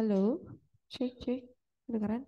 Halo, cek cek, kedengaran?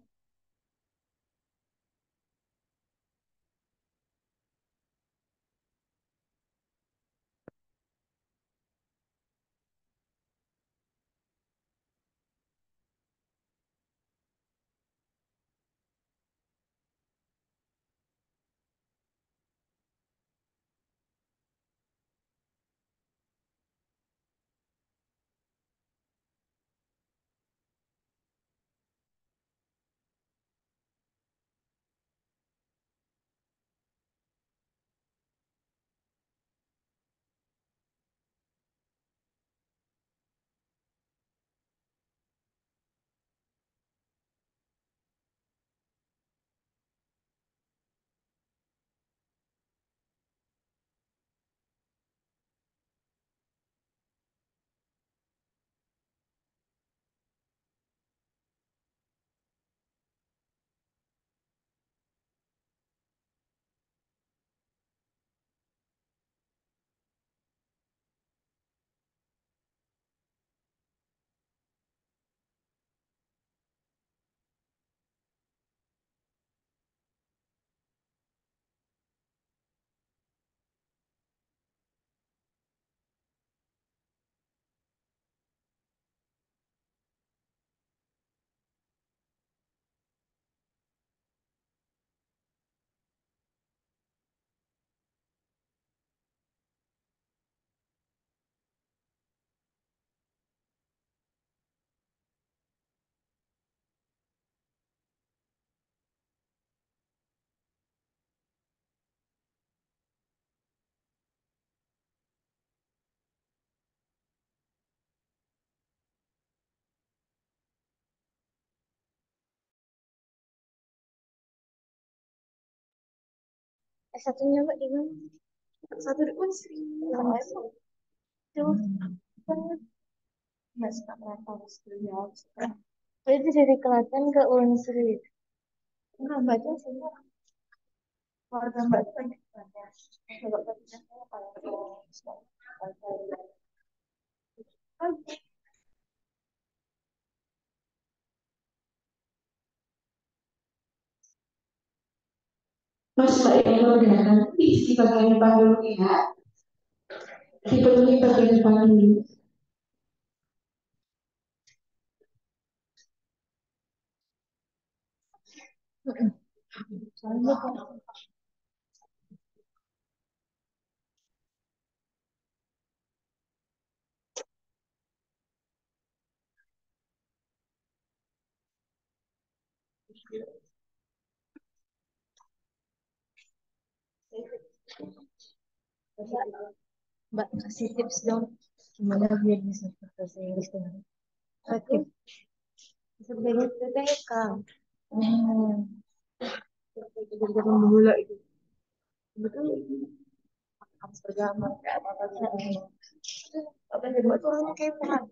S satunya mbak di mana satu di Unsri nggak suka banget nggak suka merantau ya, itu dari Kelaten ke Unsri nggak baca semua Keluarga mbak itu banyak banyak kalau yang Erlogana di bagian ya. dipenuhi bagian panggung Thank you. Mbak, kasih tips dong gimana biar bisa bahasa Inggris dengan efektif. Bisa kita ya Kang. Hmm. Jadi itu. Betul harus bergambar kayak apa Apa yang orangnya kayak pelan.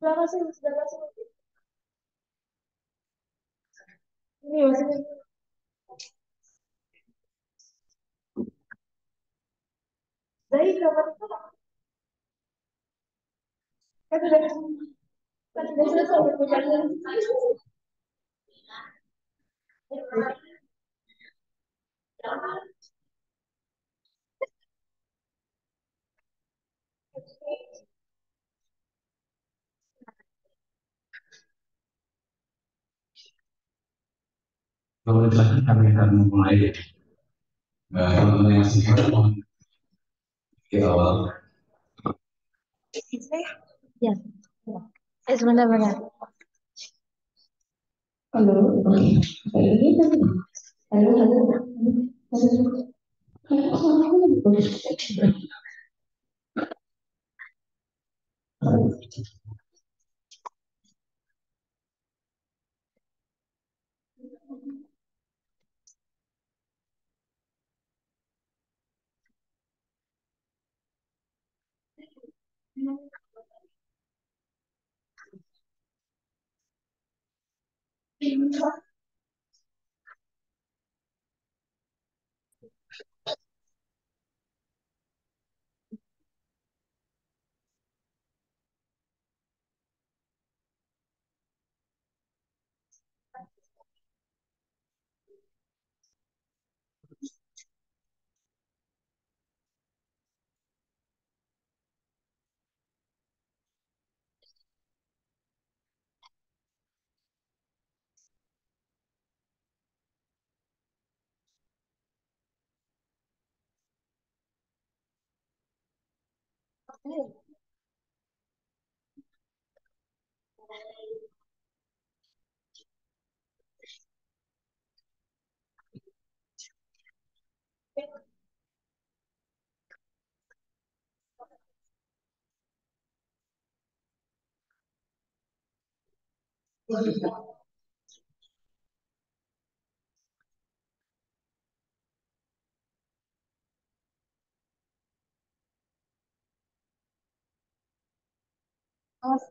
Sudah langsung, sudah Ini maksudnya dari gambar kan sudah kan Kalau kami akan memulai uh, yang Yeah. Yeah. It's Hello. Hello. Hello. Hello. Hello. 冰川。うい。嗯。Hah?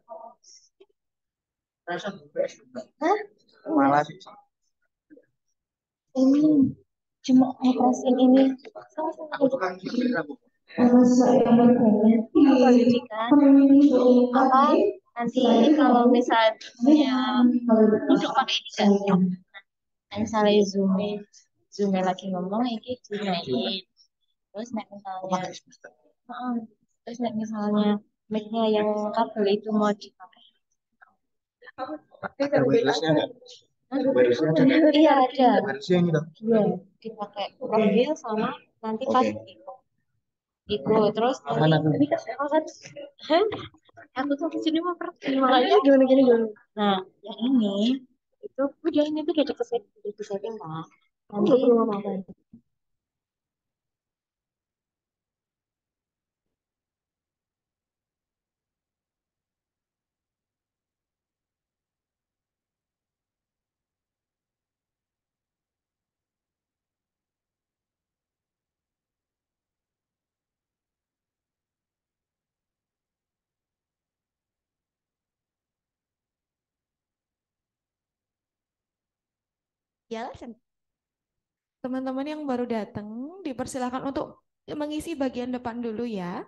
Malah ini cuma ngerasain ini. Aku tukang pendidikan iya. iya. iya. apa nanti kalau misalnya untuk pakai ini kan nah, misalnya zoom zoomnya lagi ngomong ini zoomain terus misalnya terus misalnya mic-nya yang kabel itu mau dipakai. Ada wirelessnya nggak? Iya ada. Wirelessnya ini dong. Iya dipakai mobil sama nanti okay. pas ikut. Ikut terus Aman nanti. Aku kan? aku tuh sini mau pergi makanya gimana gini gimana. Nah yang ini itu udah oh, ini tuh udah di setting lah. Nanti penjelasan. Teman-teman yang baru datang dipersilakan untuk mengisi bagian depan dulu ya.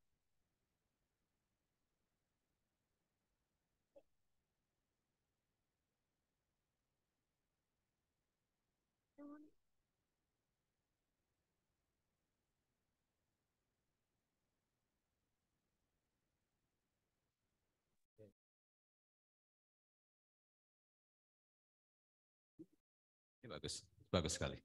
bagus, bagus sekali.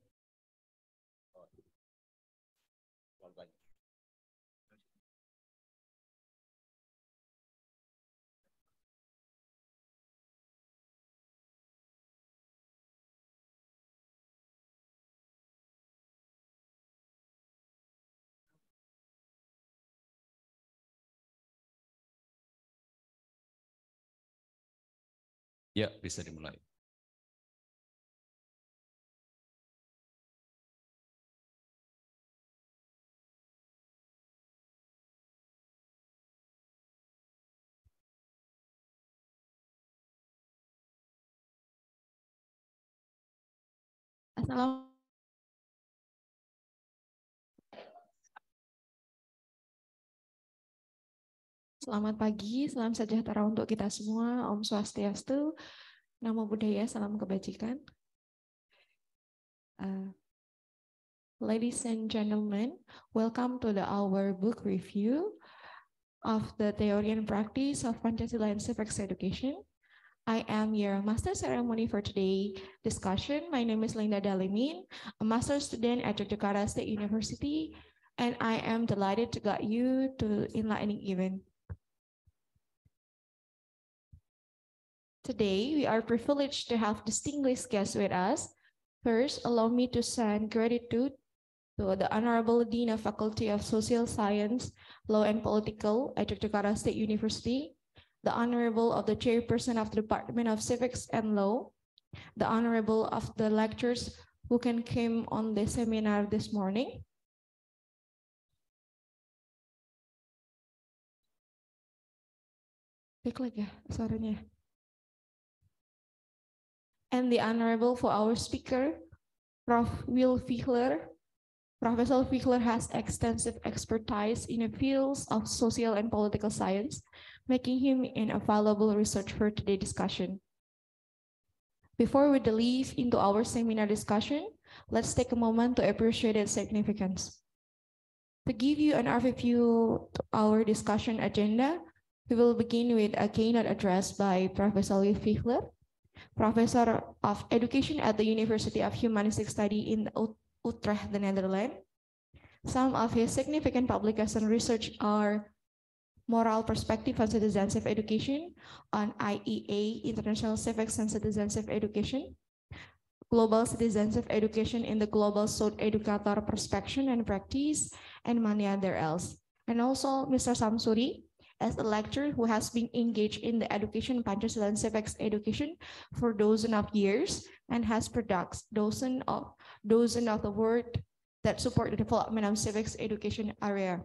Ya, bisa dimulai. Selamat pagi, salam sejahtera untuk kita semua. Om Swastiastu, Namo Buddhaya, salam kebajikan. Uh, ladies and gentlemen, welcome to the our book review of the theory and practice of Pancasila and civics education. I am your master ceremony for today discussion. My name is Linda Dalimin, a master student at Yogyakarta State University, and I am delighted to guide you to enlightening event. Today, we are privileged to have distinguished guests with us. First, allow me to send gratitude to the Honorable Dean of Faculty of Social Science, Law and Political at Yogyakarta State University, the Honorable of the Chairperson of the Department of Civics and Law, the Honorable of the lecturers who can came on the seminar this morning, And the Honorable for our speaker, Prof. Will Fichler. Professor Fichler has extensive expertise in the fields of social and political science, making him an available resource for today's discussion. Before we delve into our seminar discussion, let's take a moment to appreciate its significance. To give you an overview of our discussion agenda, we will begin with a keynote address by Professor Lee Fichler, Professor of Education at the University of Humanistic Study in Utrecht, the Netherlands. Some of his significant publications and research are moral perspective on citizenship education on IEA, International Civic and Citizenship Education, global citizenship education in the global South educator perspective and practice, and many other else. And also Mr. Samsuri, as a lecturer who has been engaged in the education Pancasila and civics education for dozens of years and has produced dozens of dozens of the work that support the development of civics education area.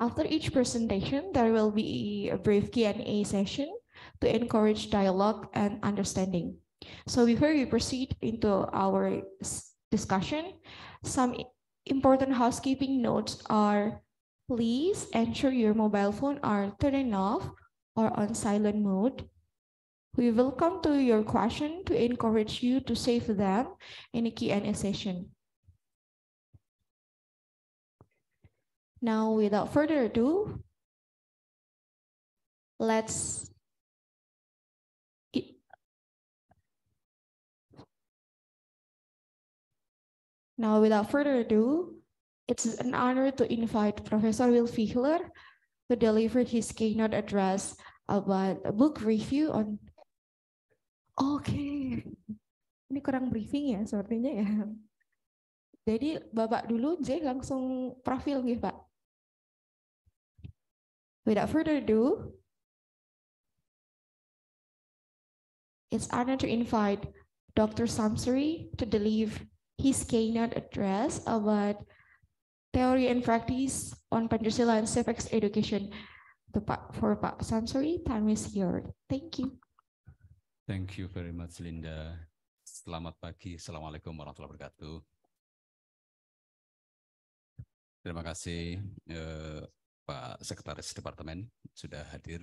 After each presentation, there will be a brief Q&A session to encourage dialogue and understanding. So before we proceed into our discussion, some important housekeeping notes are please ensure your mobile phone are turned off or on silent mode. We will come to your question to encourage you to save them in a Q&A session. Now, without further ado, let's Now, without further ado, it's an honor to invite Professor Will Fichler to deliver his keynote address about a book review on. okay. ini kurang briefing ya, sepertinya ya. Jadi Bapak dulu J langsung profil nih Pak. Without further ado, it's honor to invite Dr. Samsuri to deliver his keynote address about theory and practice on Pancasila and civics education. The, for Pak Samsuri, time is here. Thank you. Thank you very much, Linda. Selamat pagi. Assalamualaikum warahmatullahi wabarakatuh. Terima kasih eh, Pak Sekretaris Departemen sudah hadir.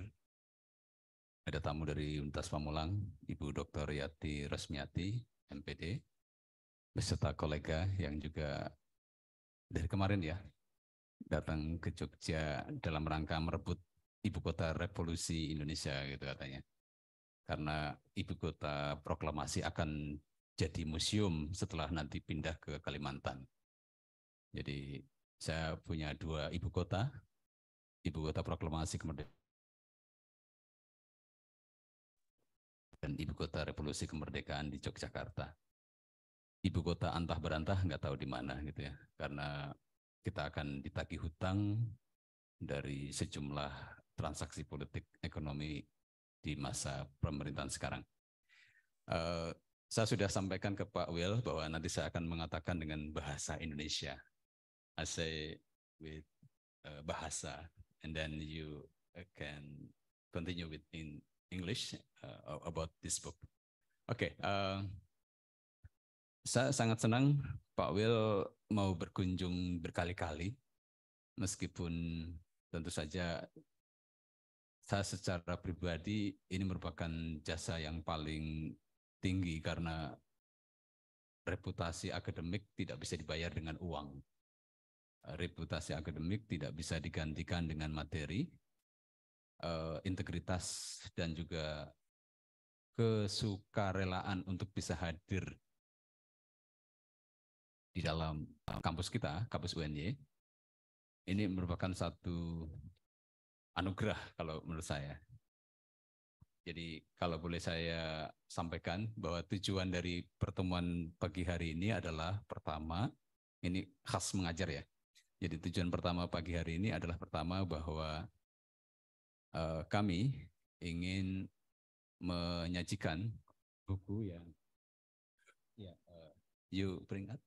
Ada tamu dari untas Pamulang, Ibu Dr. Yati Resmiati, MPD, beserta kolega yang juga dari kemarin ya datang ke Jogja dalam rangka merebut ibu kota revolusi Indonesia gitu katanya. Karena ibu kota proklamasi akan jadi museum setelah nanti pindah ke Kalimantan. Jadi saya punya dua ibu kota ibu gitu, kota proklamasi kemerdekaan dan ibu kota revolusi kemerdekaan di Yogyakarta. Ibu kota antah berantah nggak tahu di mana gitu ya, karena kita akan ditagih hutang dari sejumlah transaksi politik ekonomi di masa pemerintahan sekarang. Uh, saya sudah sampaikan ke Pak Will bahwa nanti saya akan mengatakan dengan bahasa Indonesia. I say with uh, bahasa and then you can continue with in English uh, about this book. Oke, okay, uh, saya sangat senang Pak Will mau berkunjung berkali-kali, meskipun tentu saja saya secara pribadi ini merupakan jasa yang paling tinggi karena reputasi akademik tidak bisa dibayar dengan uang reputasi akademik tidak bisa digantikan dengan materi, eh, integritas dan juga kesukarelaan untuk bisa hadir di dalam eh, kampus kita, kampus UNY. Ini merupakan satu anugerah kalau menurut saya. Jadi kalau boleh saya sampaikan bahwa tujuan dari pertemuan pagi hari ini adalah pertama, ini khas mengajar ya, jadi tujuan pertama pagi hari ini adalah pertama bahwa uh, kami ingin menyajikan buku yang ya uh, eh, you bring up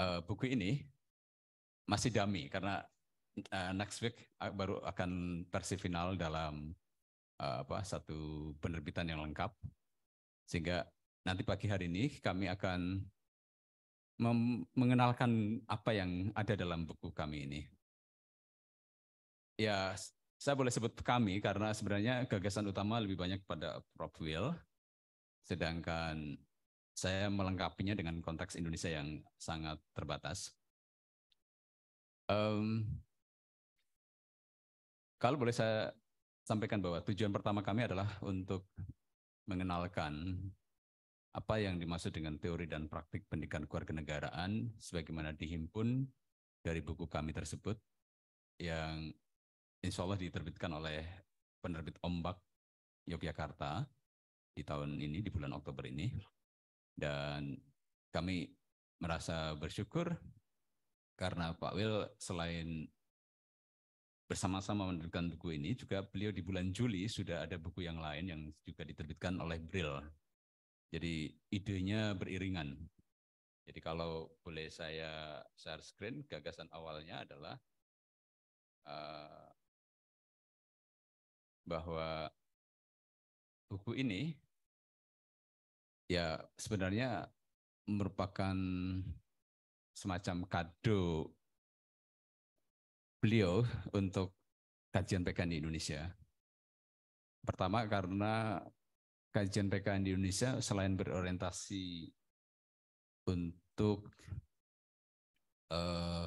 uh, eh, buku ini masih dami karena uh, next week baru akan versi final dalam uh, apa satu penerbitan yang lengkap sehingga nanti pagi hari ini kami akan mengenalkan apa yang ada dalam buku kami ini. Ya, saya boleh sebut kami karena sebenarnya gagasan utama lebih banyak pada Prof. Will, sedangkan saya melengkapinya dengan konteks Indonesia yang sangat terbatas. Um, kalau boleh saya sampaikan bahwa tujuan pertama kami adalah untuk mengenalkan apa yang dimaksud dengan teori dan praktik pendidikan kewarganegaraan sebagaimana dihimpun dari buku kami tersebut yang insya Allah diterbitkan oleh penerbit Ombak Yogyakarta di tahun ini, di bulan Oktober ini. Dan kami merasa bersyukur karena Pak Wil selain bersama-sama menerbitkan buku ini, juga beliau di bulan Juli sudah ada buku yang lain yang juga diterbitkan oleh Brill jadi idenya beriringan. Jadi kalau boleh saya share screen, gagasan awalnya adalah uh, bahwa buku ini ya sebenarnya merupakan semacam kado beliau untuk kajian pekan di Indonesia. Pertama karena kajian PKN di Indonesia selain berorientasi untuk uh, eh,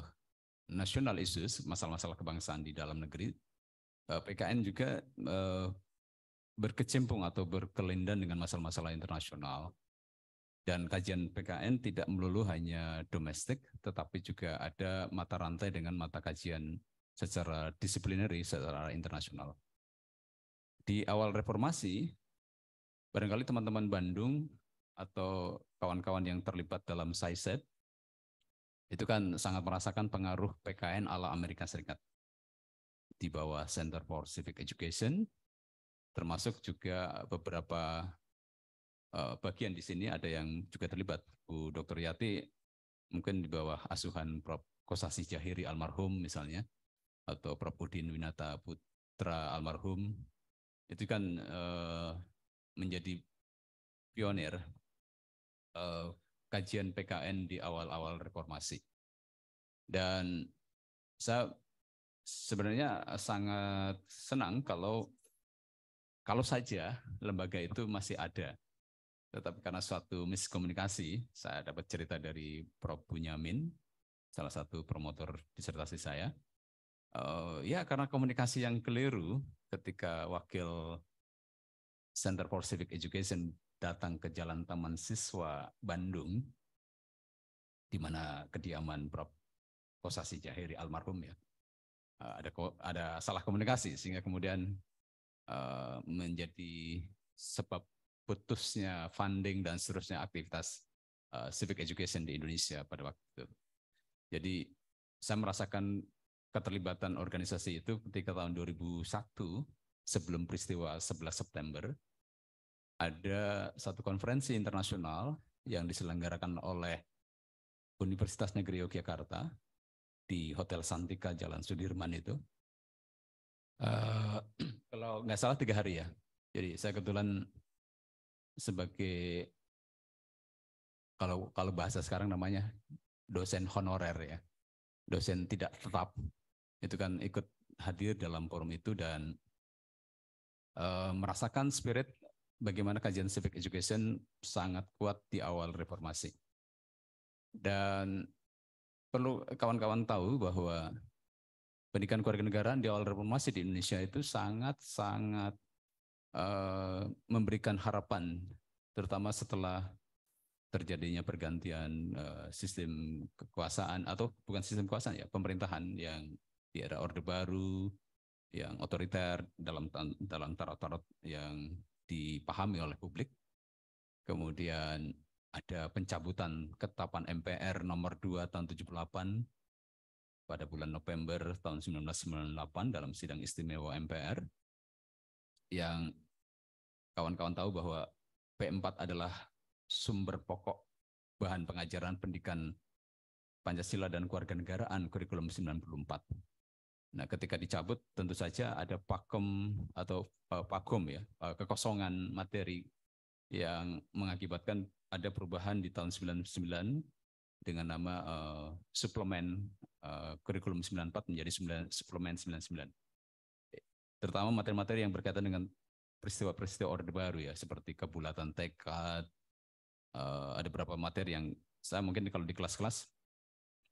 nasional issues, masalah-masalah kebangsaan di dalam negeri, uh, eh, PKN juga uh, berkecimpung atau berkelindan dengan masalah-masalah internasional. Dan kajian PKN tidak melulu hanya domestik, tetapi juga ada mata rantai dengan mata kajian secara disiplineri, secara internasional. Di awal reformasi, Barangkali teman-teman Bandung atau kawan-kawan yang terlibat dalam SciSet itu kan sangat merasakan pengaruh PKN ala Amerika Serikat di bawah Center for Civic Education, termasuk juga beberapa uh, bagian di sini ada yang juga terlibat. Bu Dr. Yati mungkin di bawah asuhan Prof. Kosasi Jahiri almarhum misalnya, atau Prof. Udin Winata Putra almarhum, itu kan uh, menjadi pionir uh, kajian PKN di awal-awal reformasi. Dan saya sebenarnya sangat senang kalau kalau saja lembaga itu masih ada. Tetapi karena suatu miskomunikasi, saya dapat cerita dari Prof. Bunyamin, salah satu promotor disertasi saya. Uh, ya karena komunikasi yang keliru ketika wakil Center for Civic Education datang ke Jalan Taman Siswa Bandung, di mana kediaman Prof. Kosasi Jahiri almarhum ya, eh, ada ada salah komunikasi sehingga kemudian uh, menjadi sebab putusnya funding dan seterusnya aktivitas uh, civic education di Indonesia pada waktu itu. Jadi saya merasakan keterlibatan organisasi itu ketika tahun 2001 sebelum peristiwa 11 September, ada satu konferensi internasional yang diselenggarakan oleh Universitas Negeri Yogyakarta di Hotel Santika Jalan Sudirman itu. Uh, kalau nggak salah tiga hari ya. Jadi saya kebetulan sebagai kalau kalau bahasa sekarang namanya dosen honorer ya, dosen tidak tetap itu kan ikut hadir dalam forum itu dan Eh, merasakan spirit bagaimana kajian civic education sangat kuat di awal reformasi. Dan perlu kawan-kawan tahu bahwa pendidikan keluarga negara di awal reformasi di Indonesia itu sangat-sangat uh, memberikan harapan, terutama setelah terjadinya pergantian uh, sistem kekuasaan atau bukan sistem kekuasaan ya pemerintahan yang di era Orde Baru yang otoriter dalam dalam tarot-tarot yang dipahami oleh publik. Kemudian ada pencabutan ketapan MPR nomor 2 tahun 78 pada bulan November tahun 1998 dalam sidang istimewa MPR yang kawan-kawan tahu bahwa P4 adalah sumber pokok bahan pengajaran pendidikan Pancasila dan keluarga negaraan kurikulum 94 Nah, ketika dicabut tentu saja ada pakem atau uh, eh, pakum ya, uh, kekosongan materi yang mengakibatkan ada perubahan di tahun 99 dengan nama uh, suplemen uh, kurikulum 94 menjadi 9, suplemen 99. Terutama materi-materi yang berkaitan dengan peristiwa-peristiwa Orde Baru ya, seperti kebulatan tekad, uh, ada beberapa materi yang saya mungkin kalau di kelas-kelas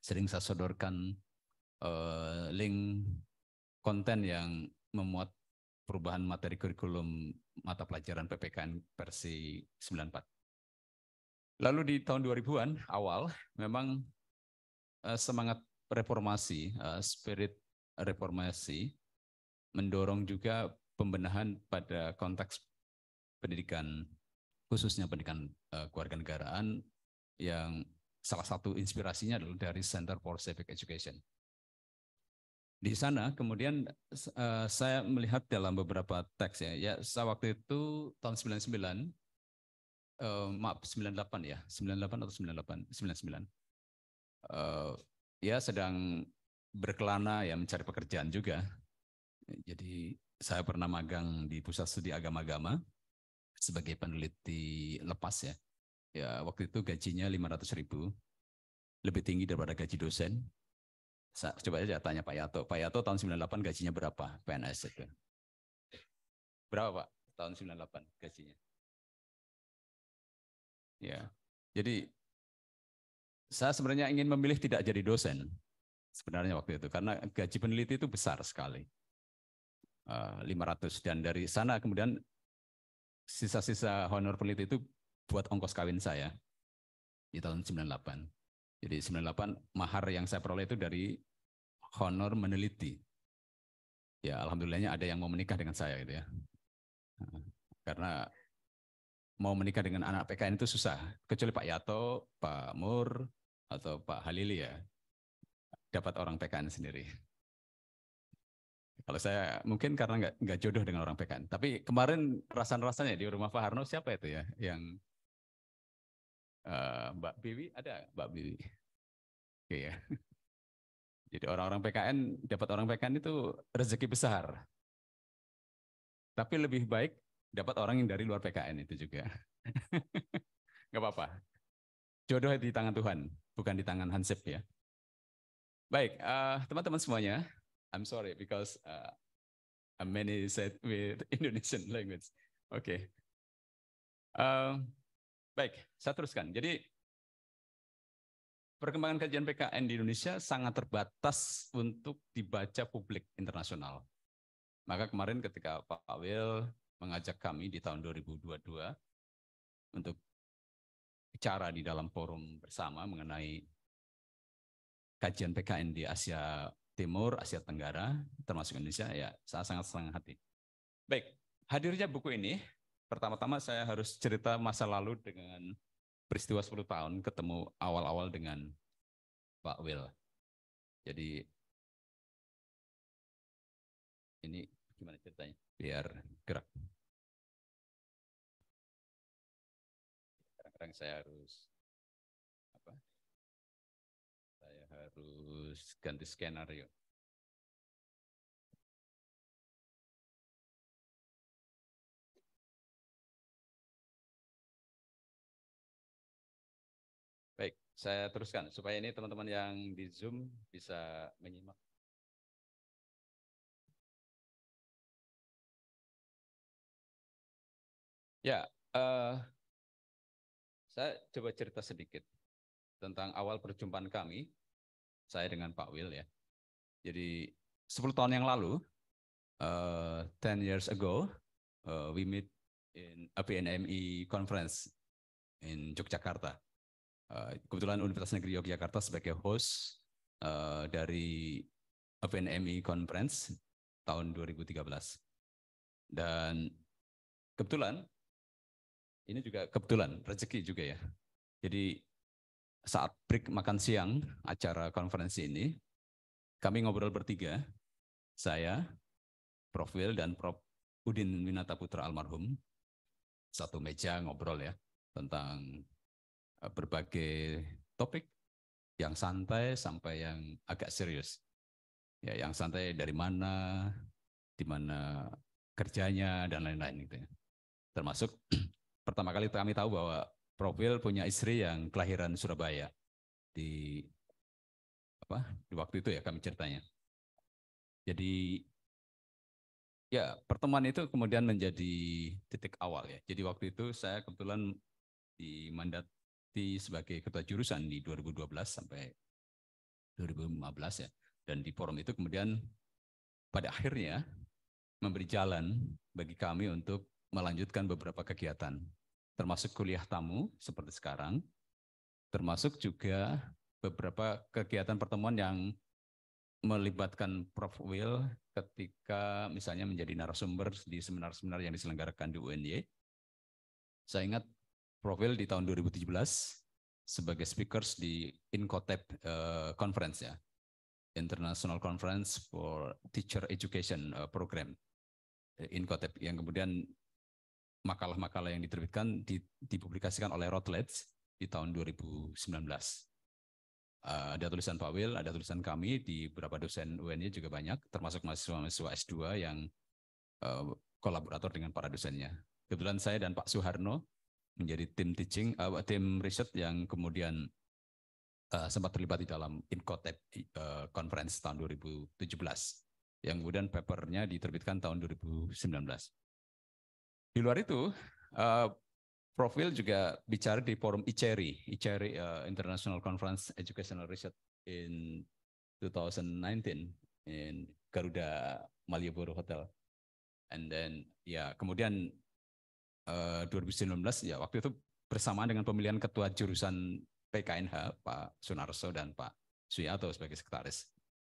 sering saya sodorkan uh, link konten yang memuat perubahan materi kurikulum mata pelajaran PPKN versi 94. Lalu di tahun 2000-an awal memang uh, semangat reformasi, uh, spirit reformasi mendorong juga pembenahan pada konteks pendidikan khususnya pendidikan uh, negaraan yang salah satu inspirasinya adalah dari Center for Civic Education di sana kemudian uh, saya melihat dalam beberapa teks ya ya saya waktu itu tahun 99 uh, eh, maaf 98 ya 98 atau 98 99 uh, ya sedang berkelana ya mencari pekerjaan juga jadi saya pernah magang di pusat studi agama-agama sebagai peneliti lepas ya ya waktu itu gajinya 500 ribu lebih tinggi daripada gaji dosen Coba saja tanya Pak Yato. Pak Yato tahun 98 gajinya berapa PNS itu? Berapa Pak tahun 98 gajinya? Ya. Jadi saya sebenarnya ingin memilih tidak jadi dosen sebenarnya waktu itu karena gaji peneliti itu besar sekali. 500 eh, dan dari sana kemudian sisa-sisa honor peneliti itu buat ongkos kawin saya di tahun 98. Jadi 98 mahar yang saya peroleh itu dari honor meneliti. Ya alhamdulillahnya ada yang mau menikah dengan saya gitu ya. Karena mau menikah dengan anak PKN itu susah, kecuali Pak Yato, Pak Mur, atau Pak Halili ya, dapat orang PKN sendiri. Kalau saya mungkin karena nggak jodoh dengan orang PKN. Tapi kemarin rasan rasanya di rumah Pak Harno siapa itu ya yang Eh, Mbak Biwi ada Mbak Biwi? Oke ya. Jadi orang-orang PKN dapat orang PKN itu rezeki besar. Tapi lebih baik dapat orang yang dari luar PKN itu juga. Gak apa-apa. Jodoh di tangan Tuhan, bukan di tangan Hansip ya. Baik, eh, teman-teman uh, semuanya, I'm sorry because uh, I'm many said with Indonesian language. Oke. Okay. Uh, Baik, saya teruskan. Jadi perkembangan kajian PKN di Indonesia sangat terbatas untuk dibaca publik internasional. Maka kemarin ketika Pak Wil mengajak kami di tahun 2022 untuk bicara di dalam forum bersama mengenai kajian PKN di Asia Timur, Asia Tenggara, termasuk Indonesia, ya saya sangat senang hati. Baik, hadirnya buku ini pertama-tama saya harus cerita masa lalu dengan peristiwa 10 tahun ketemu awal-awal dengan Pak Will. Jadi ini gimana ceritanya? Biar gerak. Kadang-kadang saya harus apa? Saya harus ganti skenario. saya teruskan supaya ini teman-teman yang di Zoom bisa menyimak. Ya, uh, saya coba cerita sedikit tentang awal perjumpaan kami, saya dengan Pak Will ya. Jadi 10 tahun yang lalu, uh, eh, 10 years ago, uh, we meet in a e conference in Yogyakarta. Eh, kebetulan Universitas Negeri Yogyakarta sebagai host uh, dari FNMI Conference tahun 2013. Dan kebetulan, ini juga kebetulan, rezeki juga ya. Jadi saat break makan siang acara konferensi ini, kami ngobrol bertiga, saya, Prof. Will, dan Prof. Udin Winata Putra almarhum, satu meja ngobrol ya tentang Eh, berbagai topik yang santai sampai yang agak serius. Ya, yang santai dari mana, di mana kerjanya dan lain-lain gitu ya. Termasuk pertama kali kami tahu bahwa profil punya istri yang kelahiran Surabaya di apa di waktu itu ya kami ceritanya. Jadi ya pertemuan itu kemudian menjadi titik awal ya. Jadi waktu itu saya kebetulan di mandat sebagai ketua jurusan di 2012 sampai 2015 ya. Dan di forum itu kemudian pada akhirnya memberi jalan bagi kami untuk melanjutkan beberapa kegiatan, termasuk kuliah tamu seperti sekarang, termasuk juga beberapa kegiatan pertemuan yang melibatkan Prof. Will ketika misalnya menjadi narasumber di seminar-seminar yang diselenggarakan di UNY. Saya ingat profil di tahun 2017 sebagai speakers di Incotep uh, conference ya. International Conference for Teacher Education uh, program. Eh, Incotep yang kemudian makalah-makalah yang diterbitkan dipublikasikan oleh Routledge di tahun 2019. Uh, ada tulisan Pak Wil, ada tulisan kami di beberapa dosen UNY juga banyak, termasuk mahasiswa-mahasiswa S2 yang uh, kolaborator dengan para dosennya. Kebetulan saya dan Pak Suharno menjadi tim teaching, uh, tim riset yang kemudian uh, sempat terlibat di dalam Incotep uh, eh, Conference tahun 2017 yang kemudian papernya diterbitkan tahun 2019. Di luar itu, uh, profil juga bicara di forum ICERI, ICERI uh, International Conference Educational Research in 2019 in Garuda Malioboro Hotel. And then ya yeah, kemudian Eh, sembilan 2019 ya waktu itu bersamaan dengan pemilihan ketua jurusan PKNH Pak Sunarso dan Pak Suyato sebagai sekretaris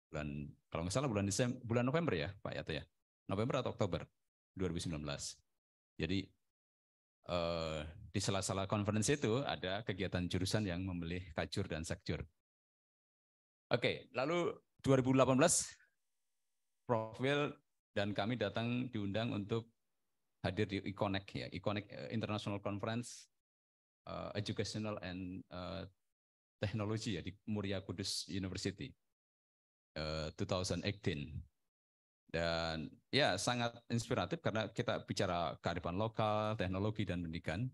bulan kalau nggak salah bulan Desember bulan November ya Pak Yato ya November atau Oktober 2019 jadi eh, di sela-sela konferensi itu ada kegiatan jurusan yang memilih kajur dan sekjur Oke, lalu 2018 profil dan kami datang diundang untuk hadir di ICONEC ya, ICONEC eh, International Conference uh, Educational and uh, Technology ya di Muria Kudus University uh, 2018. Dan ya sangat inspiratif karena kita bicara kearifan lokal, teknologi dan pendidikan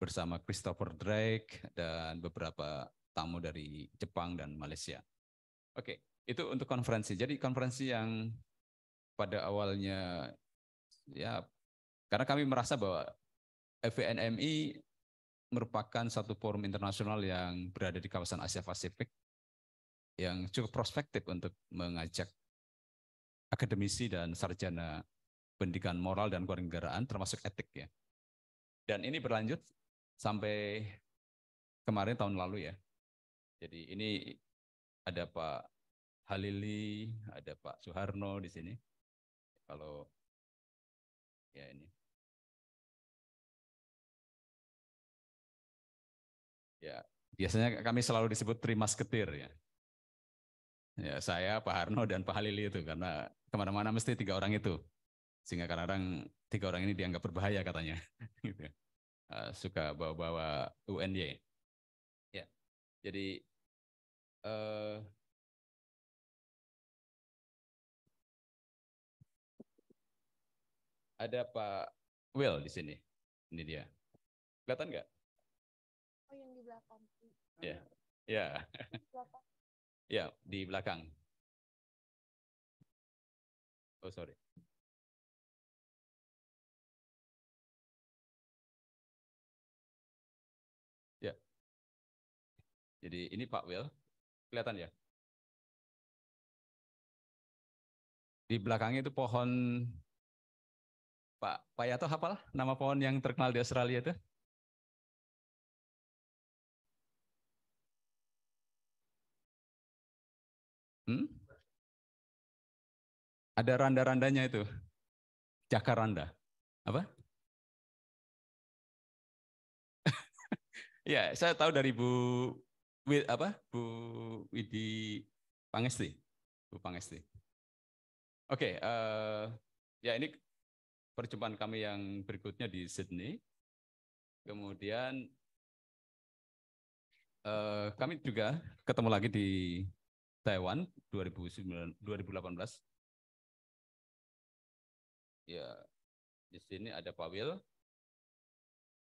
bersama Christopher Drake dan beberapa tamu dari Jepang dan Malaysia. Oke, itu untuk konferensi. Jadi konferensi yang pada awalnya ya karena kami merasa bahwa FVNMI merupakan satu forum internasional yang berada di kawasan Asia Pasifik yang cukup prospektif untuk mengajak akademisi dan sarjana pendidikan moral dan kewarganegaraan termasuk etik ya. Dan ini berlanjut sampai kemarin tahun lalu ya. Jadi ini ada Pak Halili, ada Pak Soeharno di sini. Kalau ya ini Ya, biasanya kami selalu disebut trimasketir ya. Ya, saya, Pak Harno, dan Pak Halili itu karena kemana-mana mesti tiga orang itu, sehingga kadang-kadang tiga orang ini dianggap berbahaya katanya, gitu. eh, suka bawa-bawa UNY. Ya, jadi uh, ada Pak Will di sini. Ini dia. Kelihatan nggak? Ya. Ya. Ya, di belakang. Oh, sorry. Ya. Jadi ini Pak Will. Kelihatan ya? Di belakangnya itu pohon Pak Pak Payato hafal nama pohon yang terkenal di Australia itu? Hmm? Ada randa-randanya itu. Jakaranda. Apa? ya, saya tahu dari Bu apa? Bu Widi Pangesti. Bu Pangesti. Oke, okay, uh, eh, ya ini perjumpaan kami yang berikutnya di Sydney. Kemudian uh, kami juga ketemu lagi di Taiwan 2009 2018. Ya, di sini ada Pak Wil.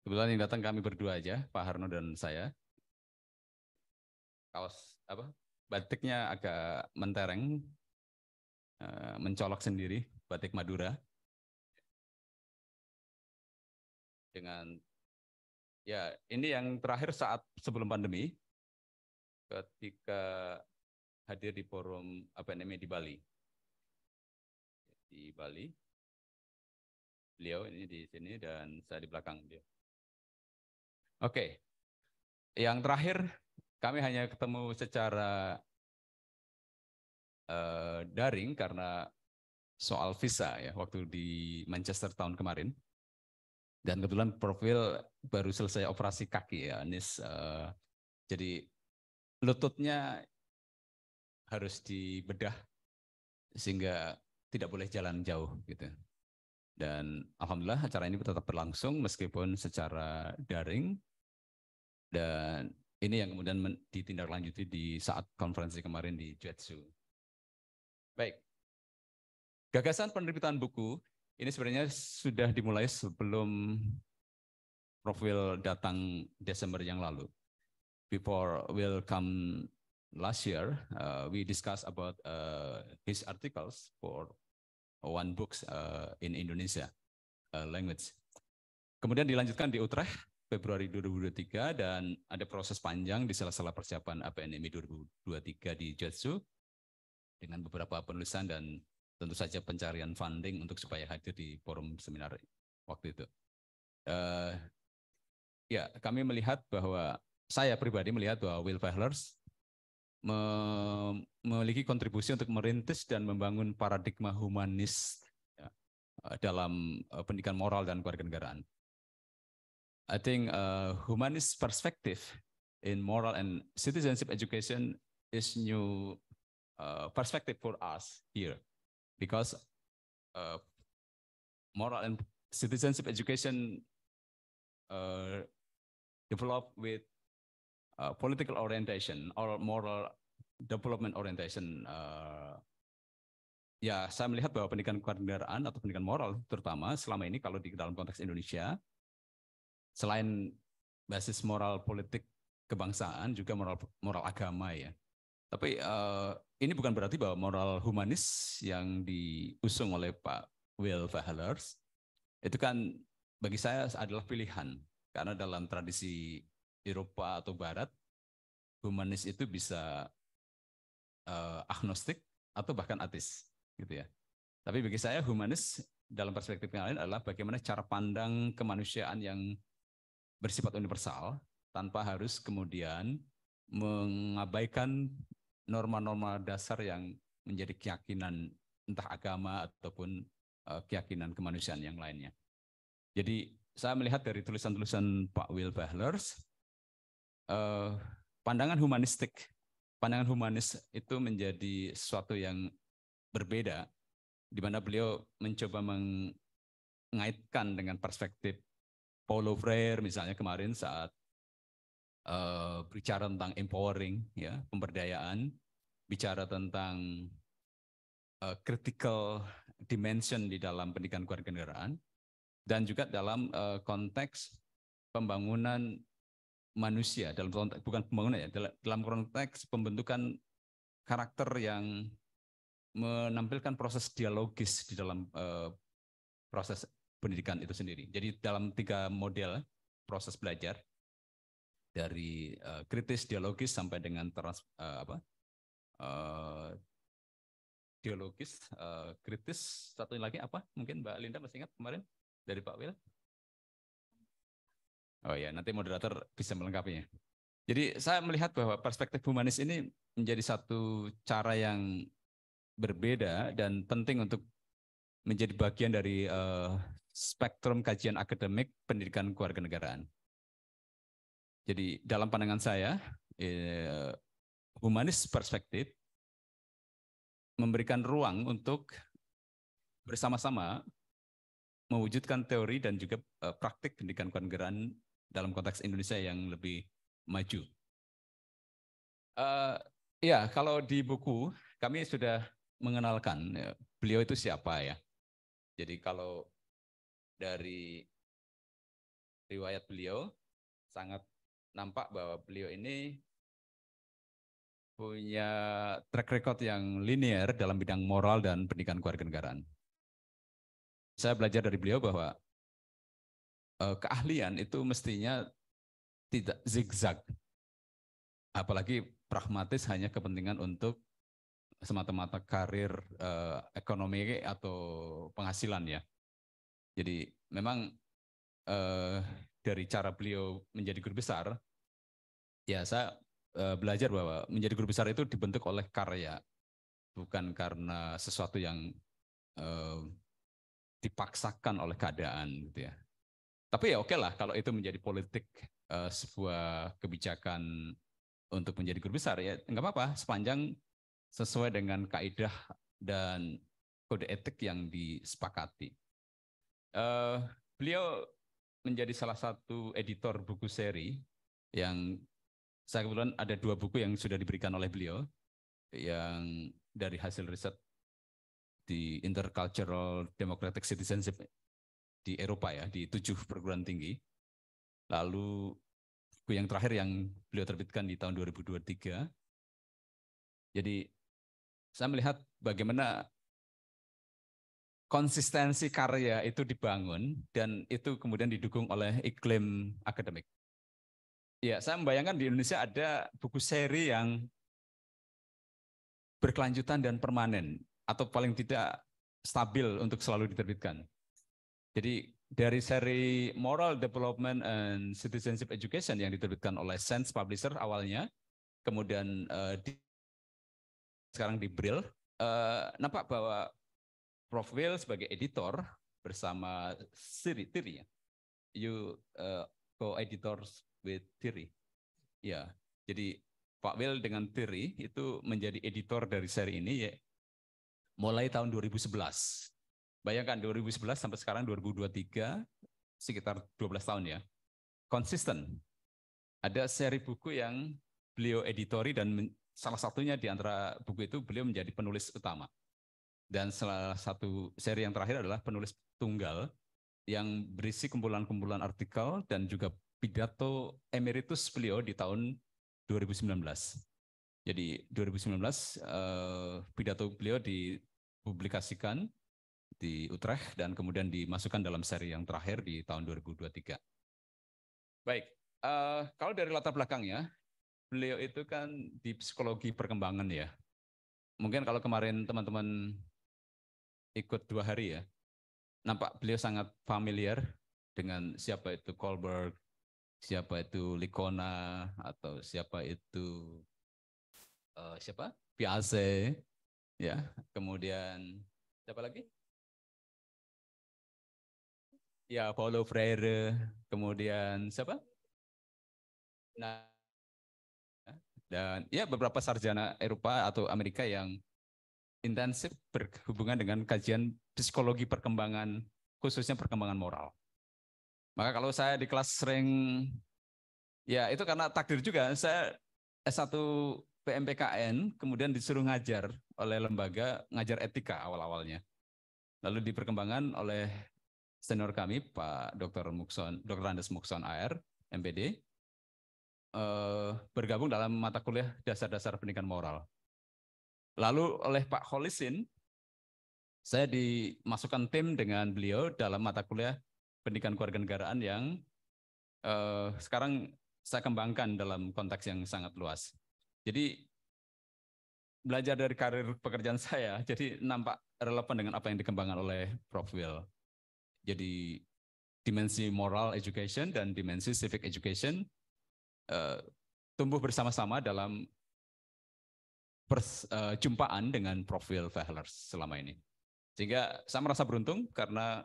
Kebetulan yang datang kami berdua aja, Pak Harno dan saya. Kaos apa? Batiknya agak mentereng, eh, mencolok sendiri, batik Madura. Dengan ya ini yang terakhir saat sebelum pandemi, ketika hadir di forum apa namanya di Bali. Di Bali. Beliau ini di sini dan saya di belakang beliau. Oke. Okay. Yang terakhir kami hanya ketemu secara uh, daring karena soal visa ya waktu di Manchester tahun kemarin. Dan kebetulan profil baru selesai operasi kaki ya, Anis. Uh, jadi lututnya harus dibedah sehingga tidak boleh jalan jauh gitu. Dan alhamdulillah acara ini tetap berlangsung meskipun secara daring dan ini yang kemudian ditindaklanjuti di saat konferensi kemarin di Jetsu. Baik. Gagasan penerbitan buku ini sebenarnya sudah dimulai sebelum profil datang Desember yang lalu. Before will come last year, uh, we discussed about uh, his articles for one books uh, in Indonesia uh, language. Kemudian dilanjutkan di Utrecht Februari 2023 dan ada proses panjang di salah-salah persiapan APNMI 2023 di Jetsu dengan beberapa penulisan dan tentu saja pencarian funding untuk supaya hadir di forum seminar waktu itu. Uh, ya, kami melihat bahwa saya pribadi melihat bahwa Will Fehlers memiliki kontribusi untuk merintis dan membangun paradigma humanis ya, eh, dalam eh, pendidikan moral dan kewarganegaraan. I think a eh, humanist perspective in moral and citizenship education is new uh, perspective for us here because uh, moral and citizenship education uh, developed with Uh, political orientation or moral development orientation. Uh, ya, saya melihat bahwa pendidikan kewarganegaraan atau pendidikan moral terutama selama ini kalau di dalam konteks Indonesia, selain basis moral politik kebangsaan juga moral moral agama ya. Tapi uh, ini bukan berarti bahwa moral humanis yang diusung oleh Pak Will Fahlers itu kan bagi saya adalah pilihan karena dalam tradisi Eropa atau Barat, humanis itu bisa uh, agnostik atau bahkan atis, gitu ya. Tapi bagi saya humanis dalam perspektif yang lain adalah bagaimana cara pandang kemanusiaan yang bersifat universal tanpa harus kemudian mengabaikan norma-norma dasar yang menjadi keyakinan entah agama ataupun uh, keyakinan kemanusiaan yang lainnya. Jadi saya melihat dari tulisan-tulisan Pak Will Bahlers uh, pandangan humanistik, pandangan humanis itu menjadi sesuatu yang berbeda, di mana beliau mencoba mengaitkan dengan perspektif Paulo Freire misalnya kemarin saat uh, bicara tentang empowering, ya pemberdayaan, bicara tentang uh, critical dimension di dalam pendidikan kewarganegaraan, dan juga dalam uh, konteks pembangunan manusia dalam konteks bukan pembangunan ya dalam konteks pembentukan karakter yang menampilkan proses dialogis di dalam uh, proses pendidikan itu sendiri. Jadi dalam tiga model proses belajar dari uh, kritis dialogis sampai dengan trans uh, apa uh, dialogis uh, kritis satu lagi apa mungkin Mbak Linda masih ingat kemarin dari Pak Wil Oh ya, nanti moderator bisa melengkapinya. Jadi saya melihat bahwa perspektif humanis ini menjadi satu cara yang berbeda dan penting untuk menjadi bagian dari uh, spektrum kajian akademik pendidikan keluarga kewarganegaraan. Jadi dalam pandangan saya, eh, humanis perspektif memberikan ruang untuk bersama-sama mewujudkan teori dan juga eh, praktik pendidikan keluarga kewarganegaraan dalam konteks Indonesia yang lebih maju? Uh, ya, kalau di buku kami sudah mengenalkan ya, beliau itu siapa ya. Jadi kalau dari riwayat beliau sangat nampak bahwa beliau ini punya track record yang linear dalam bidang moral dan pendidikan keluarga negaraan. Saya belajar dari beliau bahwa Eh, keahlian itu mestinya tidak zigzag. Apalagi pragmatis hanya kepentingan untuk semata-mata karir uh, ekonomi atau penghasilan ya. Jadi memang uh, dari cara beliau menjadi guru besar, ya saya uh, belajar bahwa menjadi guru besar itu dibentuk oleh karya, bukan karena sesuatu yang uh, dipaksakan oleh keadaan gitu ya. Tapi ya oke okay lah kalau itu menjadi politik uh, sebuah kebijakan untuk menjadi guru besar ya nggak apa-apa sepanjang sesuai dengan kaidah dan kode etik yang disepakati. Uh, beliau menjadi salah satu editor buku seri yang saya kebetulan ada dua buku yang sudah diberikan oleh beliau yang dari hasil riset di Intercultural Democratic Citizenship di Eropa ya, di tujuh perguruan tinggi. Lalu buku yang terakhir yang beliau terbitkan di tahun 2023. Jadi saya melihat bagaimana konsistensi karya itu dibangun dan itu kemudian didukung oleh iklim akademik. Ya, saya membayangkan di Indonesia ada buku seri yang berkelanjutan dan permanen atau paling tidak stabil untuk selalu diterbitkan. Jadi dari seri Moral Development and Citizenship Education yang diterbitkan oleh Sense Publisher awalnya, kemudian uh, di, sekarang di Brill, uh, eh, nampak bahwa Prof. Will sebagai editor bersama Siri, Tiri, ya? you uh, co-editors with Tiri. Ya, jadi Pak Will dengan Tiri itu menjadi editor dari seri ini ya, mulai tahun 2011 Bayangkan 2011 sampai sekarang 2023 sekitar 12 tahun ya. Konsisten. Ada seri buku yang beliau editori dan salah satunya di antara buku itu beliau menjadi penulis utama. Dan salah satu seri yang terakhir adalah penulis tunggal yang berisi kumpulan-kumpulan artikel dan juga pidato emeritus beliau di tahun 2019. Jadi 2019 eh, pidato beliau dipublikasikan di Utrecht dan kemudian dimasukkan dalam seri yang terakhir di tahun 2023. Baik, uh, kalau dari latar belakangnya, beliau itu kan di psikologi perkembangan ya. Mungkin kalau kemarin teman-teman ikut dua hari ya, nampak beliau sangat familiar dengan siapa itu Kohlberg, siapa itu Likona, atau siapa itu uh, siapa Piase, ya. Kemudian siapa lagi? ya Paulo Freire, kemudian siapa? Nah, dan ya beberapa sarjana Eropa atau Amerika yang intensif berhubungan dengan kajian psikologi perkembangan khususnya perkembangan moral. Maka kalau saya di kelas sering ya itu karena takdir juga saya S1 PMPKN kemudian disuruh ngajar oleh lembaga ngajar etika awal-awalnya. Lalu di perkembangan oleh senior kami Pak Dr. Mukson, Dr. Randes Mukson AR, MPD, eh, bergabung dalam mata kuliah dasar-dasar pendidikan moral. Lalu oleh Pak Holisin, saya dimasukkan tim dengan beliau dalam mata kuliah pendidikan kewarganegaraan yang eh, sekarang saya kembangkan dalam konteks yang sangat luas. Jadi belajar dari karir pekerjaan saya, jadi nampak relevan dengan apa yang dikembangkan oleh Prof. Will. Jadi dimensi moral education dan dimensi civic education uh, tumbuh bersama-sama dalam perjumpaan eh, uh, dengan profil Fahlers selama ini. Sehingga saya merasa beruntung karena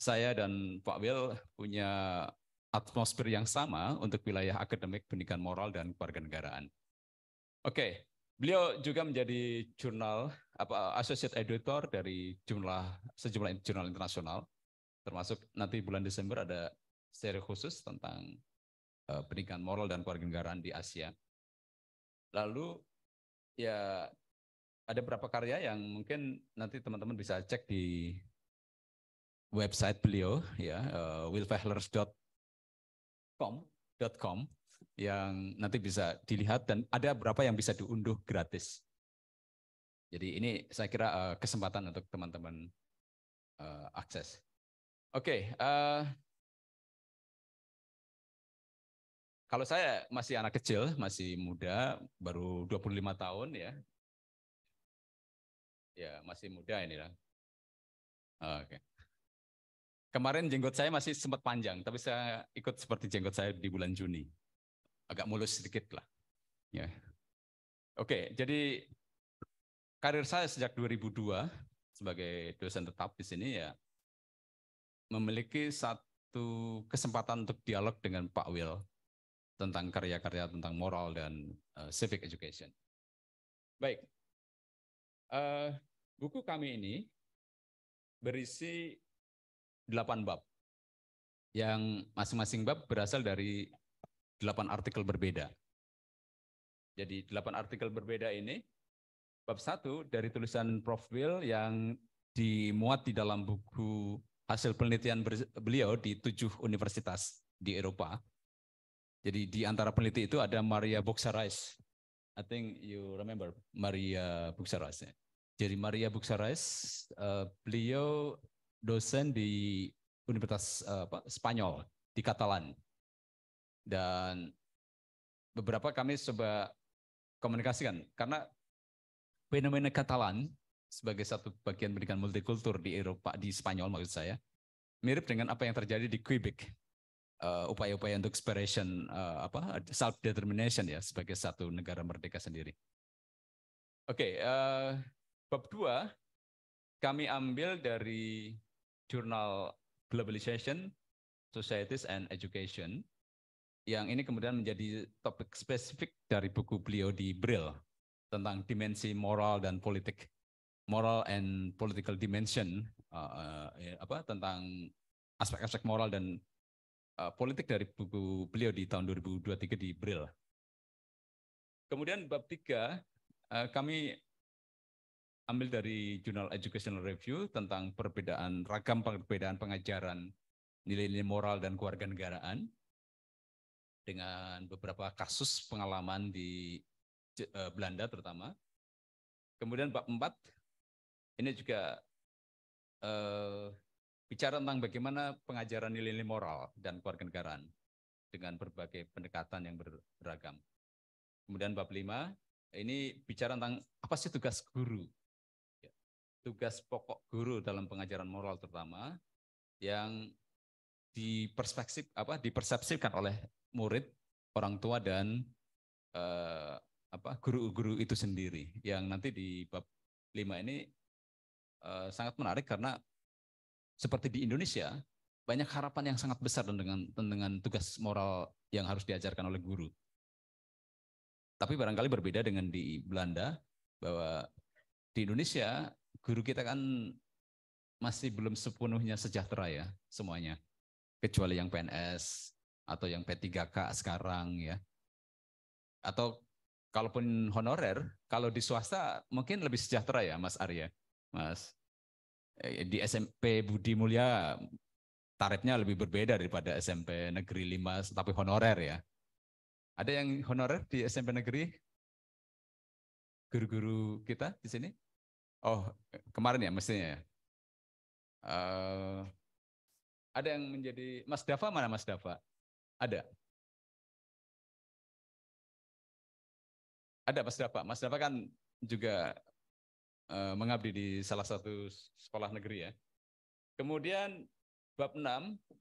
saya dan Pak Will punya atmosfer yang sama untuk wilayah akademik, pendidikan moral, dan kewarganegaraan. Oke, okay. Beliau juga menjadi jurnal apa associate editor dari jumlah sejumlah jurnal internasional, termasuk nanti bulan Desember ada seri khusus tentang uh, pendidikan moral dan kewarganegaraan di Asia. Lalu ya ada beberapa karya yang mungkin nanti teman-teman bisa cek di website beliau ya uh, eh, willfehlers.com.com yang nanti bisa dilihat dan ada berapa yang bisa diunduh gratis. Jadi ini saya kira uh, kesempatan untuk teman-teman uh, akses. Oke, okay, uh, eh, kalau saya masih anak kecil, masih muda, baru 25 tahun ya. Ya, masih muda inilah. Oke. Okay. Kemarin jenggot saya masih sempat panjang, tapi saya ikut seperti jenggot saya di bulan Juni agak mulus sedikit lah. Ya. Oke, jadi karir saya sejak 2002 sebagai dosen tetap di sini ya memiliki satu kesempatan untuk dialog dengan Pak Will tentang karya-karya tentang moral dan uh, civic education. Baik, uh, buku kami ini berisi 8 bab yang masing-masing bab berasal dari 8 artikel berbeda. Jadi delapan artikel berbeda ini bab 1 dari tulisan Prof Will yang dimuat di dalam buku hasil penelitian beliau di tujuh universitas di Eropa. Jadi di antara peneliti itu ada Maria Buxarais. I think you remember Maria Buxarais. Ya? Jadi Maria Buxarais, uh, eh, beliau dosen di Universitas uh, Spanyol di Catalan. Dan beberapa kami coba komunikasikan karena fenomena Katalan sebagai satu bagian pendidikan multikultur di Eropa di Spanyol maksud saya mirip dengan apa yang terjadi di Quebec upaya eh, upaya-upaya untuk expression uh, eh, apa self determination ya sebagai satu negara merdeka sendiri. Oke, okay, uh, eh, bab dua kami ambil dari jurnal Globalization, Societies and Education yang ini kemudian menjadi topik spesifik dari buku beliau di Brill tentang dimensi moral dan politik, moral and political dimension, uh, uh, eh, apa tentang aspek-aspek moral dan uh, politik dari buku beliau di tahun 2023 di Brill. Kemudian bab tiga uh, kami ambil dari jurnal Educational Review tentang perbedaan ragam perbedaan pengajaran nilai-nilai moral dan kewarganegaraan dengan beberapa kasus pengalaman di eh, Belanda terutama. Kemudian bab 4 ini juga uh, bicara tentang bagaimana pengajaran nilai-nilai moral dan kewarganegaraan dengan berbagai pendekatan yang beragam. Kemudian bab 5 ini bicara tentang apa sih tugas guru? Ya, tugas pokok guru dalam pengajaran moral terutama yang apa dipersepsikan oleh murid, orang tua dan eh, apa guru-guru itu sendiri yang nanti di bab 5 ini eh, sangat menarik karena seperti di Indonesia banyak harapan yang sangat besar dengan dengan tugas moral yang harus diajarkan oleh guru. Tapi barangkali berbeda dengan di Belanda bahwa di Indonesia guru kita kan masih belum sepenuhnya sejahtera ya semuanya kecuali yang PNS atau yang P3K sekarang ya. Atau kalaupun honorer, kalau di swasta mungkin lebih sejahtera ya Mas Arya. Mas eh, di SMP Budi Mulia tarifnya lebih berbeda daripada SMP Negeri 5 tapi honorer ya. Ada yang honorer di SMP Negeri? Guru-guru kita di sini? Oh, kemarin ya mestinya ya. Uh, ada yang menjadi Mas Dava mana Mas Dava? Ada. Ada Mas Dapa. Mas Dapa kan juga uh, mengabdi di salah satu sekolah negeri ya. Kemudian bab 6,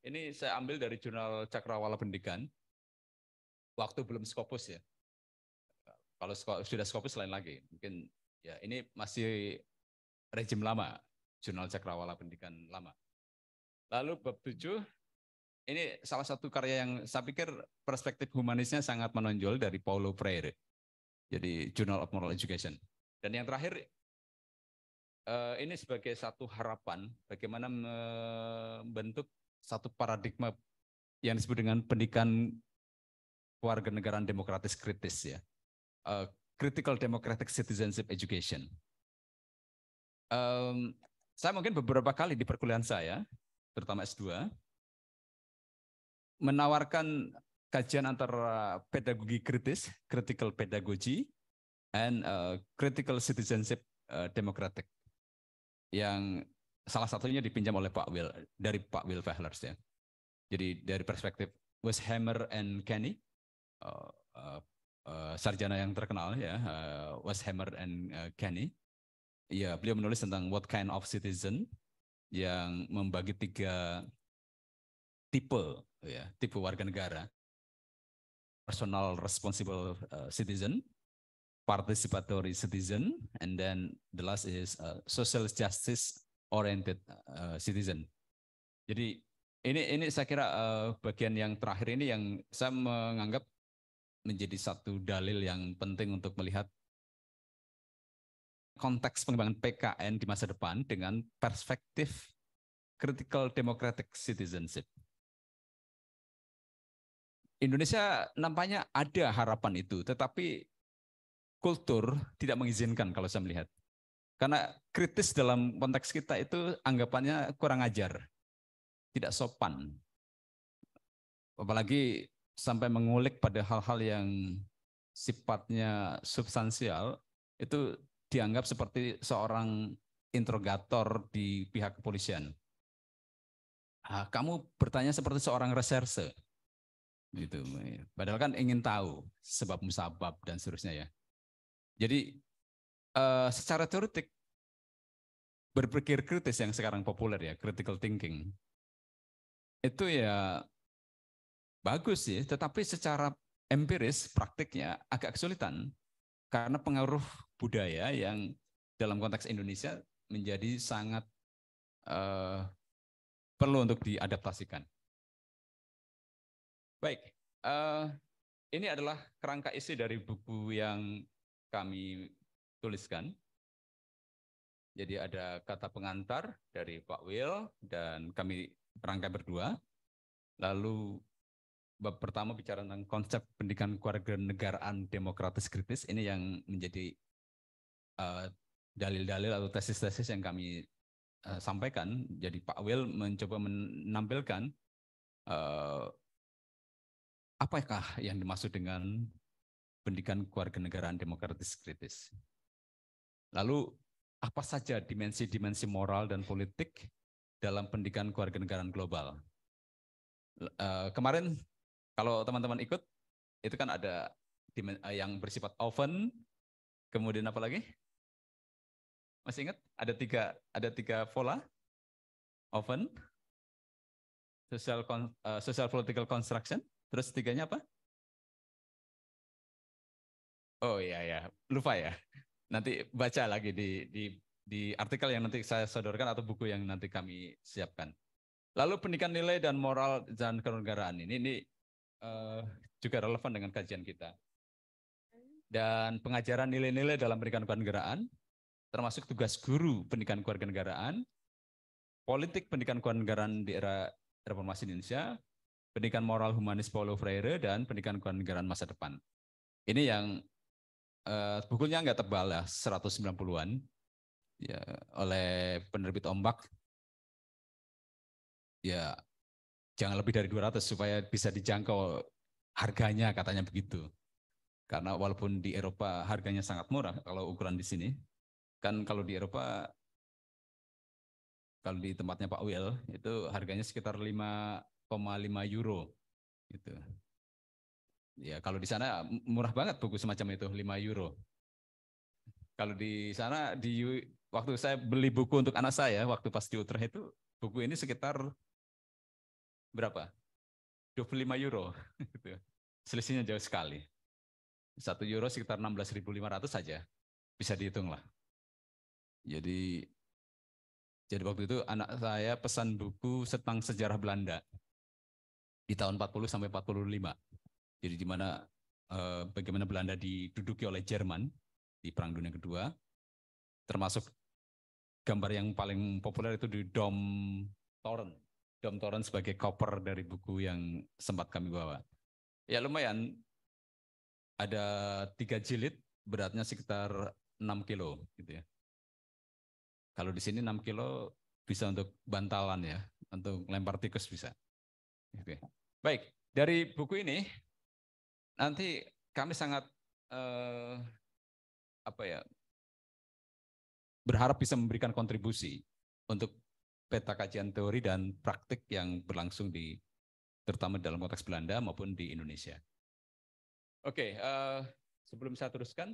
ini saya ambil dari jurnal Cakrawala Pendidikan. Waktu belum Skopus ya. Kalau sudah Skopus lain lagi. Mungkin ya ini masih rejim lama, jurnal Cakrawala Pendidikan lama. Lalu bab 7 ini salah satu karya yang saya pikir perspektif humanisnya sangat menonjol dari Paulo Freire. Jadi Journal of Moral Education. Dan yang terakhir eh, ini sebagai satu harapan bagaimana membentuk satu paradigma yang disebut dengan pendidikan warga negara demokratis kritis ya. Eh, critical Democratic Citizenship Education. saya mungkin beberapa kali di perkuliahan saya, terutama S2, menawarkan kajian antara uh, pedagogi kritis, critical pedagogy, and uh, critical citizenship uh, democratic yang salah satunya dipinjam oleh Pak Will dari Pak Will Fehlers ya. Jadi dari perspektif Westheimer and Kenny, uh, uh, uh, sarjana yang terkenal ya, uh, Westheimer and uh, Kenny, ya beliau menulis tentang what kind of citizen yang membagi tiga tipe Oh ya tipe warga negara personal responsible uh, citizen participatory citizen and then the last is uh, social justice oriented uh, citizen jadi ini ini saya kira uh, bagian yang terakhir ini yang saya menganggap menjadi satu dalil yang penting untuk melihat konteks pengembangan PKN di masa depan dengan perspektif critical democratic citizenship. Indonesia nampaknya ada harapan itu, tetapi kultur tidak mengizinkan kalau saya melihat. Karena kritis dalam konteks kita itu anggapannya kurang ajar, tidak sopan. Apalagi sampai mengulik pada hal-hal yang sifatnya substansial, itu dianggap seperti seorang interrogator di pihak kepolisian. Ah, kamu bertanya seperti seorang reserse itu. Ya. Padahal kan ingin tahu sebab musabab dan seterusnya ya. Jadi uh, secara teoretik berpikir kritis yang sekarang populer ya, critical thinking. Itu ya bagus sih, ya. tetapi secara empiris praktiknya agak kesulitan karena pengaruh budaya yang dalam konteks Indonesia menjadi sangat uh, perlu untuk diadaptasikan. Baik, uh, ini adalah kerangka isi dari buku yang kami tuliskan. Jadi ada kata pengantar dari Pak Will dan kami rangkai berdua. Lalu bab pertama bicara tentang konsep pendidikan keluarga negaraan demokratis kritis. Ini yang menjadi eh, dalil-dalil uh, atau tesis-tesis yang kami uh, sampaikan. Jadi Pak Will mencoba menampilkan uh, Apakah yang dimaksud dengan pendidikan keluarga negaraan demokratis kritis? Lalu apa saja dimensi-dimensi moral dan politik dalam pendidikan keluarga negaraan global? Uh, kemarin kalau teman-teman ikut itu kan ada eh, yang bersifat oven, kemudian apa lagi? Masih ingat? Ada tiga ada tiga pola oven, social uh, social political construction, Terus tiganya apa? Oh iya ya, lupa ya. Nanti baca lagi di di di artikel yang nanti saya sodorkan atau buku yang nanti kami siapkan. Lalu pendidikan nilai dan moral dan kenegaraan ini ini uh, juga relevan dengan kajian kita. Dan pengajaran nilai-nilai dalam pendidikan kewarganegaraan termasuk tugas guru pendidikan kewarganegaraan, politik pendidikan kewarganegaraan di era reformasi Indonesia, pendidikan moral humanis Paulo Freire dan pendidikan kewarganegaraan masa depan. Ini yang uh, bukunya nggak tebal ya 190-an ya oleh penerbit Ombak. Ya jangan lebih dari 200 supaya bisa dijangkau harganya katanya begitu. Karena walaupun di Eropa harganya sangat murah kalau ukuran di sini, kan kalau di Eropa kalau di tempatnya Pak Will itu harganya sekitar 5 euro gitu. Ya kalau di sana murah banget buku semacam itu 5 euro. Kalau di sana di waktu saya beli buku untuk anak saya waktu pas di Utrecht itu buku ini sekitar berapa? 25 euro gitu. Selisihnya jauh sekali. Satu euro sekitar 16.500 saja. Bisa dihitung lah. Jadi jadi waktu itu anak saya pesan buku tentang sejarah Belanda di tahun 40 sampai 45. Jadi di mana eh, bagaimana Belanda diduduki oleh Jerman di Perang Dunia Kedua, termasuk gambar yang paling populer itu di Dom Toren. Dom Toren sebagai koper dari buku yang sempat kami bawa. Ya lumayan, ada tiga jilid, beratnya sekitar 6 kilo gitu ya. Kalau di sini 6 kilo bisa untuk bantalan ya, untuk lempar tikus bisa. Oke. Baik, dari buku ini nanti kami sangat eh, apa ya berharap bisa memberikan kontribusi untuk peta kajian teori dan praktik yang berlangsung di terutama dalam konteks Belanda maupun di Indonesia. Oke, eh, sebelum saya teruskan,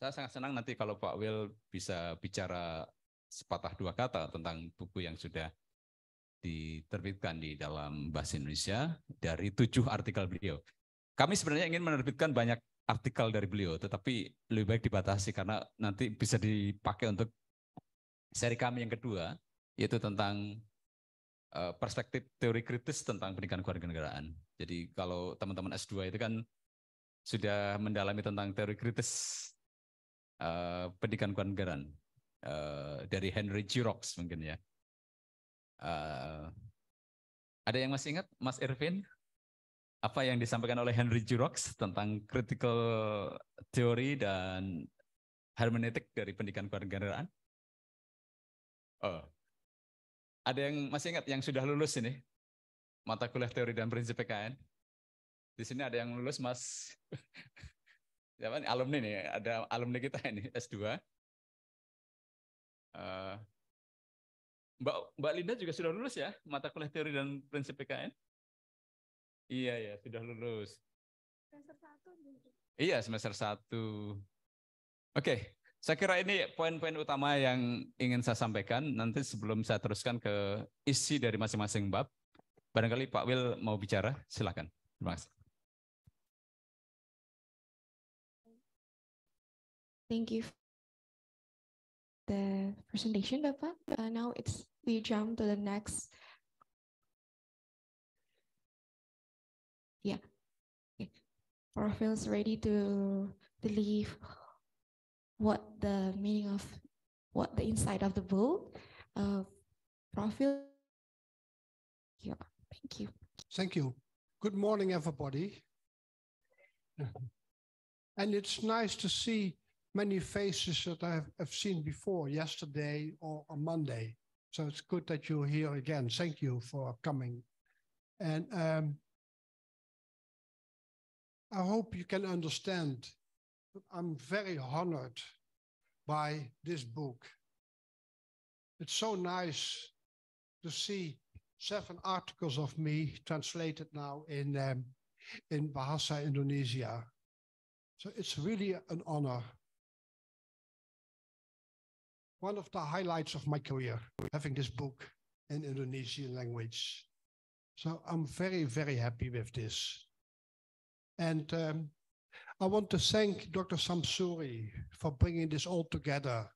saya sangat senang nanti kalau Pak Will bisa bicara sepatah dua kata tentang buku yang sudah diterbitkan di dalam bahasa Indonesia dari tujuh artikel beliau. Kami sebenarnya ingin menerbitkan banyak artikel dari beliau, tetapi lebih baik dibatasi karena nanti bisa dipakai untuk seri kami yang kedua, yaitu tentang eh, perspektif teori kritis tentang pendidikan keluarga negaraan. Jadi kalau teman-teman S2 itu kan sudah mendalami tentang teori kritis uh, pendidikan negaraan uh, dari Henry Girox mungkin ya. Eh, ada yang masih ingat Mas Irvin? Apa yang disampaikan oleh Henry Jurox tentang critical theory dan hermeneutik dari pendidikan kewarganegaraan? Oh. Ada yang masih ingat yang sudah lulus ini? Mata kuliah teori dan prinsip PKN. Di sini ada yang lulus Mas alumni nih, ada alumni kita ini S2. Uh, Mbak Mbak Linda juga sudah lulus ya mata kuliah teori dan prinsip PKN? Iya ya, sudah lulus. Semester satu. Iya, semester satu. Oke, okay. saya kira ini poin-poin utama yang ingin saya sampaikan. Nanti sebelum saya teruskan ke isi dari masing-masing bab, barangkali Pak Wil mau bicara, silakan. Terima kasih. Thank you for the presentation, Bapak. Uh, now it's we jump to the next. Yeah. Okay. ready to believe what the meaning of what the inside of the world of Profil. Yeah. Thank you. Thank you. Good morning, everybody. And it's nice to see many faces that I have seen before yesterday or on Monday. So it's good that you're here again. Thank you for coming. And um, I hope you can understand. I'm very honored by this book. It's so nice to see seven articles of me translated now in, um, in Bahasa, Indonesia. So it's really an honor one of the highlights of my career, having this book in Indonesian language. So I'm very, very happy with this. And um, I want to thank Dr. Samsuri for bringing this all together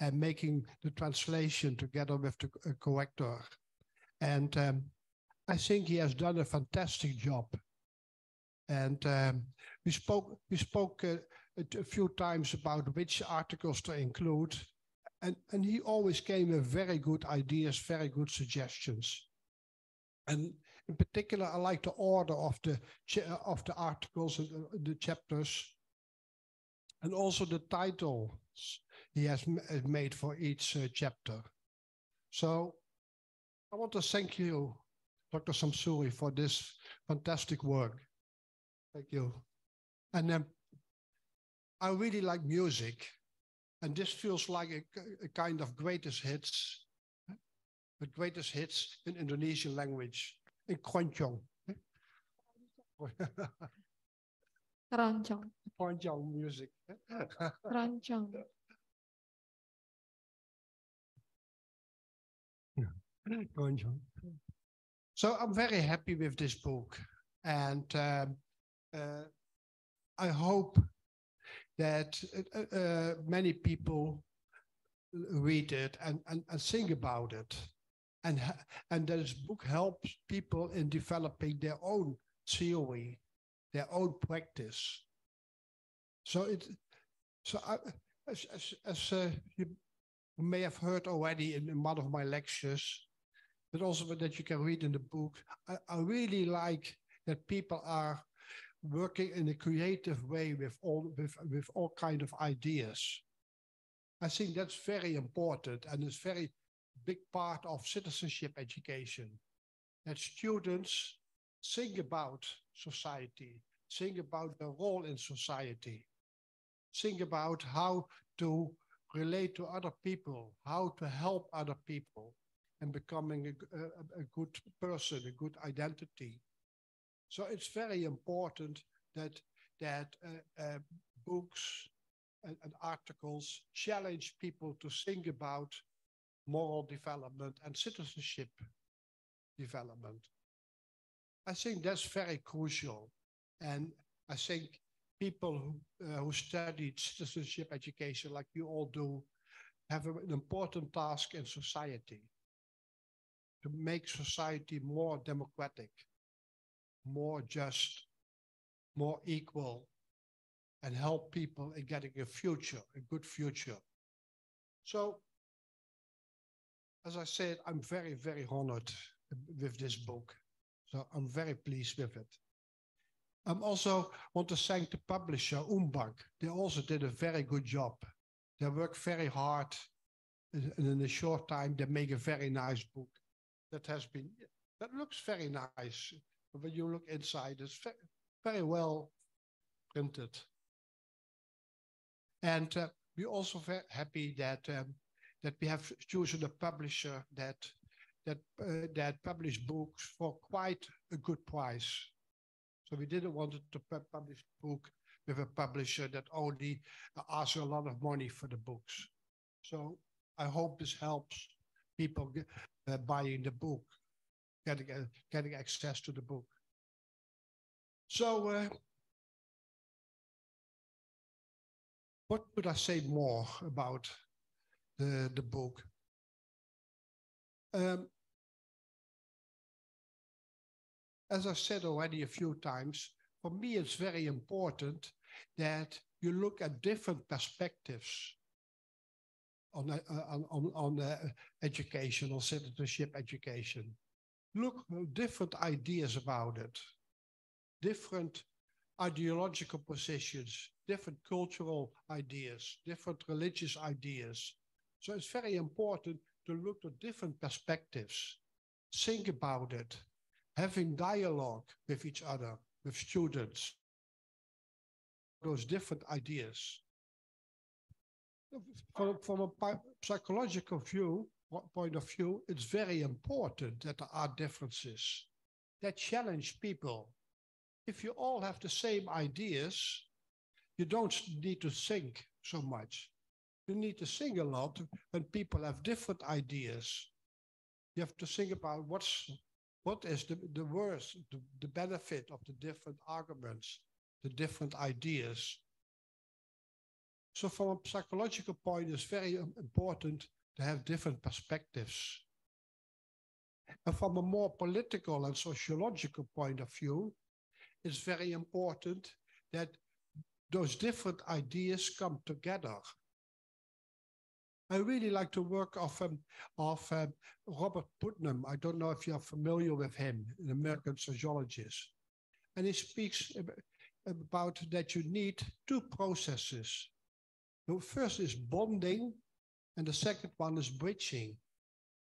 and making the translation together with the uh, corrector. And um, I think he has done a fantastic job. And um, we spoke, we spoke uh, a few times about which articles to include and and he always came with very good ideas, very good suggestions. And in particular, I like the order of the uh, of the articles, uh, the chapters, and also the title he has made for each uh, chapter. So, I want to thank you, Dr. Samsuri, for this fantastic work. Thank you. And um, I really like music, and this feels like a, a kind of greatest hits, but greatest hits in Indonesian language, in Kronjong. Keroncong. Keroncong music. Keroncong. So I'm very happy with this book, and um, uh, I hope that uh, uh, uh, many people read it and, and, and think about it. And, and this book helps people in developing their own theory, their own practice. So it, so I, as, as, as uh, you may have heard already in, in, one of my lectures, but also that you can read in the book, I, I really like that people are working in a creative way with all with, with all kind of ideas. I think that's very important and it's very big part of citizenship education. That students think about society, think about their role in society, think about how to relate to other people, how to help other people, and becoming a, a, a good person, a good identity. So it's very important that that uh, uh, books and, and, articles challenge people to think about moral development and citizenship development. I think that's very crucial, and I think people who, uh, who studied citizenship education, like you all do, have an important task in society to make society more democratic more just, more equal, and help people in getting a future, a good future. So, as I said, I'm very, very honored with this book. So I'm very pleased with it. I am also want to thank the publisher, Umbank. They also did a very good job. They work very hard. And in a short time, they make a very nice book that has been, that looks very nice when you look inside, it's very well printed. And uh, we're also very happy that um, that we have chosen a publisher that that uh, that published books for quite a good price. So we didn't want to publish a book with a publisher that only uh, asks a lot of money for the books. So I hope this helps people get, uh, buying the book getting, uh, getting access to the book. So, uh, what could I say more about the, the book? Um, as I said already a few times, for me it's very important that you look at different perspectives on, uh, on, on, on uh, education, on citizenship education look different ideas about it, different ideological positions, different cultural ideas, different religious ideas. So it's very important to look at different perspectives, think about it, having dialogue with each other, with students, those different ideas. From, from a psychological view, point of view, it's very important that there are differences that challenge people. If you all have the same ideas, you don't need to think so much. You need to think a lot when people have different ideas. You have to think about what's what is the, the worst, the, the benefit of the different arguments, the different ideas. So, from a psychological point, it's very important to have different perspectives. And from a more political and sociological point of view, it's very important that those different ideas come together. I really like the work of, um, of um, Robert Putnam. I don't know if you're familiar with him, an American sociologist. And he speaks about that you need two processes. The first is bonding and the second one is bridging.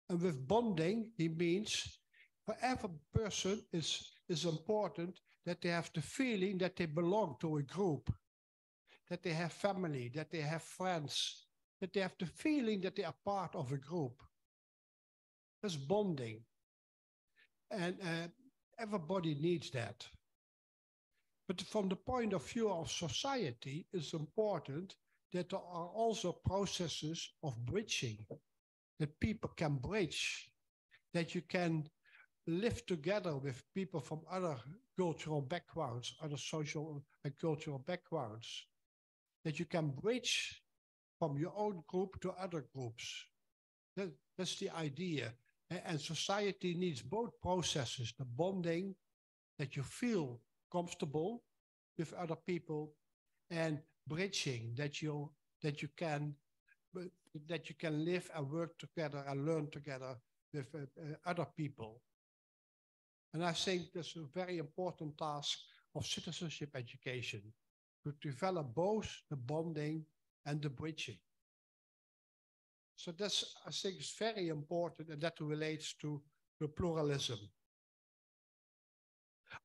And with bonding, he means for every person is is important that they have the feeling that they belong to a group, that they have family, that they have friends, that they have the feeling that they are part of a group. That's bonding. And uh, everybody needs that. But from the point of view of society, it's important that there are also processes of bridging, that people can bridge, that you can live together with people from other cultural backgrounds, other social and cultural backgrounds, that you can bridge from your own group to other groups. That, that's the idea. And, and society needs both processes the bonding, that you feel comfortable with other people, and bridging that you that you can that you can live and work together and learn together with uh, uh, other people. And I think that's a very important task of citizenship education to develop both the bonding and the bridging. So that's, I think, is very important, and that relates to the pluralism.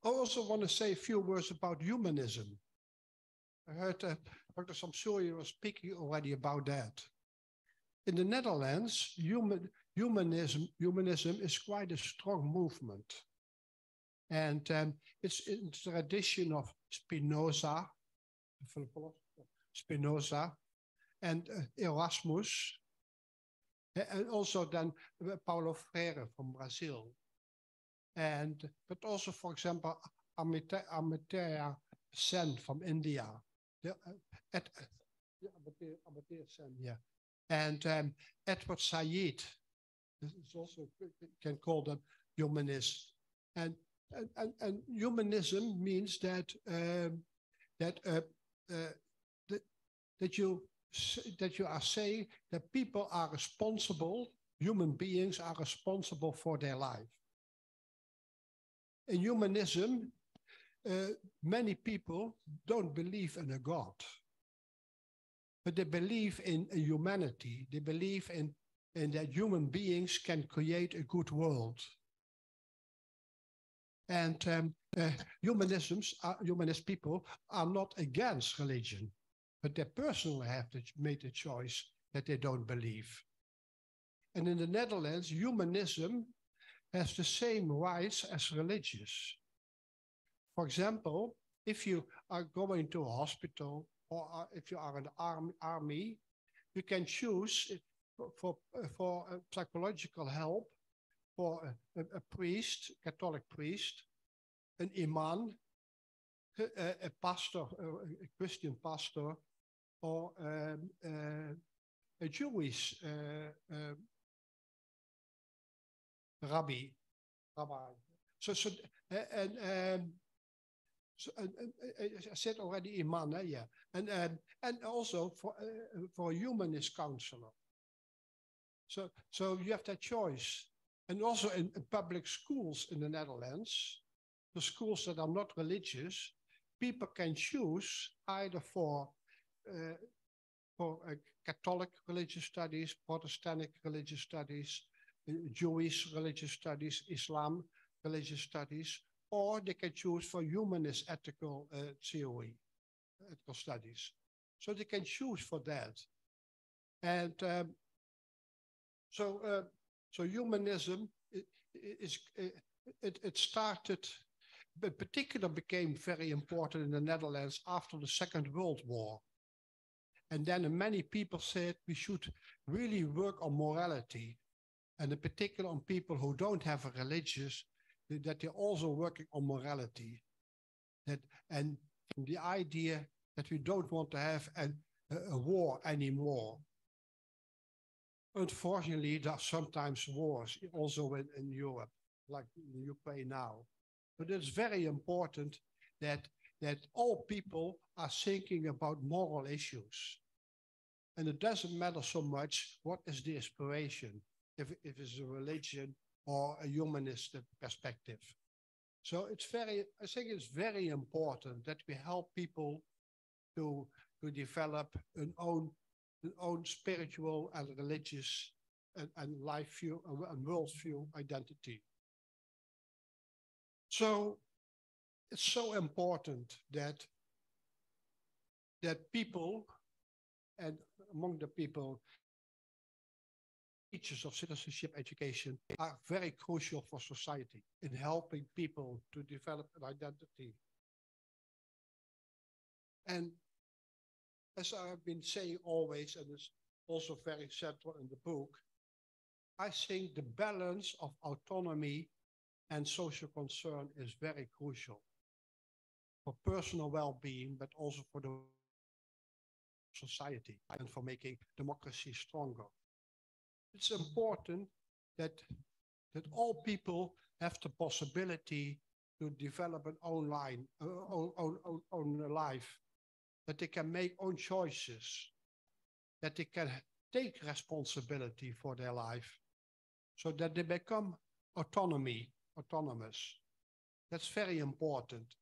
I also want to say a few words about humanism. I heard that uh, Dr. Samsouri was speaking already about that. In the Netherlands, human, humanism, humanism is quite a strong movement. And um, it's in the tradition of Spinoza, Spinoza, and uh, Erasmus, and also then uh, Paulo Freire from Brazil. And, but also, for example, Amitaya Sen from India the, uh, at, uh, yeah, and um, Edward Said is also can call them humanists, and and, and, and humanism means that um, that uh, uh, that that you that you are saying that people are responsible, human beings are responsible for their life. In humanism, uh, many people don't believe in a God, but they believe in humanity. They believe in, in that human beings can create a good world. And um, uh, humanisms, are, humanist people are not against religion, but they personally have to, made a choice that they don't believe. And in the Netherlands, humanism has the same rights as religious. For example, if you are going to a hospital or uh, if you are in the arm, army, you can choose for, for uh, uh, psychological help for a, a priest, Catholic priest, an imam, a, a, pastor, a, Christian pastor, or um, a Jewish um, rabbi, rabbi. So, so and um, so, I eh, said eh, eh, already Iman, eh? yeah. And, um, and also for, for a humanist counselor. So, so you have that choice. And also in, in public schools in the Netherlands, the schools that are not religious, people can choose either for uh, for uh, Catholic religious studies, Protestantic religious studies, Jewish religious studies, Islam religious studies, or they can choose for humanist ethical uh, theory, ethical studies. So they can choose for that. And um, so, uh, so humanism is, it, it, it started, but particular became very important in the Netherlands after the Second World War. And then many people said we should really work on morality, and in particular on people who don't have a religious that they're also working on morality. That and the idea that we don't want to have an, a, war anymore. Unfortunately, there are sometimes wars also in, in Europe, like in Ukraine now. But it's very important that that all people are thinking about moral issues. And it doesn't matter so much what is the inspiration, if, if it's a religion or a humanistic perspective. So it's very, I think it's very important that we help people to, to develop an own, an own spiritual and religious and, and life view and worldview identity. So it's so important that that people and among the people Teachers of citizenship education are very crucial for society in helping people to develop an identity. And as I've been saying always, and it's also very central in the book, I think the balance of autonomy and social concern is very crucial for personal well-being, but also for the society and for making democracy stronger. It's important that, that all people have the possibility to develop an uh, own line, uh, own, own, own life, that they can make own choices, that they can take responsibility for their life, so that they become autonomy, autonomous. That's very important.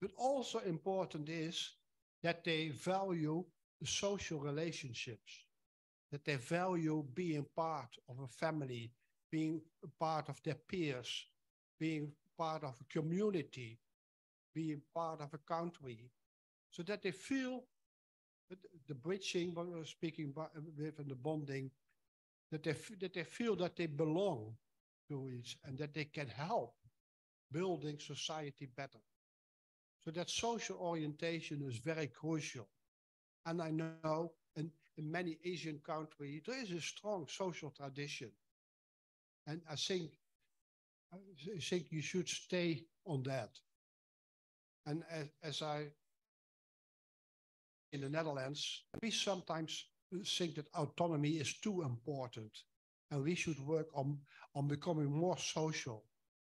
But also important is that they value the social relationships that they value being part of a family, being part of their peers, being part of a community, being part of a country, so that they feel that the bridging, what we were speaking uh, with, and the bonding, that they, that they feel that they belong to each and that they can help building society better. So that social orientation is very crucial. And I know, and in many Asian countries, there is a strong social tradition. And I think, I think you should stay on that. And as, as I, in the Netherlands, we sometimes think that autonomy is too important. And we should work on, on becoming more social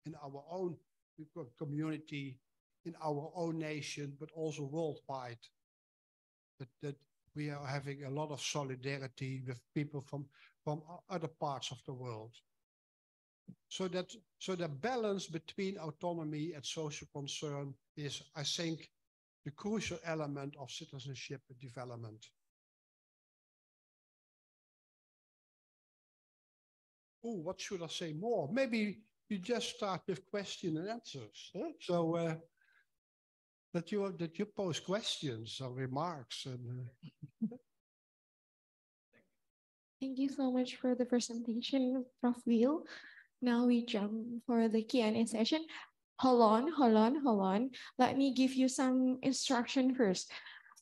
in our own community, in our own nation, but also worldwide. That, that we are having a lot of solidarity with people from, from other parts of the world. So that so the balance between autonomy and social concern is, I think, the crucial element of citizenship development. Oh, what should I say more? Maybe you just start with question and answers. Huh? So uh, that you that you pose questions or remarks and uh, thank you so much for the presentation prof will now we jump for the q&a session hold on hold on hold on let me give you some instruction first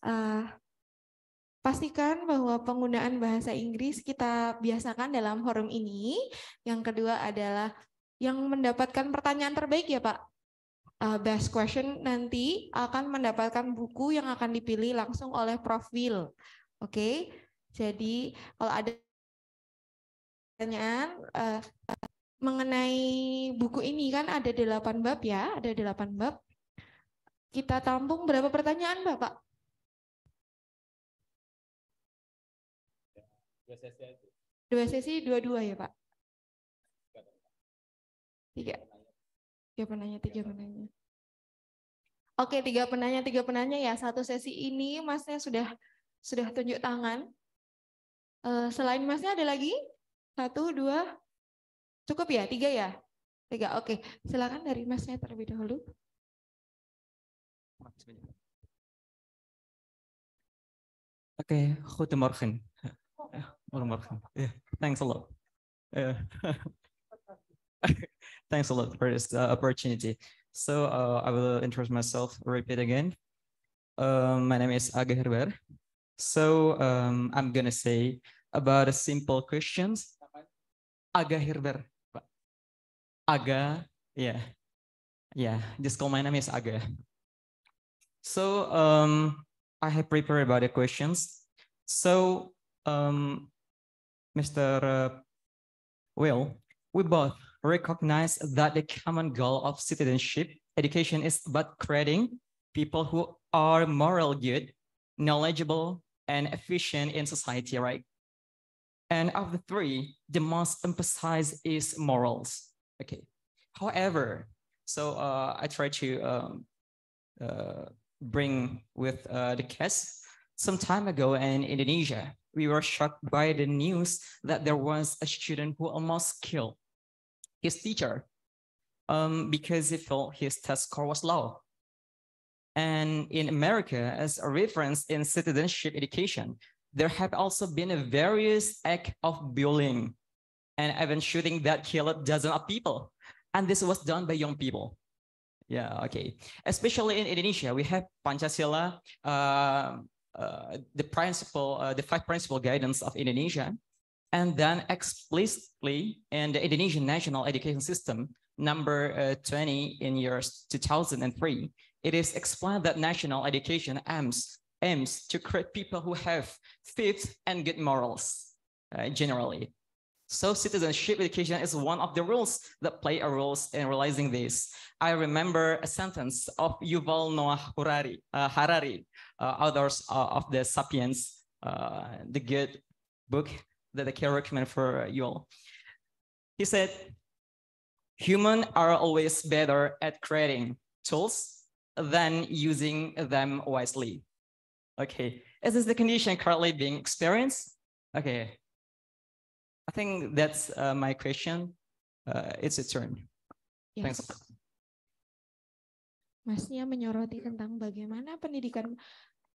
uh, Pastikan bahwa penggunaan bahasa Inggris kita biasakan dalam forum ini. Yang kedua adalah yang mendapatkan pertanyaan terbaik ya Pak uh, best question nanti akan mendapatkan buku yang akan dipilih langsung oleh Prof. Will. Oke, okay? jadi kalau ada pertanyaan uh, mengenai buku ini kan ada delapan bab ya, ada delapan bab. Kita tampung berapa pertanyaan Bapak? Dua sesi aja. Dua sesi, dua-dua ya Pak? Tiga. Tiga penanya, tiga penanya. Oke, tiga penanya, tiga penanya ya. Satu sesi ini masnya sudah sudah tunjuk tangan. Eh, selain masnya ada lagi? Satu, dua, cukup ya? Tiga ya? Tiga, oke. Silakan dari masnya terlebih dahulu. Oke, guten Morgen. Eh, guten yeah. Thanks a lot. Eh, Thanks a lot for this uh, opportunity. So uh, I will introduce myself, repeat again. Um, my name is Aga Herber. So um, I'm gonna say about a simple questions. Aga Herber. Aga, yeah. Yeah, just call my name is Aga. So um, I have prepared about the questions. So Mr. Um, uh, will, we both recognize that the common goal of citizenship education is about creating people who are moral good, knowledgeable, and efficient in society, right? And of the three, the most emphasized is morals. Okay. However, so uh, I try to um, uh, bring with uh, the case. Some time ago in Indonesia, we were shocked by the news that there was a student who almost killed his teacher um, because he felt his test score was low. And in America, as a reference in citizenship education, there have also been a various act of bullying and even shooting that killed dozens of people. And this was done by young people. Yeah, okay. Especially in Indonesia, we have Pancasila, uh, uh, the principle, uh, the five principle guidance of Indonesia, and then explicitly in the Indonesian national education system, number uh, 20 in years 2003, it is explained that national education aims, aims to create people who have fit and good morals uh, generally. So citizenship education is one of the rules that play a role in realizing this. I remember a sentence of Yuval Noah Harari, uh, Harari uh, authors uh, of the Sapiens, uh, the good book that I can recommend for you all. He said, humans are always better at creating tools than using them wisely. Okay, is this the condition currently being experienced? Okay, I think that's uh, my question. Uh, it's your turn. Yes. Thanks. Masnya menyoroti tentang bagaimana pendidikan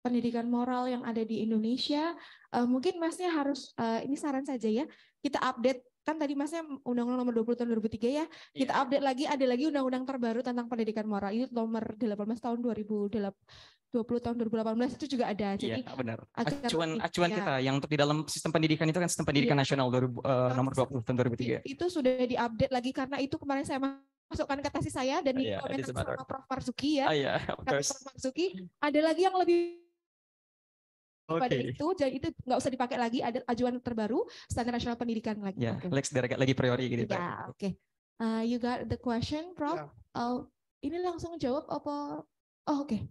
pendidikan moral yang ada di Indonesia. Uh, mungkin Masnya harus uh, ini saran saja ya, kita update kan tadi Masnya Undang-Undang Nomor 20 Tahun 2003 ya. Kita iya. update lagi ada lagi Undang-Undang terbaru tentang pendidikan moral itu Nomor 18 Tahun 2020 tahun 2018 itu juga ada. Iya, jadi yeah, benar. Acuan acuan kita yang untuk di dalam sistem pendidikan itu kan sistem pendidikan yeah. nasional 20, uh, eh, nomor 20 tahun 2003. Itu sudah diupdate lagi karena itu kemarin saya masukkan ke tesis saya dan oh, yeah, di iya, komentar sama Prof Marzuki ya. Oh, yeah, Prof Marzuki ada lagi yang lebih okay. itu jadi itu nggak usah dipakai lagi ada ajuan terbaru standar nasional pendidikan lagi ya yeah, okay. lex lagi priori gitu ya, ya oke uh, you got the question Prof yeah. uh, ini langsung jawab apa oh oke okay.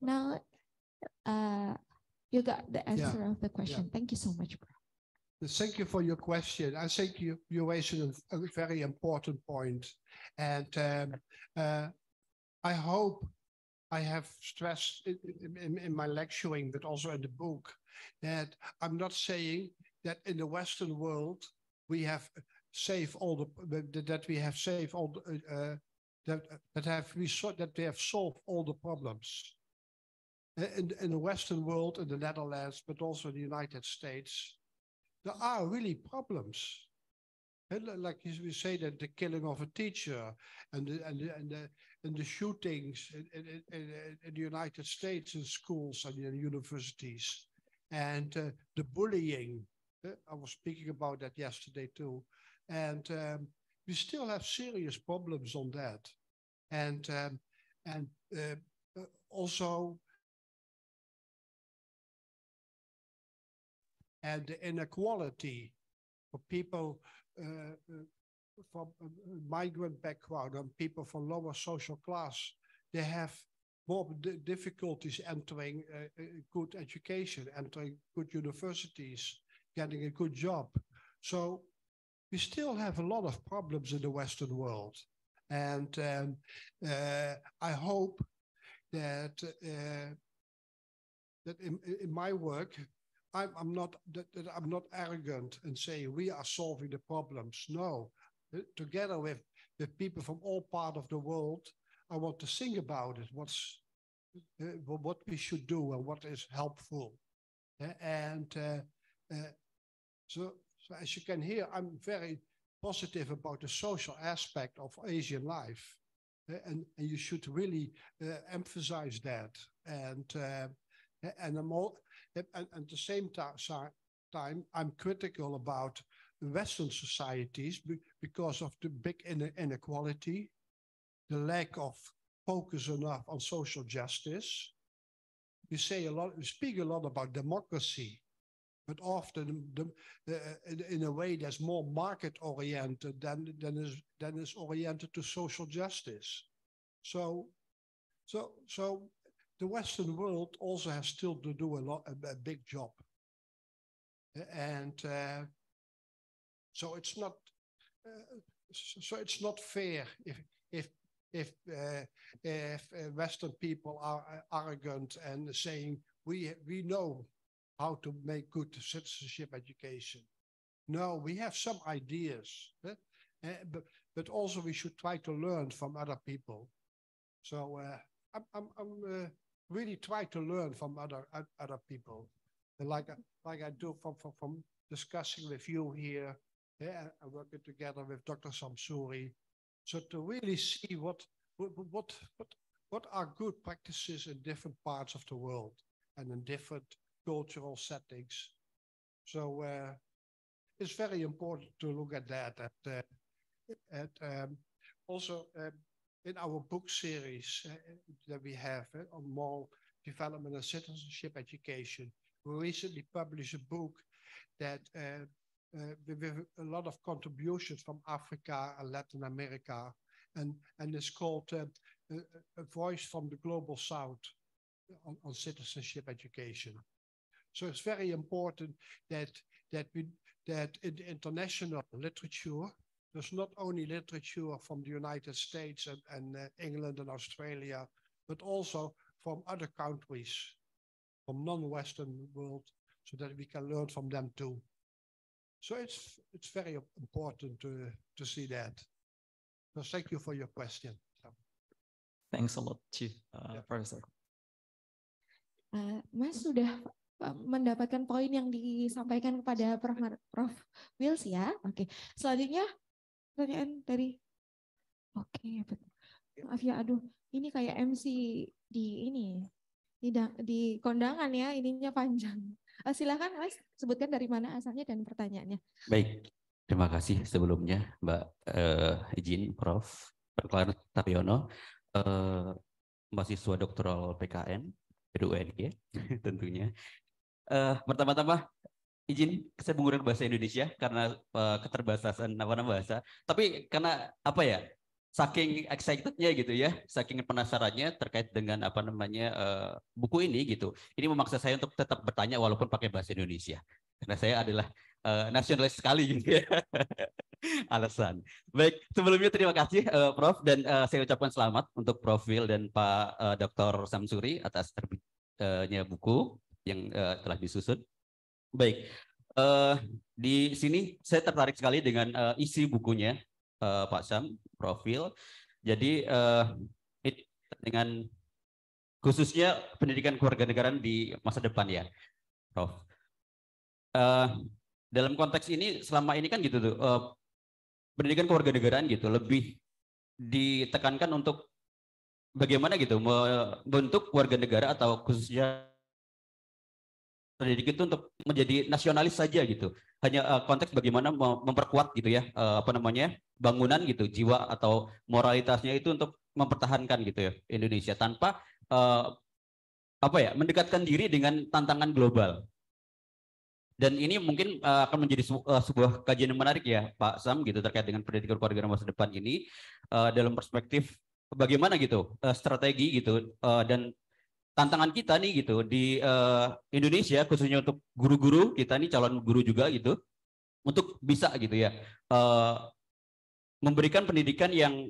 now uh, you got the ya. answer yeah. of the question yeah. thank you so much Prof Thank you for your question. I think you, you raised a very important point. And um, uh, I hope I have stressed in, in, in, my lecturing, but also in the book, that I'm not saying that in the Western world we have saved all the that we have saved all the, uh, uh that that have saw, that they have solved all the problems. In, in the Western world, in the Netherlands, but also in the United States, there are really problems. Uh, like we say that the killing of a teacher and the, and the, and the and the shootings in, in, in, in, the United States in schools and in universities, and uh, the bullying. Uh, I was speaking about that yesterday too, and um, we still have serious problems on that, and um, and uh, uh also. And the inequality for people uh, from uh, migrant background and people from lower social class, they have more difficulties entering good education, entering good universities, getting a good job. So we still have a lot of problems in the Western world. And um, uh, I hope that uh, that in, in, my work, I'm, I'm not that, that I'm not arrogant and say we are solving the problems. No, together with, with people from all part of the world. I want to think about it, what's, uh, what we should do and what is helpful. Uh, and uh, so, so, as you can hear, I'm very positive about the social aspect of Asian life. Uh, and, and, you should really uh, emphasize that. And, uh, and, I'm all, and, and at the same time, I'm critical about Western societies because of the big inequality, the lack of focus enough on social justice. You say a lot, you speak a lot about democracy, but often the, in a way that's more market oriented than, than, is, than is oriented to social justice. So, so, so the Western world also has still to do a lot a, a big job. And uh, so it's not uh, so it's not fair if if if uh, if uh, Western people are uh, arrogant and saying we we know how to make good citizenship education. No, we have some ideas, huh? Uh, but but also we should try to learn from other people. So I'm I'm, I'm really try to learn from other other people, like like I do from from, from discussing with you here yeah, I'm working together with Dr. Samsuri, So to really see what, what, what, what are good practices in different parts of the world and in different cultural settings. So uh, it's very important to look at that. At, uh, at um, also um, in our book series uh, that we have uh, on moral development and citizenship education, we recently published a book that uh, Eh, with a lot of contributions from Africa and Latin America, and and it's called uh, a, Voice from the Global South on, on citizenship education. So it's very important that that we that in the international literature, there's not only literature from the United States and, and uh, England and Australia, but also from other countries, from non-Western world, so that we can learn from them too. So it's, it's very important to, to see that. So thank you for your question. Thanks a lot, Chief uh, yeah. Professor. Uh, Mas sudah uh, mendapatkan poin yang disampaikan kepada Prof. Prof. Wills ya. Oke. Okay. Selanjutnya pertanyaan dari Oke, okay. maaf ya aduh, ini kayak MC di ini di, di kondangan ya, ininya panjang. Eh, silakan Mas, sebutkan dari mana asalnya dan pertanyaannya. Baik, terima kasih sebelumnya Mbak uh, eh, izin Prof. Perkelan Tapiono uh, mahasiswa doktoral PKN, PDUNG tentunya. Uh, Pertama-tama izin saya menggunakan bahasa Indonesia karena uh, keterbatasan nama-nama bahasa. Tapi karena apa ya? saking excitednya gitu ya, saking penasarannya terkait dengan apa namanya uh, buku ini gitu. Ini memaksa saya untuk tetap bertanya walaupun pakai bahasa Indonesia. Karena saya adalah uh, nasionalis sekali gitu ya. Alasan. Baik, sebelumnya terima kasih uh, Prof dan uh, saya ucapkan selamat untuk Prof Will dan Pak uh, Dr. Samsuri atas terbitnya uh buku yang uh, telah disusun. Baik. Uh, di sini saya tertarik sekali dengan uh, isi bukunya uh, Pak Sam profil. Jadi uh, ini dengan khususnya pendidikan keluarga negara di masa depan ya, Prof. Uh, dalam konteks ini selama ini kan gitu tuh uh, pendidikan negara gitu lebih ditekankan untuk bagaimana gitu membentuk warga negara atau khususnya terdidik itu untuk menjadi nasionalis saja gitu. Hanya uh, konteks bagaimana memperkuat gitu ya uh, apa namanya bangunan gitu, jiwa atau moralitasnya itu untuk mempertahankan gitu ya Indonesia tanpa uh, apa ya mendekatkan diri dengan tantangan global. Dan ini mungkin uh, akan menjadi sebu uh, sebuah kajian yang menarik ya Pak Sam gitu terkait dengan pendidikan keluarga masa depan ini uh, dalam perspektif bagaimana gitu uh, strategi gitu uh, dan tantangan kita nih gitu di uh, Indonesia khususnya untuk guru-guru kita nih calon guru juga gitu untuk bisa gitu ya uh, memberikan pendidikan yang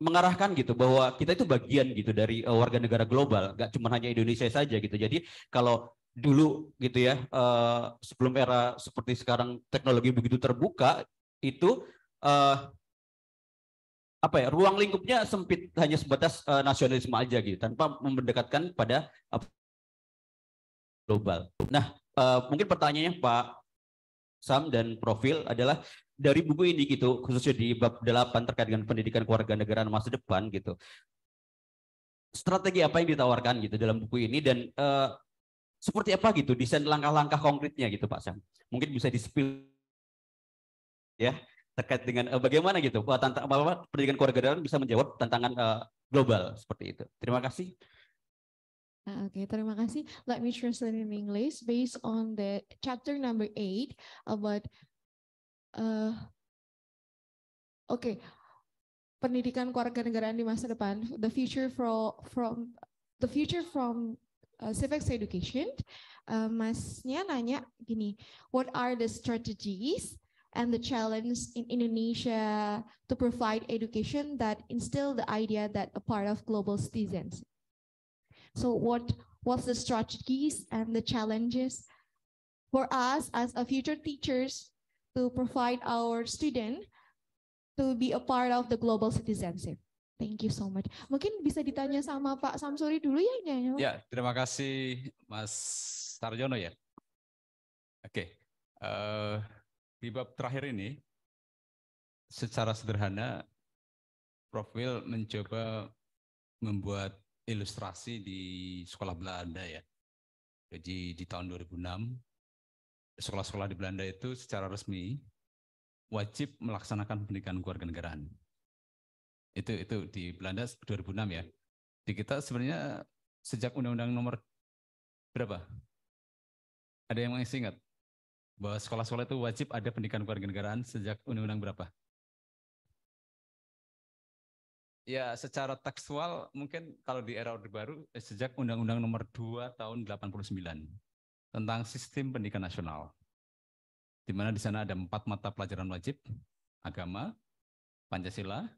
mengarahkan gitu bahwa kita itu bagian gitu dari uh, warga negara global nggak cuma hanya Indonesia saja gitu jadi kalau dulu gitu ya uh, sebelum era seperti sekarang teknologi begitu terbuka itu uh, apa ya ruang lingkupnya sempit hanya sebatas uh, nasionalisme aja gitu tanpa mendekatkan pada global. Nah uh, mungkin pertanyaannya Pak Sam dan Profil adalah dari buku ini gitu khususnya di bab 8 terkait dengan pendidikan keluarga negara masa depan gitu strategi apa yang ditawarkan gitu dalam buku ini dan uh, seperti apa gitu desain langkah-langkah konkretnya gitu Pak Sam mungkin bisa di ya terkait dengan uh, bagaimana gitu uh, eh, tantang, apa, pendidikan keluarga dalam bisa menjawab tantangan uh, global seperti itu. Terima kasih. Ah, oke, okay, terima kasih. Let me translate in English based on the chapter number 8 about uh, Oke. Okay. Pendidikan negaraan di masa depan, the future from from the future from uh, civics education. Uh, masnya nanya gini, what are the strategies and the challenge in Indonesia to provide education that instill the idea that a part of global citizens. So what was the strategies and the challenges for us as a future teachers to provide our student to be a part of the global citizenship. Thank you so much. Mungkin bisa ditanya sama Pak Samsuri dulu ya. Nyanyi. Ya, terima kasih Mas Tarjono ya. Oke. Okay. Uh, eh, Di bab terakhir ini, secara sederhana, Prof. Will mencoba membuat ilustrasi di sekolah Belanda ya. Jadi di tahun 2006, sekolah-sekolah di Belanda itu secara resmi wajib melaksanakan pendidikan keluarga negaraan. Itu itu di Belanda 2006 ya. Di kita sebenarnya sejak Undang-Undang nomor berapa? Ada yang masih ingat? bahwa sekolah-sekolah itu wajib ada pendidikan keluarga negaraan sejak undang-undang berapa? Ya, secara tekstual mungkin kalau di era Orde Baru eh, sejak Undang-Undang Nomor 2 tahun 89 tentang sistem pendidikan nasional. Di mana di sana ada empat mata pelajaran wajib, agama, Pancasila,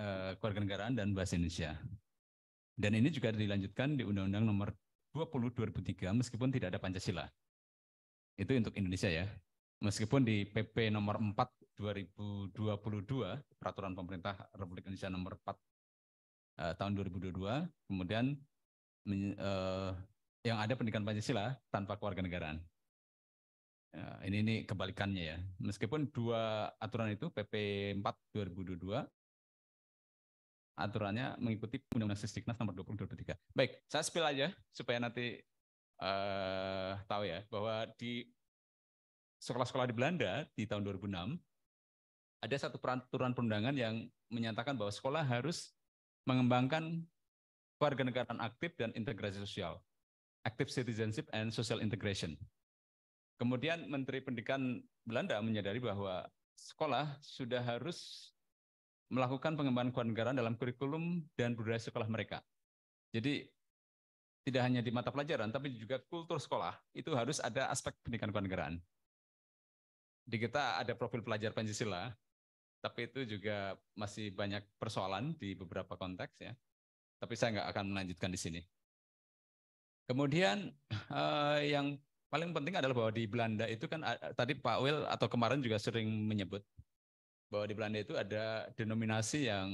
eh, keluarga negaraan, dan bahasa Indonesia. Dan ini juga dilanjutkan di Undang-Undang Nomor 20 2003 meskipun tidak ada Pancasila. Itu untuk Indonesia ya. Meskipun di PP nomor 4 2022 peraturan pemerintah Republik Indonesia nomor 4 eh, tahun 2022 kemudian eh, yang ada pendidikan Pancasila tanpa kewarganegaraan. Nah, ini ini kebalikannya ya. Meskipun dua aturan itu PP 4 2022 aturannya mengikuti Undang-Undang Sisdiknas nomor 20 Baik, saya spill aja supaya nanti uh, tahu ya bahwa di sekolah-sekolah di Belanda di tahun 2006 ada satu peraturan perundangan yang menyatakan bahwa sekolah harus mengembangkan warga kewarganegaraan aktif dan integrasi sosial, active citizenship and social integration. Kemudian Menteri Pendidikan Belanda menyadari bahwa sekolah sudah harus melakukan pengembangan kewarganegaraan dalam kurikulum dan budaya sekolah mereka. Jadi tidak hanya di mata pelajaran, tapi juga kultur sekolah, itu harus ada aspek pendidikan kewarganegaraan. Di kita ada profil pelajar Pancasila, tapi itu juga masih banyak persoalan di beberapa konteks ya. Tapi saya nggak akan melanjutkan di sini. Kemudian eh, yang paling penting adalah bahwa di Belanda itu kan eh, tadi Pak Wil atau kemarin juga sering menyebut bahwa di Belanda itu ada denominasi yang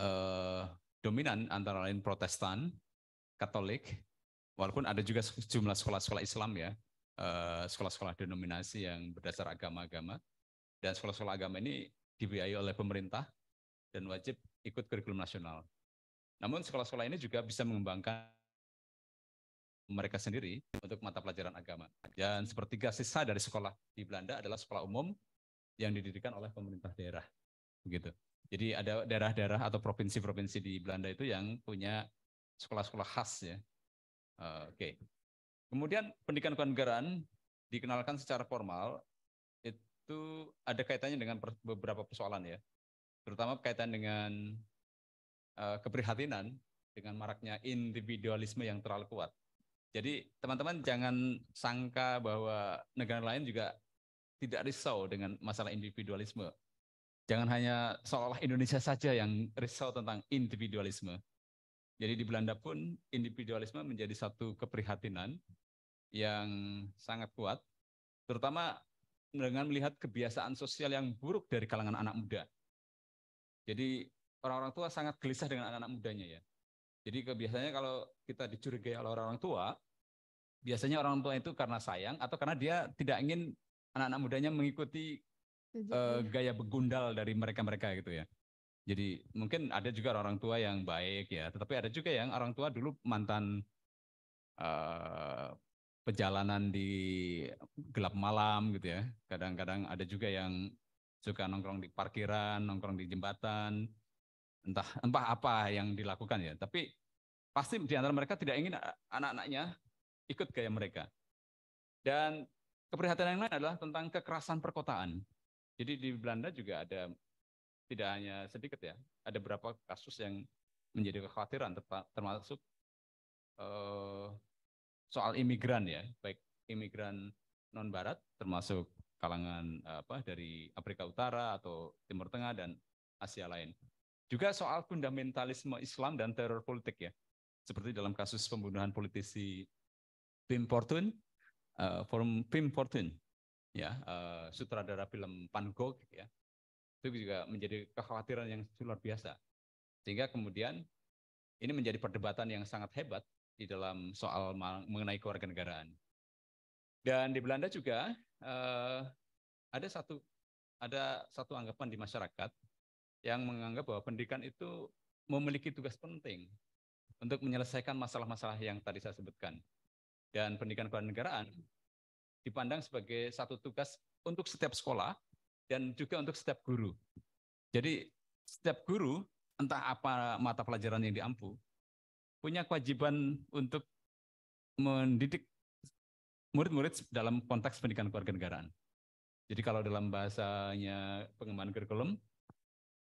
eh, dominan antara lain Protestan, Katolik, walaupun ada juga sejumlah sekolah-sekolah Islam ya, eh, sekolah-sekolah denominasi yang berdasar agama-agama, dan sekolah-sekolah agama ini dibiayai oleh pemerintah dan wajib ikut kurikulum nasional. Namun sekolah-sekolah ini juga bisa mengembangkan mereka sendiri untuk mata pelajaran agama. Dan sepertiga sisa dari sekolah di Belanda adalah sekolah umum yang didirikan oleh pemerintah daerah. Begitu. Jadi ada daerah-daerah atau provinsi-provinsi di Belanda itu yang punya sekolah-sekolah khas ya. Eh, oke. Okay. Kemudian pendidikan kewarganegaraan dikenalkan secara formal itu ada kaitannya dengan beberapa persoalan ya. Terutama kaitan dengan uh, keprihatinan dengan maraknya individualisme yang terlalu kuat. Jadi teman-teman jangan sangka bahwa negara lain juga tidak risau dengan masalah individualisme. Jangan hanya seolah olah Indonesia saja yang risau tentang individualisme. Jadi di Belanda pun individualisme menjadi satu keprihatinan yang sangat kuat, terutama dengan melihat kebiasaan sosial yang buruk dari kalangan anak muda. Jadi orang-orang tua sangat gelisah dengan anak-anak mudanya ya. Jadi kebiasaannya kalau kita dicurigai oleh orang-orang tua, biasanya orang tua itu karena sayang atau karena dia tidak ingin anak-anak mudanya mengikuti uh, gaya begundal dari mereka-mereka gitu ya. Jadi mungkin ada juga orang, tua yang baik ya, tetapi ada juga yang orang tua dulu mantan uh, perjalanan di gelap malam gitu ya. Kadang-kadang ada juga yang suka nongkrong di parkiran, nongkrong di jembatan, entah entah apa yang dilakukan ya. Tapi pasti di antara mereka tidak ingin anak-anaknya ikut gaya mereka. Dan keprihatinan yang lain adalah tentang kekerasan perkotaan. Jadi di Belanda juga ada tidak hanya sedikit ya, ada beberapa kasus yang menjadi kekhawatiran termasuk uh, soal imigran ya, baik imigran non barat termasuk kalangan apa dari Afrika Utara atau Timur Tengah dan Asia lain. Juga soal fundamentalisme Islam dan teror politik ya. Seperti dalam kasus pembunuhan politisi Pim Fortun uh, eh, Forum Pim Fortun ya, uh, sutradara film Van Gogh ya, itu juga menjadi kekhawatiran yang luar biasa. Sehingga kemudian ini menjadi perdebatan yang sangat hebat di dalam soal mengenai kewarganegaraan. Dan di Belanda juga eh, ada satu ada satu anggapan di masyarakat yang menganggap bahwa pendidikan itu memiliki tugas penting untuk menyelesaikan masalah-masalah yang tadi saya sebutkan. Dan pendidikan kewarganegaraan dipandang sebagai satu tugas untuk setiap sekolah dan juga untuk setiap guru. Jadi setiap guru, entah apa mata pelajaran yang diampu, punya kewajiban untuk mendidik murid-murid dalam konteks pendidikan keluarga negaraan. Jadi kalau dalam bahasanya pengembangan kurikulum,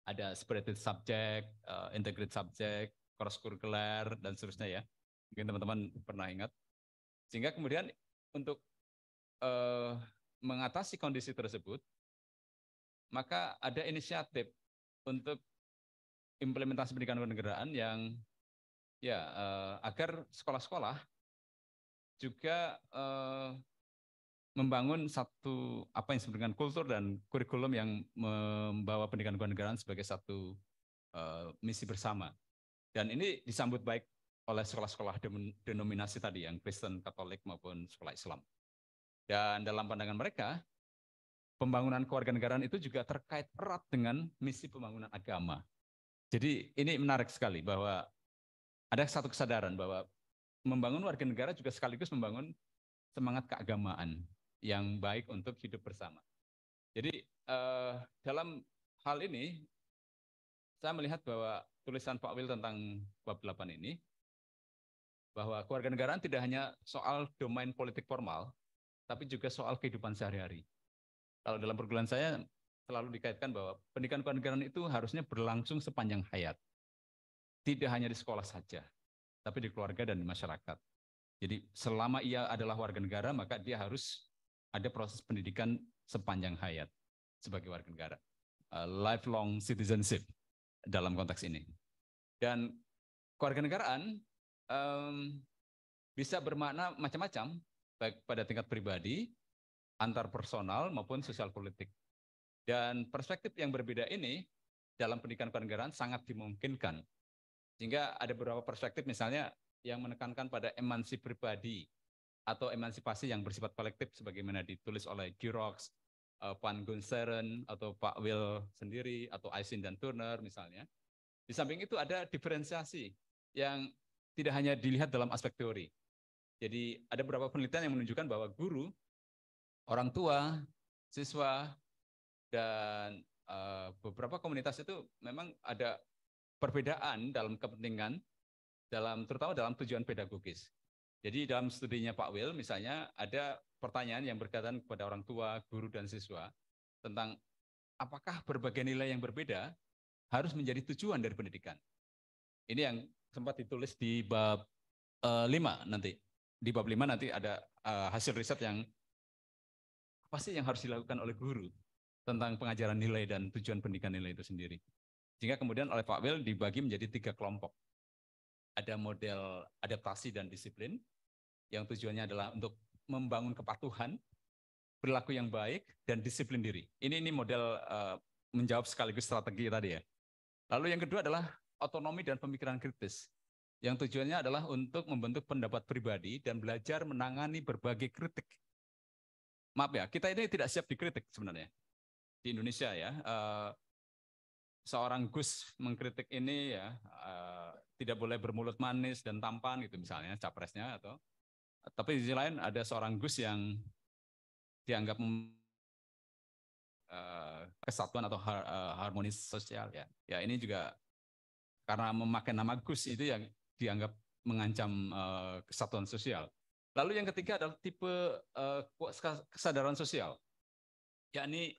ada spirited subject, uh, eh, integrated subject, cross curricular, dan seterusnya ya. Mungkin teman-teman pernah ingat. Sehingga kemudian untuk uh, mengatasi kondisi tersebut, maka ada inisiatif untuk implementasi pendidikan kenegaraan yang ya uh, agar sekolah-sekolah juga uh, membangun satu apa yang disebut dengan kultur dan kurikulum yang membawa pendidikan kenegaraan sebagai satu uh, misi bersama. Dan ini disambut baik oleh sekolah-sekolah denominasi tadi yang Kristen, Katolik maupun sekolah Islam. Dan dalam pandangan mereka, pembangunan kewarganegaraan itu juga terkait erat dengan misi pembangunan agama. Jadi ini menarik sekali bahwa ada satu kesadaran bahwa membangun warga negara juga sekaligus membangun semangat keagamaan yang baik untuk hidup bersama. Jadi uh, dalam hal ini saya melihat bahwa tulisan Pak Wil tentang bab 8 ini bahwa kewarganegaraan tidak hanya soal domain politik formal, tapi juga soal kehidupan sehari-hari kalau dalam perguruan saya selalu dikaitkan bahwa pendidikan kewarganegaraan itu harusnya berlangsung sepanjang hayat. Tidak hanya di sekolah saja, tapi di keluarga dan di masyarakat. Jadi selama ia adalah warga negara, maka dia harus ada proses pendidikan sepanjang hayat sebagai warga negara. A lifelong citizenship dalam konteks ini. Dan kewarganegaraan um, bisa bermakna macam-macam, baik pada tingkat pribadi antar personal maupun sosial politik. Dan perspektif yang berbeda ini dalam pendidikan kewarganegaraan sangat dimungkinkan. Sehingga ada beberapa perspektif misalnya yang menekankan pada emansi pribadi atau emansipasi yang bersifat kolektif sebagaimana ditulis oleh Girox, Pan eh, Gunseren, atau Pak Will sendiri, atau Aisin dan Turner misalnya. Di samping itu ada diferensiasi yang tidak hanya dilihat dalam aspek teori. Jadi ada beberapa penelitian yang menunjukkan bahwa guru orang tua, siswa, dan uh, beberapa komunitas itu memang ada perbedaan dalam kepentingan, dalam terutama dalam tujuan pedagogis. Jadi dalam studinya Pak Will misalnya ada pertanyaan yang berkaitan kepada orang tua, guru, dan siswa tentang apakah berbagai nilai yang berbeda harus menjadi tujuan dari pendidikan. Ini yang sempat ditulis di bab uh, nanti. Di bab 5 nanti ada uh, hasil riset yang apa sih yang harus dilakukan oleh guru tentang pengajaran nilai dan tujuan pendidikan nilai itu sendiri. Sehingga kemudian oleh Pak Will dibagi menjadi tiga kelompok. Ada model adaptasi dan disiplin, yang tujuannya adalah untuk membangun kepatuhan, perilaku yang baik, dan disiplin diri. Ini ini model uh, menjawab sekaligus strategi tadi ya. Lalu yang kedua adalah otonomi dan pemikiran kritis, yang tujuannya adalah untuk membentuk pendapat pribadi dan belajar menangani berbagai kritik maaf ya, kita ini tidak siap dikritik sebenarnya di Indonesia ya. Uh, seorang Gus mengkritik ini ya uh, tidak boleh bermulut manis dan tampan gitu misalnya capresnya atau tapi di sisi lain ada seorang Gus yang dianggap uh, kesatuan atau har, uh, harmonis sosial ya. Ya ini juga karena memakai nama Gus itu yang dianggap mengancam uh, kesatuan sosial. Lalu yang ketiga adalah tipe uh, kesadaran sosial, yakni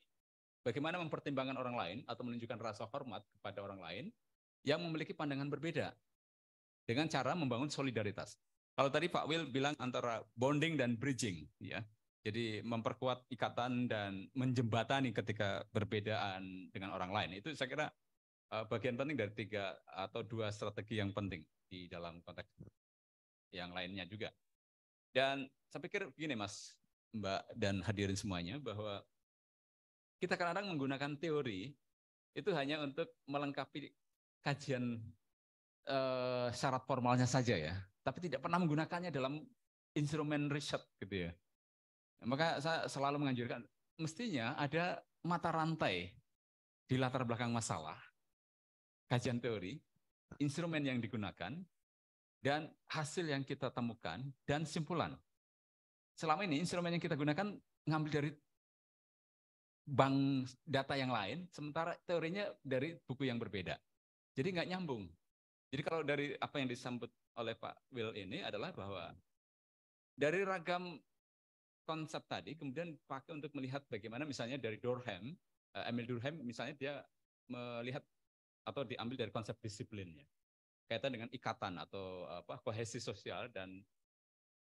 bagaimana mempertimbangkan orang lain atau menunjukkan rasa hormat kepada orang lain yang memiliki pandangan berbeda dengan cara membangun solidaritas. Kalau tadi Pak Will bilang antara bonding dan bridging, ya. Jadi memperkuat ikatan dan menjembatani ketika berbedaan dengan orang lain. Itu saya kira eh, bagian penting dari tiga atau dua strategi yang penting di dalam konteks yang lainnya juga. Dan saya pikir begini Mas, Mbak dan hadirin semuanya bahwa kita kadang kadang menggunakan teori itu hanya untuk melengkapi kajian uh, syarat formalnya saja ya, tapi tidak pernah menggunakannya dalam instrumen riset gitu ya. Maka saya selalu menganjurkan mestinya ada mata rantai di latar belakang masalah, kajian teori, instrumen yang digunakan, dan hasil yang kita temukan dan simpulan. Selama ini instrumen yang kita gunakan ngambil dari bank data yang lain, sementara teorinya dari buku yang berbeda. Jadi nggak nyambung. Jadi kalau dari apa yang disambut oleh Pak Will ini adalah bahwa dari ragam konsep tadi kemudian pakai untuk melihat bagaimana misalnya dari Durham eh, Emil Durham misalnya dia melihat atau diambil dari konsep disiplinnya kaitan dengan ikatan atau apa kohesi sosial dan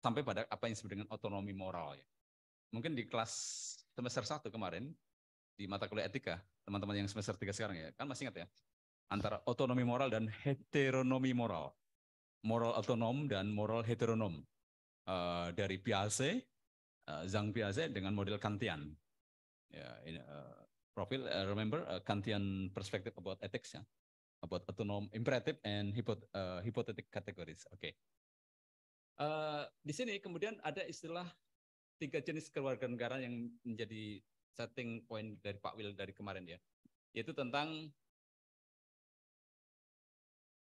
sampai pada apa yang disebut dengan otonomi moral ya. Mungkin di kelas semester 1 kemarin di mata kuliah etika, teman-teman yang semester 3 sekarang ya, kan masih ingat ya? Antara otonomi moral dan heteronomi moral. Moral otonom dan moral heteronom. Uh, dari Piaget, uh, Zhang Piaget dengan model Kantian. Ya, yeah, uh, profil uh, remember uh, Kantian perspective about ethics ya about otonom, imperative and hypo, uh, eh, hypothetic categories. Oke. Okay. Uh, eh, di sini kemudian ada istilah tiga jenis keluarga negara yang menjadi setting point dari Pak Will dari kemarin ya, yaitu tentang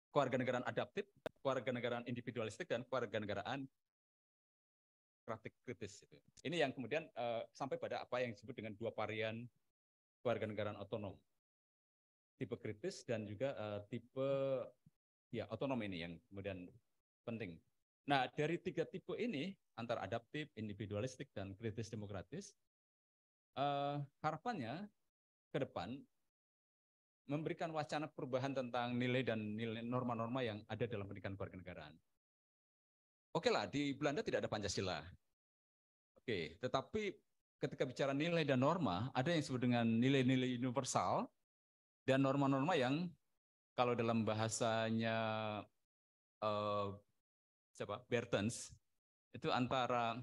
keluarga negaraan adaptif, keluarga negaraan individualistik dan keluarga negaraan praktik kritis. Gitu ya. Ini yang kemudian uh, sampai pada apa yang disebut dengan dua varian keluarga negaraan otonom tipe kritis dan juga uh, tipe ya otonom ini yang kemudian penting. Nah, dari tiga tipe ini antar adaptif, individualistik dan kritis demokratis uh, harapannya ke depan memberikan wacana perubahan tentang nilai dan nilai norma-norma yang ada dalam pendidikan kewarganegaraan. Oke lah, di Belanda tidak ada Pancasila. Oke, tetapi ketika bicara nilai dan norma, ada yang disebut dengan nilai-nilai universal dan norma-norma yang kalau dalam bahasanya uh, siapa Bertens itu antara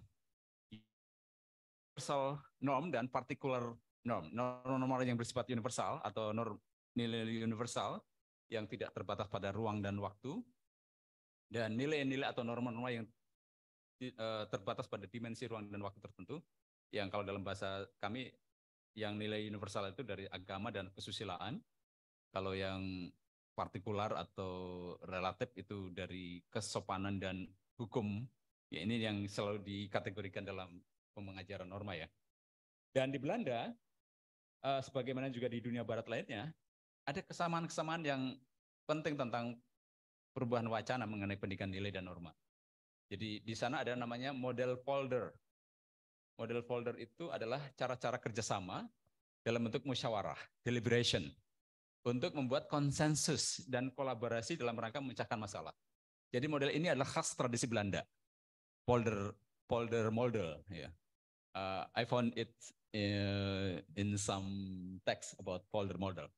universal norm dan particular norm norma-norma yang bersifat universal atau norm nilai-nilai universal yang tidak terbatas pada ruang dan waktu dan nilai-nilai atau norma-norma yang eh, terbatas pada dimensi ruang dan waktu tertentu yang kalau dalam bahasa kami yang nilai universal itu dari agama dan kesusilaan kalau yang partikular atau relatif itu dari kesopanan dan hukum. Ya ini yang selalu dikategorikan dalam pengajaran norma ya. Dan di Belanda, uh, sebagaimana juga di dunia barat lainnya, ada kesamaan-kesamaan yang penting tentang perubahan wacana mengenai pendidikan nilai dan norma. Jadi di sana ada namanya model folder. Model folder itu adalah cara-cara kerjasama dalam bentuk musyawarah, deliberation untuk membuat konsensus dan kolaborasi dalam rangka memecahkan masalah. Jadi model ini adalah khas tradisi Belanda. Polder polder model ya. Yeah. Uh, I found it uh, in some text about polder model.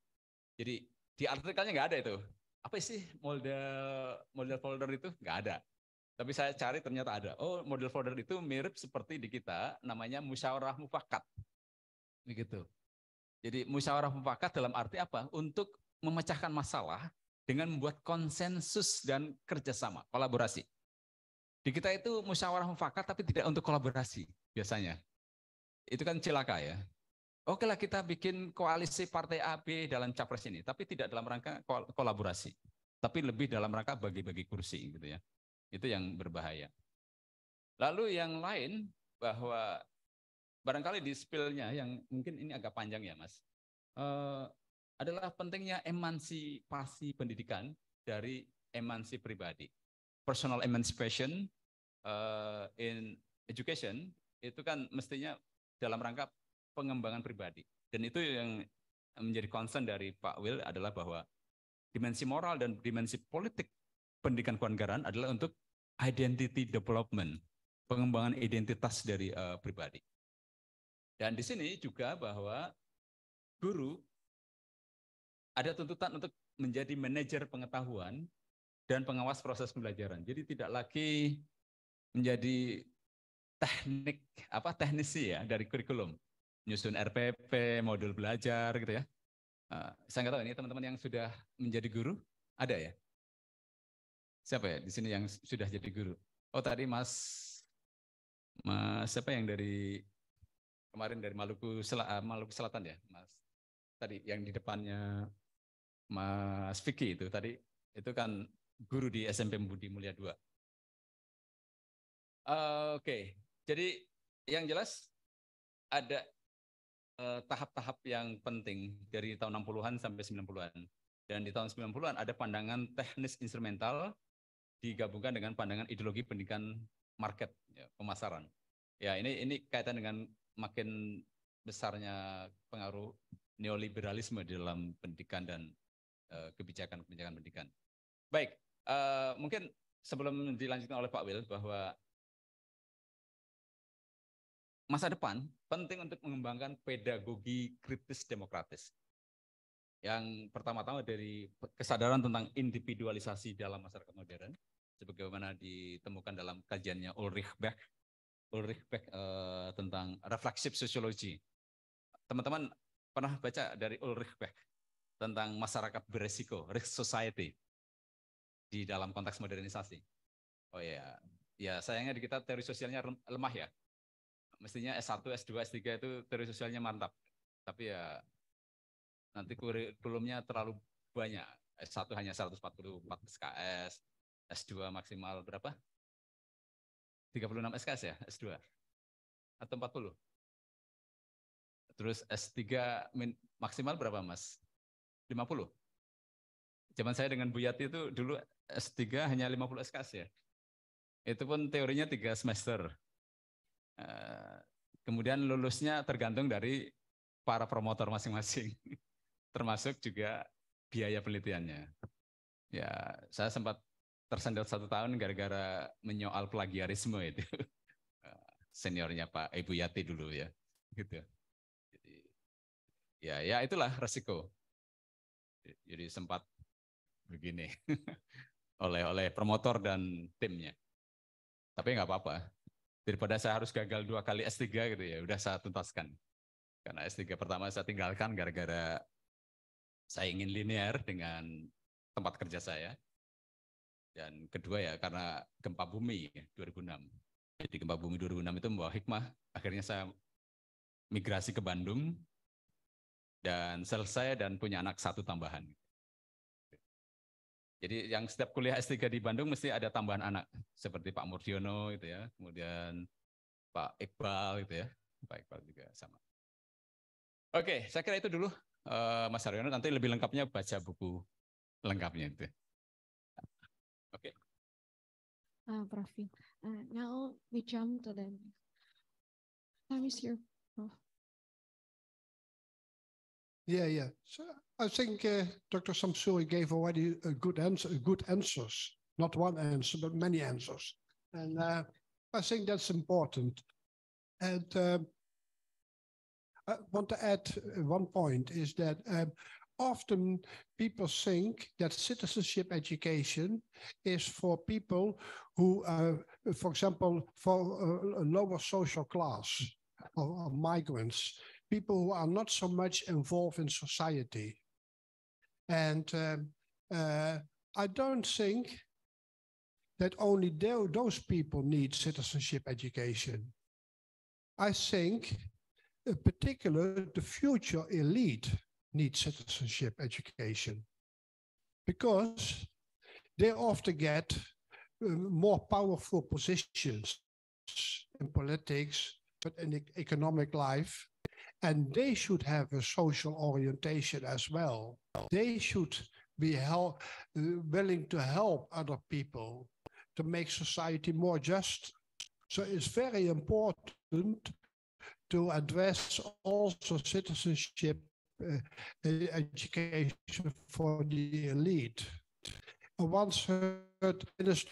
Jadi di artikelnya nggak ada itu. Apa sih model model folder itu? Nggak ada. Tapi saya cari ternyata ada. Oh, model folder itu mirip seperti di kita, namanya musyawarah mufakat. Begitu. Jadi musyawarah mufakat dalam arti apa? Untuk memecahkan masalah dengan membuat konsensus dan kerjasama, kolaborasi. Di kita itu musyawarah mufakat tapi tidak untuk kolaborasi biasanya. Itu kan celaka ya. Oke lah kita bikin koalisi partai A, B dalam capres ini, tapi tidak dalam rangka kolaborasi. Tapi lebih dalam rangka bagi-bagi kursi gitu ya. Itu yang berbahaya. Lalu yang lain bahwa barangkali di spillnya yang mungkin ini agak panjang ya mas, uh, adalah pentingnya emansipasi pendidikan dari emansi pribadi. Personal emancipation uh, in education itu kan mestinya dalam rangka pengembangan pribadi. Dan itu yang menjadi concern dari Pak Will adalah bahwa dimensi moral dan dimensi politik pendidikan kewarganegaraan adalah untuk identity development, pengembangan identitas dari uh, pribadi. Dan di sini juga bahwa guru ada tuntutan untuk menjadi manajer pengetahuan dan pengawas proses pembelajaran. Jadi tidak lagi menjadi teknik apa teknisi ya dari kurikulum, nyusun RPP, modul belajar gitu ya. Eh, saya nggak tahu ini teman-teman yang sudah menjadi guru ada ya? Siapa ya di sini yang sudah jadi guru? Oh tadi Mas Mas siapa yang dari kemarin dari Maluku, Sel eh, Maluku Selatan ya, Mas. Tadi yang di depannya Mas Vicky itu tadi itu kan guru di SMP Budi Mulia 2. Uh, Oke, okay. jadi yang jelas ada eh, tahap-tahap uh, yang penting dari tahun 60-an sampai 90-an. Dan di tahun 90-an ada pandangan teknis instrumental digabungkan dengan pandangan ideologi pendidikan market, ya, pemasaran. Ya, ini ini kaitan dengan makin besarnya pengaruh neoliberalisme di dalam pendidikan dan eh, kebijakan-kebijakan uh, pendidikan. Baik, uh, mungkin sebelum dilanjutkan oleh Pak Wil bahwa masa depan penting untuk mengembangkan pedagogi kritis demokratis. Yang pertama-tama dari kesadaran tentang individualisasi dalam masyarakat modern, sebagaimana ditemukan dalam kajiannya Ulrich Beck Ulrich Beck uh, tentang reflexive sociology. Teman-teman pernah baca dari Ulrich Beck tentang masyarakat beresiko, risk society di dalam konteks modernisasi. Oh ya, yeah. ya sayangnya di kita teori sosialnya lemah ya. Mestinya S1, S2, S3 itu teori sosialnya mantap. Tapi ya nanti kurikulumnya terlalu banyak. S1 hanya 144 SKS, S2 maksimal berapa? 36 SKS ya, S2. Atau 40? Terus S3 min, maksimal berapa Mas? 50? Zaman saya dengan Bu Yati itu dulu S3 hanya 50 SKS ya. Itu pun teorinya tiga semester. Eh, kemudian lulusnya tergantung dari para promotor masing-masing. Termasuk juga biaya penelitiannya. Ya, saya sempat tersendat satu tahun gara-gara menyoal plagiarisme itu eh, seniornya Pak Ibu Yati dulu ya gitu jadi ya ya itulah resiko jadi sempat begini oleh oleh promotor dan timnya tapi nggak apa-apa daripada saya harus gagal dua kali S3 gitu ya udah saya tuntaskan karena S3 pertama saya tinggalkan gara-gara saya ingin linear dengan tempat kerja saya dan kedua ya karena gempa bumi 2006. Ya, Jadi gempa bumi 2006 itu membawa hikmah. Akhirnya saya migrasi ke Bandung dan selesai dan punya anak satu tambahan. Jadi yang setiap kuliah S3 di Bandung mesti ada tambahan anak seperti Pak Murdiono itu ya, kemudian Pak Iqbal gitu ya, Pak Iqbal juga sama. Oke, saya kira itu dulu eh, Mas Haryono. Nanti lebih lengkapnya baca buku lengkapnya itu. Ya. Okay. Uh, ah, Rafi. Uh, now we jump to the time is here. Prof. Yeah, yeah. So I think uh, Dr. Samsuri gave already a good answer, good answers. Not one answer, but many answers, and uh, I think that's important. And uh, I want to add one point: is that um, often people think that citizenship education is for people who, uh, for example, for a uh, lower social class of migrants, people who are not so much involved in society. And um, uh, I don't think that only those people need citizenship education. I think, in uh, particular, the future elite need citizenship education because they often get uh, more powerful positions in politics, but in economic life. And they should have a social orientation as well. They should be help, uh, willing to help other people to make society more just. So it's very important to address also citizenship uh, uh, education for the elite. I once heard minister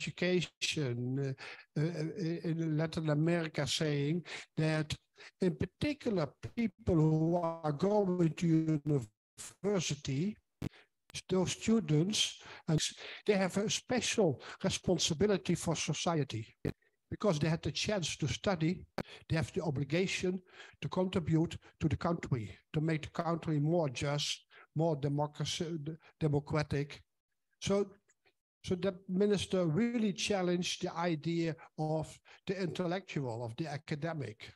education uh, in Latin America saying that in particular people who are going to university those students and they have a special responsibility for society because they had the chance to study, they have the obligation to contribute to the country, to make the country more just, more democracy, democratic. So, so that minister really challenged the idea of the intellectual, of the academic.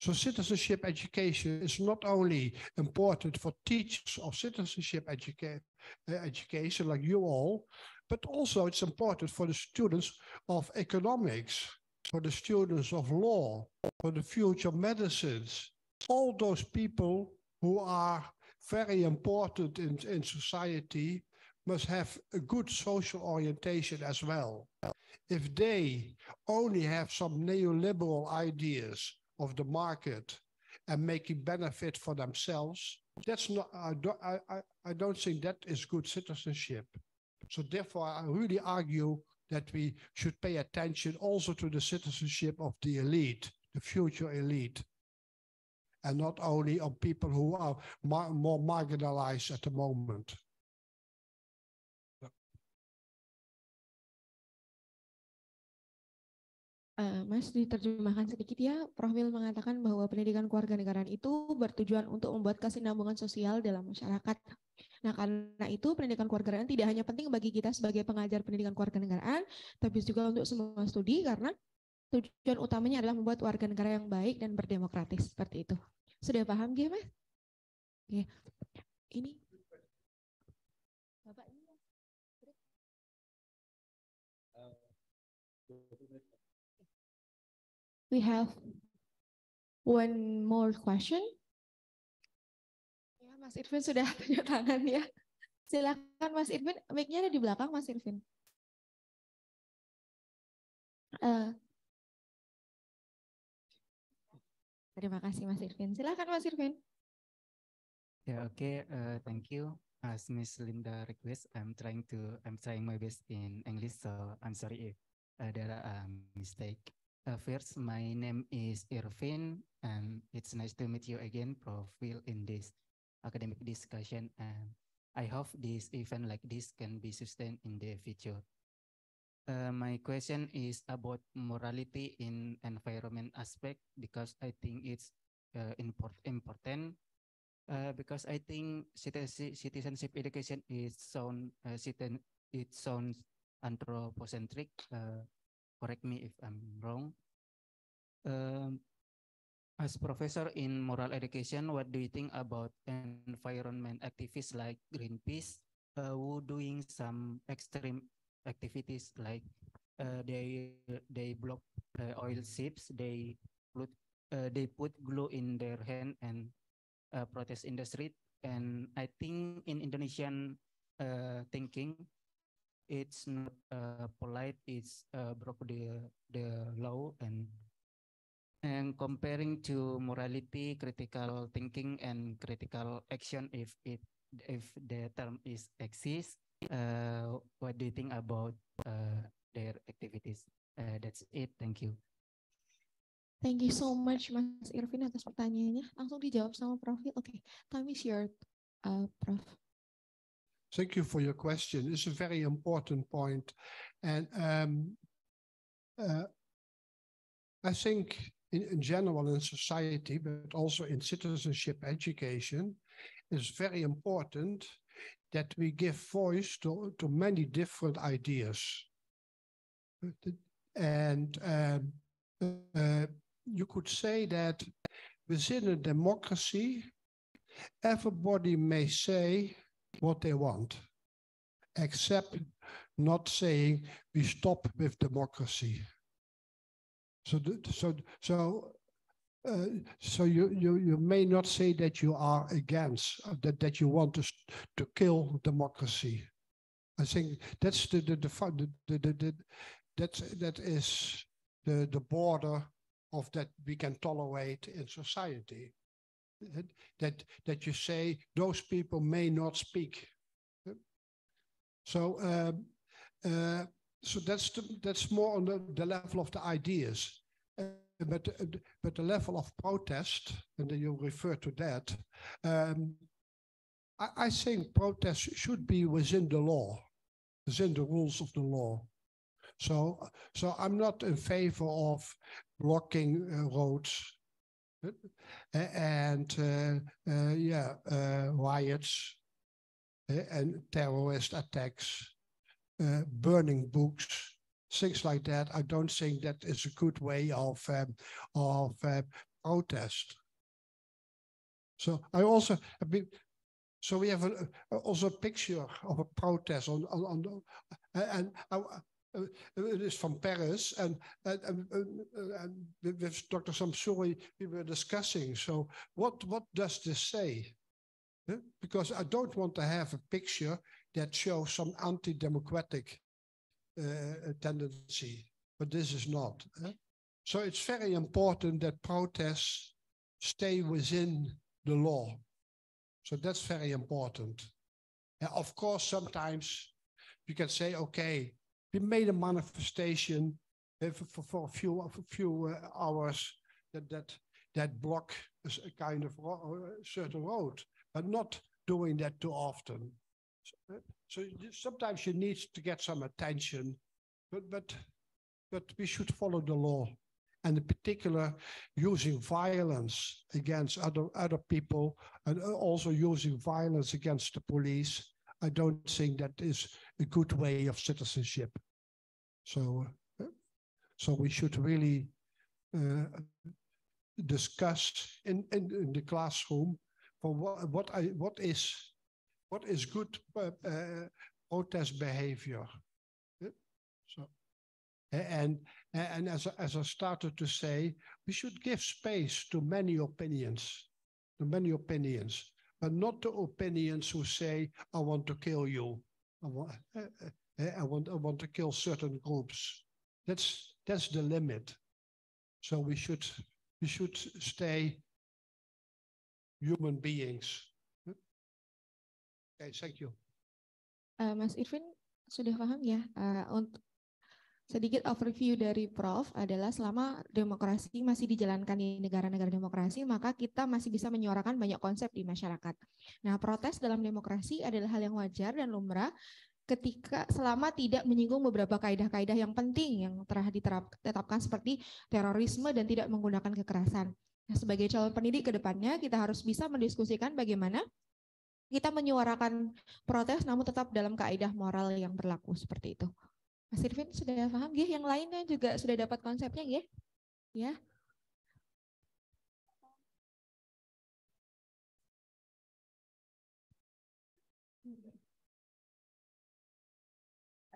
So citizenship education is not only important for teachers of citizenship educa- uh, education like you all, but also, it's important for the students of economics, for the students of law, for the future medicines. All those people who are very important in, in society must have a good social orientation as well. If they only have some neoliberal ideas of the market and making benefit for themselves, that's not, I, don't, I, I, I don't think that is good citizenship. So therefore, I really argue that we should pay attention also to the citizenship of the elite, the future elite, and not only on people who are mar more marginalized at the moment. Uh, Mas, diterjemahkan sedikit ya. Prof. Mil mengatakan bahwa pendidikan keluarga negara itu bertujuan untuk membuat kesinambungan sosial dalam masyarakat. Nah, karena itu pendidikan kewarganegaraan tidak hanya penting bagi kita sebagai pengajar pendidikan kewarganegaraan, tapi juga untuk semua studi karena tujuan utamanya adalah membuat warga negara yang baik dan berdemokratis seperti itu. Sudah paham gak, Mas? Oke. Ini Bapak ini ya. We have one more question. Mas Irvin sudah punya tangan ya. Silakan Mas Irvin, mic-nya ada di belakang Mas Irvin. Uh, eh. terima kasih Mas Irvin. Silakan Mas Irvin. Ya oke, okay. uh, eh, thank you. As Miss Linda request, I'm trying to I'm trying my best in English, so I'm sorry if uh, there are um, mistake. Uh, first, my name is Irvin, and it's nice to meet you again, Profil in this academic discussion. And I hope this event like this can be sustained in the future. Uh, my question is about morality in environment aspect because I think it's uh, import important uh, because I think citizenship education is sound uh, citizen it sounds anthropocentric. Uh, correct me if I'm wrong. Um, as professor in moral education, what do you think about environment activists like Greenpeace uh, who doing some extreme activities like uh, they they block uh, oil ships, they put uh, they put glue in their hand and uh, protest in the street. And I think in Indonesian uh, thinking, it's not uh, polite. It's broke the the law and and comparing to morality, critical thinking, and critical action, if it if the term is exists, uh, what do you think about uh, their activities? Uh, that's it. Thank you. Thank you so much, Mas Irvin atas pertanyaannya. Langsung dijawab sama Prof. Okay, time is your, uh, Prof. Thank you for your question. It's a very important point, and um, uh, I think in, in general in society, but also in citizenship education, is very important that we give voice to, to many different ideas. And um, uh, you could say that within a democracy, everybody may say what they want, except not saying we stop with democracy. So, so, so, uh, so you, you you may not say that you are against uh, that that you want to to kill democracy. I think that's the the the, the, the, the that that is the the border of that we can tolerate in society. That that you say those people may not speak. So. Um, uh, so that's the, that's more on the, the level of the ideas but but the level of protest and you refer to that um, I, I, think protest should be within the law within the rules of the law so so i'm not in favor of blocking uh, roads uh, and uh, uh, yeah uh, riots uh, and terrorist attacks uh, burning books, things like that. I don't think that is a good way of um, of uh, protest. So I also I mean, so we have a, a, also a picture of a protest on on, on uh, and I, uh, uh, it is from Paris, and, and, and, and with Dr. Samsouri we were discussing. So, what what does this say? Because I don't want to have a picture that show some anti-democratic uh, tendency, but this is not. Eh? So it's very important that protests stay within the law. So that's very important. And of course, sometimes you can say, okay, we made a manifestation eh, for, for, a few, for a few uh, hours that, that, that block a kind of ro uh, certain road, but not doing that too often. So sometimes you need to get some attention, but but but we should follow the law, and in particular, using violence against other other people, and also using violence against the police. I don't think that is a good way of citizenship. So, so we should really uh, discuss in, in, in the classroom for what, what I what is what is good protest uh, uh, behavior? So, and and as as I started to say, we should give space to many opinions, to many opinions, but not to opinions who say, "I want to kill you," I want, uh, I want, I want to kill certain groups. That's that's the limit. So we should we should stay human beings. Okay, thank you. Uh, Mas Irvin sudah paham ya uh, eh, untuk sedikit overview dari Prof adalah selama demokrasi masih dijalankan di negara-negara demokrasi, maka kita masih bisa menyuarakan banyak konsep di masyarakat. Nah, protes dalam demokrasi adalah hal yang wajar dan lumrah ketika selama tidak menyinggung beberapa kaedah-kaedah yang penting yang telah ditetapkan seperti terorisme dan tidak menggunakan kekerasan. Nah, sebagai calon pendidik ke depannya, kita harus bisa mendiskusikan bagaimana kita menyuarakan protes namun tetap dalam kaidah moral yang berlaku seperti itu. Mas Irvin sudah paham ya? Yang lainnya juga sudah dapat konsepnya ya? Ya.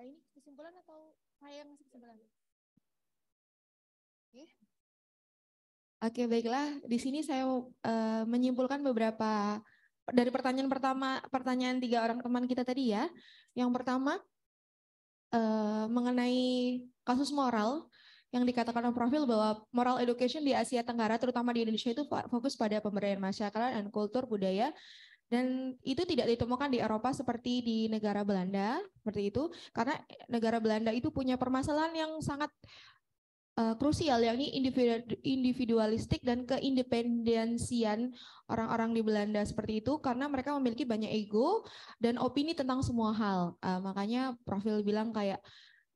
Ini kesimpulan atau saya yang kesimpulan? Oke. Oke, baiklah. Di sini saya uh, menyimpulkan beberapa dari pertanyaan pertama, pertanyaan tiga orang teman kita tadi ya. Yang pertama eh, mengenai kasus moral yang dikatakan oleh profil bahwa moral education di Asia Tenggara terutama di Indonesia itu fokus pada pemberdayaan masyarakat dan kultur budaya dan itu tidak ditemukan di Eropa seperti di negara Belanda seperti itu karena negara Belanda itu punya permasalahan yang sangat Eh, krusial yakni individu individualistik dan keindependensian orang-orang di Belanda seperti itu karena mereka memiliki banyak ego dan opini tentang semua hal. Uh, makanya profil bilang kayak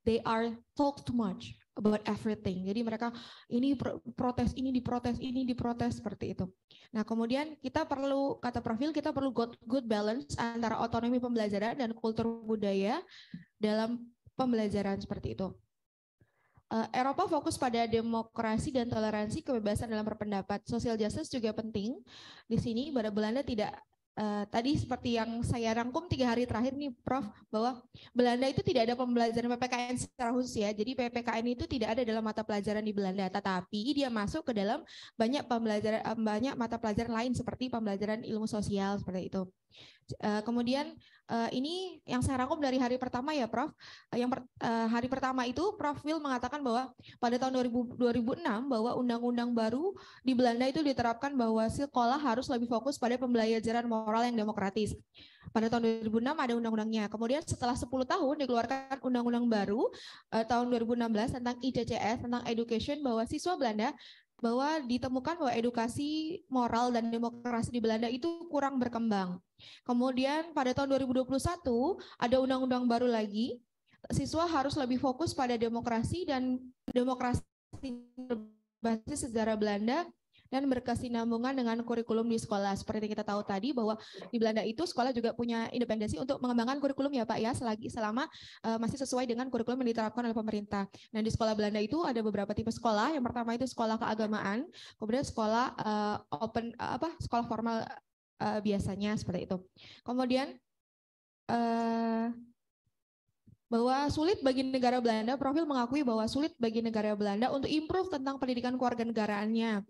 they are talk too much about everything. Jadi mereka ini protes, ini diprotes, ini diprotes seperti itu. Nah, kemudian kita perlu kata profil kita perlu good, good balance antara otonomi pembelajaran dan kultur budaya dalam pembelajaran seperti itu. Eh, Eropa fokus pada demokrasi dan toleransi, kebebasan dalam berpendapat. Social justice juga penting di sini. Pada Belanda tidak uh, tadi seperti yang saya rangkum tiga hari terakhir nih, Prof, bahwa Belanda itu tidak ada pembelajaran PPKN secara khusus ya. Jadi PPKN itu tidak ada dalam mata pelajaran di Belanda, tetapi dia masuk ke dalam banyak pembelajaran eh, banyak mata pelajaran lain seperti pembelajaran ilmu sosial seperti itu. Eh, kemudian uh, ini yang saya rangkum dari hari pertama ya Prof. Eh, yang per, uh, hari pertama itu Prof Will mengatakan bahwa pada tahun 2000, 2006 bahwa undang-undang baru di Belanda itu diterapkan bahwa sekolah harus lebih fokus pada pembelajaran moral yang demokratis. Pada tahun 2006 ada undang-undangnya. Kemudian setelah 10 tahun dikeluarkan undang-undang baru uh, tahun 2016 tentang ICCS tentang education bahwa siswa Belanda bahwa ditemukan bahwa edukasi moral dan demokrasi di Belanda itu kurang berkembang. Kemudian pada tahun 2021 ada undang-undang baru lagi, siswa harus lebih fokus pada demokrasi dan demokrasi berbasis sejarah Belanda dan berkesinambungan dengan kurikulum di sekolah. Seperti yang kita tahu tadi bahwa di Belanda itu sekolah juga punya independensi untuk mengembangkan kurikulum ya Pak ya selagi selama uh, masih sesuai dengan kurikulum yang diterapkan oleh pemerintah. Nah, di sekolah Belanda itu ada beberapa tipe sekolah. Yang pertama itu sekolah keagamaan, kemudian sekolah uh, open uh, apa? sekolah formal uh, biasanya seperti itu. Kemudian bahwa sulit bagi negara Belanda, profil mengakui bahwa sulit bagi negara Belanda untuk improve tentang pendidikan keluarga kewarganegaraannya.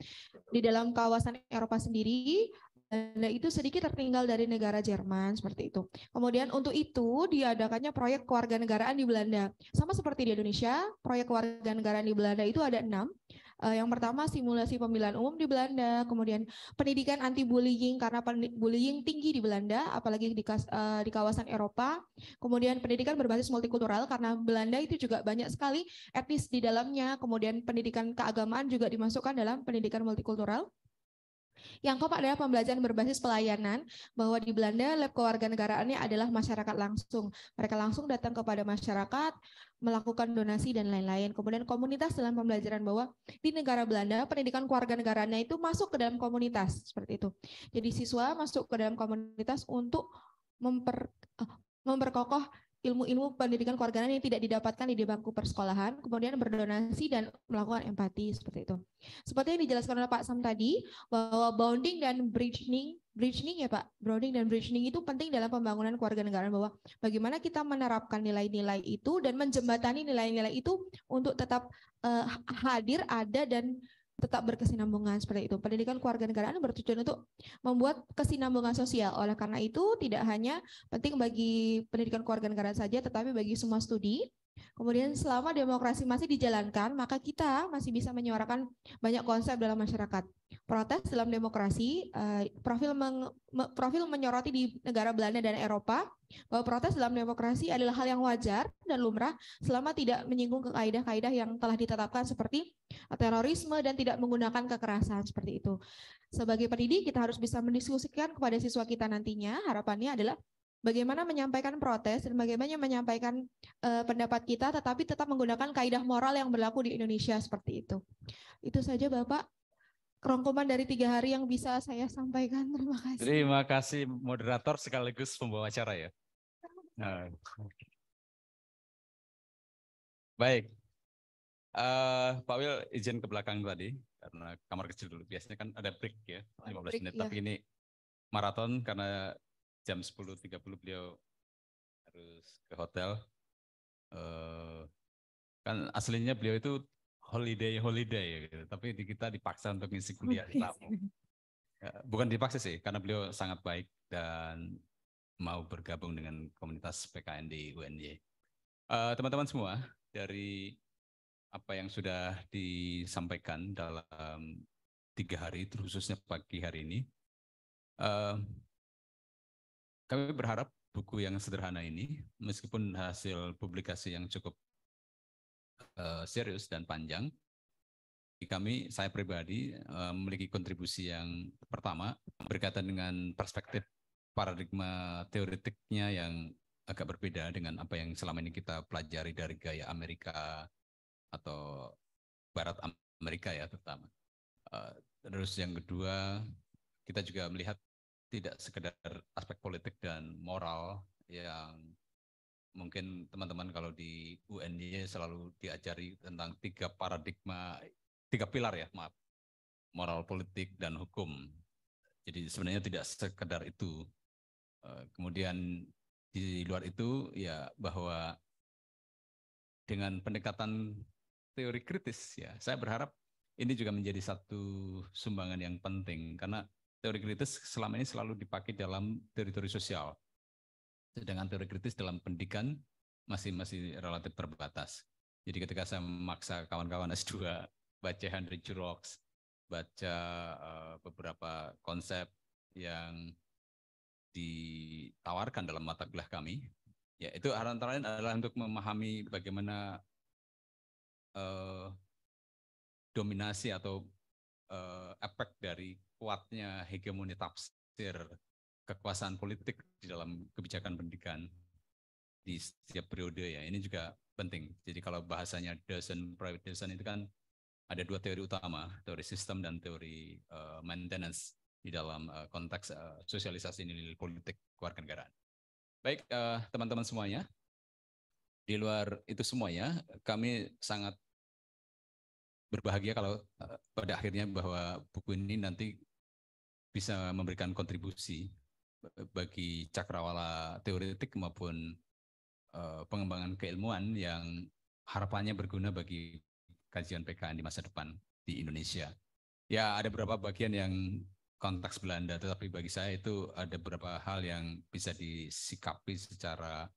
Di dalam kawasan Eropa sendiri, Belanda itu sedikit tertinggal dari negara Jerman seperti itu. Kemudian untuk itu diadakannya proyek keluarga kewarganegaraan di Belanda. Sama seperti di Indonesia, proyek keluarga kewarganegaraan di Belanda itu ada enam uh, yang pertama simulasi pemilihan umum di Belanda, kemudian pendidikan anti bullying karena bullying tinggi di Belanda, apalagi di, uh, di kawasan Eropa, kemudian pendidikan berbasis multikultural karena Belanda itu juga banyak sekali etnis di dalamnya, kemudian pendidikan keagamaan juga dimasukkan dalam pendidikan multikultural. Yang keempat adalah pembelajaran berbasis pelayanan, bahwa di Belanda lab kewarganegaraannya adalah masyarakat langsung. Mereka langsung datang kepada masyarakat, melakukan donasi dan lain-lain. Kemudian komunitas dalam pembelajaran bahwa di negara Belanda pendidikan keluarga negaranya itu masuk ke dalam komunitas seperti itu. Jadi siswa masuk ke dalam komunitas untuk memper eh, memperkokoh ilmu-ilmu pendidikan keluarga yang tidak didapatkan di bangku persekolahan, kemudian berdonasi dan melakukan empati seperti itu. Seperti yang dijelaskan oleh Pak Sam tadi bahwa bonding dan bridging, bridging ya Pak, bonding dan bridging itu penting dalam pembangunan keluarga negara bahwa bagaimana kita menerapkan nilai-nilai itu dan menjembatani nilai-nilai itu untuk tetap uh, hadir ada dan tetap berkesinambungan seperti itu. Pendidikan keluarga negaraan bertujuan untuk membuat kesinambungan sosial. Oleh karena itu, tidak hanya penting bagi pendidikan keluarga negaraan saja, tetapi bagi semua studi Kemudian selama demokrasi masih dijalankan, maka kita masih bisa menyuarakan banyak konsep dalam masyarakat. Protes dalam demokrasi, eh, profil meng, profil menyoroti di negara Belanda dan Eropa bahwa protes dalam demokrasi adalah hal yang wajar dan lumrah selama tidak menyinggung ke kaidah-kaidah yang telah ditetapkan seperti terorisme dan tidak menggunakan kekerasan seperti itu. Sebagai pendidik, kita harus bisa mendiskusikan kepada siswa kita nantinya. Harapannya adalah bagaimana menyampaikan protes dan bagaimana menyampaikan uh, pendapat kita tetapi tetap menggunakan kaidah moral yang berlaku di Indonesia seperti itu. Itu saja Bapak rangkuman dari tiga hari yang bisa saya sampaikan. Terima kasih. Terima kasih moderator sekaligus pembawa acara ya. Nah. Baik, Uh, Pak Wil izin ke belakang tadi karena kamar kecil dulu. Biasanya kan ada break ya, 15 break, menit. Ya. Tapi ini maraton karena jam 10.30 beliau harus ke hotel. Uh, kan aslinya beliau itu holiday holiday ya gitu. tapi di kita dipaksa untuk ngisi kuliah di tamu. Ya, bukan dipaksa sih, karena beliau sangat baik dan mau bergabung dengan komunitas PKN di UNY. Eh, teman-teman uh, semua, dari apa yang sudah disampaikan dalam tiga hari, khususnya pagi hari ini, uh, kami berharap buku yang sederhana ini, meskipun hasil publikasi yang cukup uh, serius dan panjang, kami, saya pribadi uh, memiliki kontribusi yang pertama berkaitan dengan perspektif paradigma teoretiknya yang agak berbeda dengan apa yang selama ini kita pelajari dari gaya Amerika atau Barat Amerika ya terutama. Uh, terus yang kedua kita juga melihat tidak sekedar aspek politik dan moral yang mungkin teman-teman kalau di UNY selalu diajari tentang tiga paradigma, tiga pilar ya, maaf. Moral, politik, dan hukum. Jadi sebenarnya tidak sekedar itu. Eh, kemudian di luar itu ya bahwa dengan pendekatan teori kritis ya, saya berharap ini juga menjadi satu sumbangan yang penting karena teori kritis selama ini selalu dipakai dalam teori-teori sosial. Sedangkan teori kritis dalam pendidikan masih masih relatif terbatas. Jadi ketika saya memaksa kawan-kawan S2 baca Henry Jurox, baca eh, beberapa konsep yang ditawarkan dalam mata kuliah kami, ya itu antara lain adalah untuk memahami bagaimana uh, dominasi atau uh, efek dari kuatnya hegemoni tafsir kekuasaan politik di dalam kebijakan pendidikan di setiap periode ya. Ini juga penting. Jadi kalau bahasanya dosen private dosen itu kan ada dua teori utama, teori sistem dan teori uh, maintenance di dalam uh, konteks uh, sosialisasi nilai politik negara. Baik teman-teman uh, semuanya, di luar itu semuanya kami sangat berbahagia kalau uh, pada akhirnya bahwa buku ini nanti bisa memberikan kontribusi bagi cakrawala teoretik maupun eh, pengembangan keilmuan yang harapannya berguna bagi kajian PKN di masa depan di Indonesia. Ya, ada beberapa bagian yang konteks Belanda, tetapi bagi saya itu ada beberapa hal yang bisa disikapi secara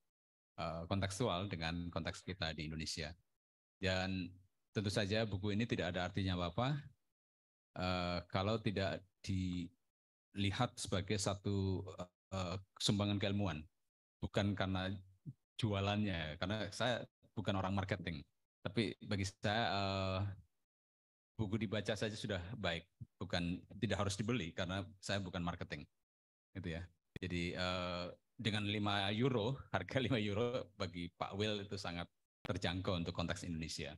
uh, kontekstual dengan konteks kita di Indonesia. Dan tentu saja buku ini tidak ada artinya apa-apa uh, kalau tidak di lihat sebagai satu uh, sumbangan keilmuan, bukan karena jualannya, karena saya bukan orang marketing. Tapi bagi saya eh, buku dibaca saja sudah baik, bukan tidak harus dibeli karena saya bukan marketing, gitu ya. Jadi eh, dengan 5 euro, harga 5 euro bagi Pak Will itu sangat terjangkau untuk konteks Indonesia.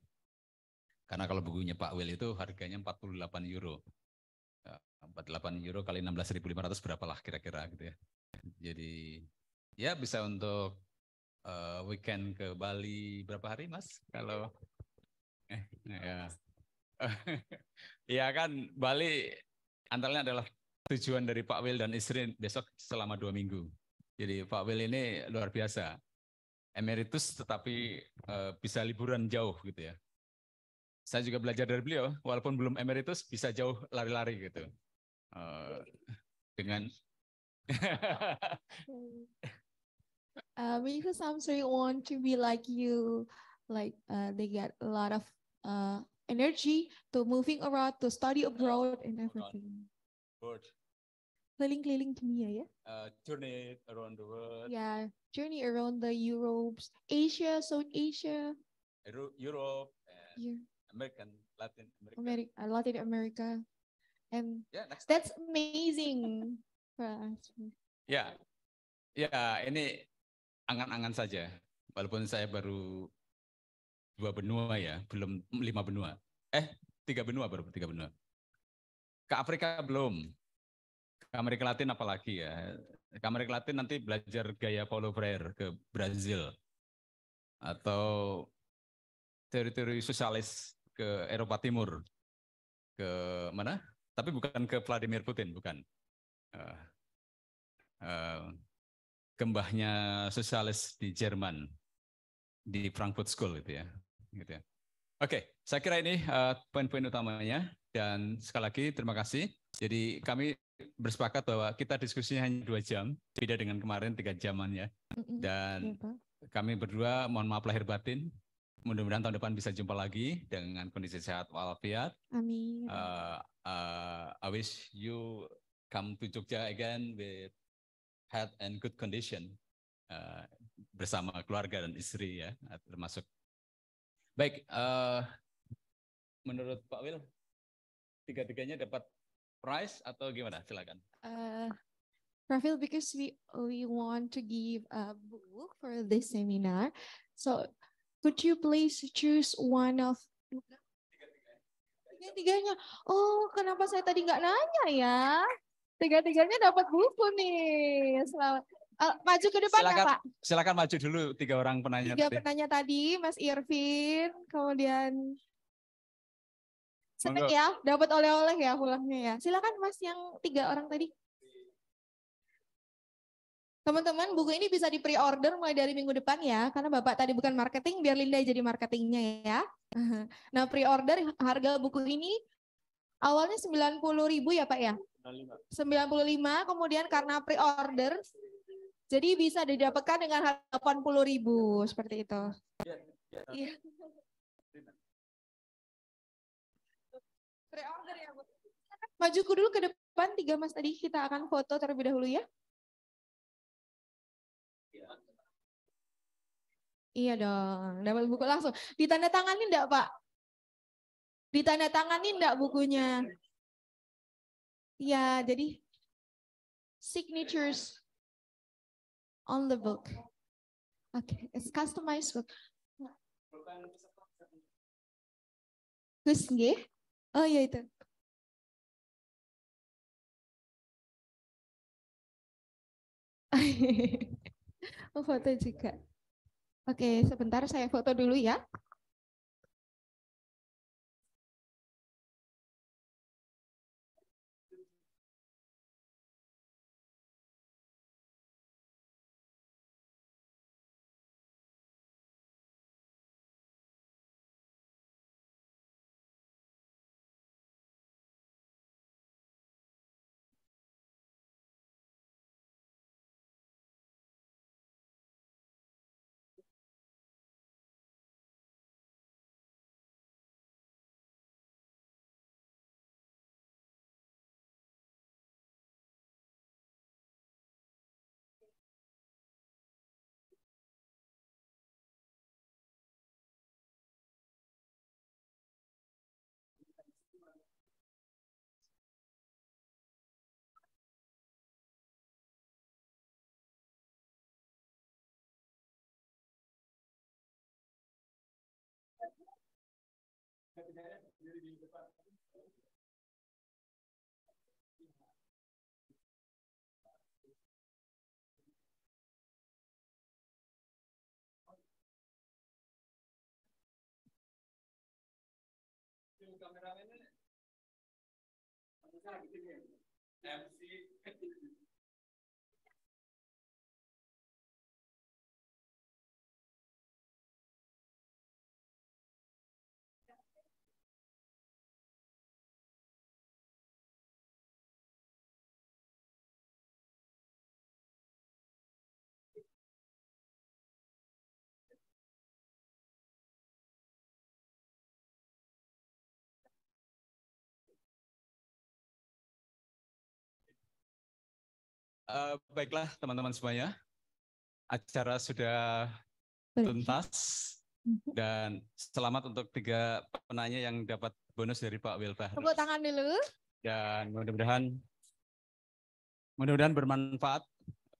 Karena kalau bukunya Pak Will itu harganya 48 euro. 48 euro kali 16.500 berapalah kira-kira gitu ya. Jadi ya bisa untuk uh, weekend ke Bali berapa hari Mas? Kalau eh ya. ya kan Bali antaranya adalah tujuan dari Pak Wil dan istri besok selama dua minggu. Jadi Pak Wil ini luar biasa. Emeritus tetapi uh, bisa liburan jauh gitu ya. Saya juga belajar dari beliau, walaupun belum emeritus bisa jauh lari-lari gitu. uh, dengan uh, because some three want to be like you, like uh, they get a lot of uh, energy to moving around, to study abroad and everything. Bird. Keliling-keliling dunia ya. Uh, journey around the world. Yeah, journey around the Europe, Asia, South Asia. Euro Europe and yeah. American, Latin America. Uh, Latin America. and yeah, that's amazing ya ya ini angan-angan saja walaupun saya baru dua benua ya belum lima benua eh tiga benua baru tiga benua ke Afrika belum ke Amerika Latin apalagi ya ke Amerika Latin nanti belajar gaya Paulo Freire ke Brazil atau teritori sosialis ke Eropa Timur ke mana tapi bukan ke Vladimir Putin, bukan. Kembahnya eh, eh, sosialis di Jerman di Frankfurt School itu ya. Gitu ya. Oke, saya kira ini uh, poin-poin utamanya dan sekali lagi terima kasih. Jadi kami bersepakat bahwa kita diskusinya hanya dua jam, beda dengan kemarin tiga jaman ya. Dan iya, kami berdua mohon maaf lahir batin Mudah-mudahan tahun depan bisa jumpa lagi dengan kondisi sehat walafiat. Amin. Uh, uh, I wish you come to Jogja again with health and good condition uh, bersama keluarga dan istri ya uh, termasuk. Baik, uh, menurut Pak Wil, tiga-tiganya dapat prize atau gimana? Silakan. Uh, Rafael, because we we want to give a book for this seminar, so Could you please choose one of tiga-tiganya? Oh, kenapa saya tadi nggak nanya ya? Tiga-tiganya dapat buku nih. Selamat. Uh, maju ke depan silakan, ya, Pak. Silakan maju dulu tiga orang penanya tiga tadi. penanya tadi, Mas Irvin, kemudian Seneng ya, dapat oleh-oleh ya pulangnya ya. Silakan Mas yang tiga orang tadi. Teman-teman, buku ini bisa di pre-order mulai dari minggu depan ya, karena Bapak tadi bukan marketing, biar Linda jadi marketingnya ya. Nah, pre-order harga buku ini awalnya 90 ribu ya Pak ya? 95. lima kemudian karena pre-order, jadi bisa didapatkan dengan harga 80 ribu, seperti itu. Iya. Ya. Pre-order ya Bu. Maju dulu ke depan, tiga mas tadi kita akan foto terlebih dahulu ya. Iya dong, dapat buku langsung. Ditandatangani enggak Pak? Ditandatangani enggak bukunya? Iya jadi signatures on the book. Okay, it's customized book. Gus nggih? Oh iya itu. Oh Foto juga. Oke, sebentar saya foto dulu ya. Camera में ना एमसी Uh, baiklah teman-teman semuanya, acara sudah tuntas mhm. dan selamat untuk tiga penanya yang dapat bonus dari Pak Wilbah. Tepuk tangan dulu. Dan mudah-mudahan mudah-mudahan bermanfaat,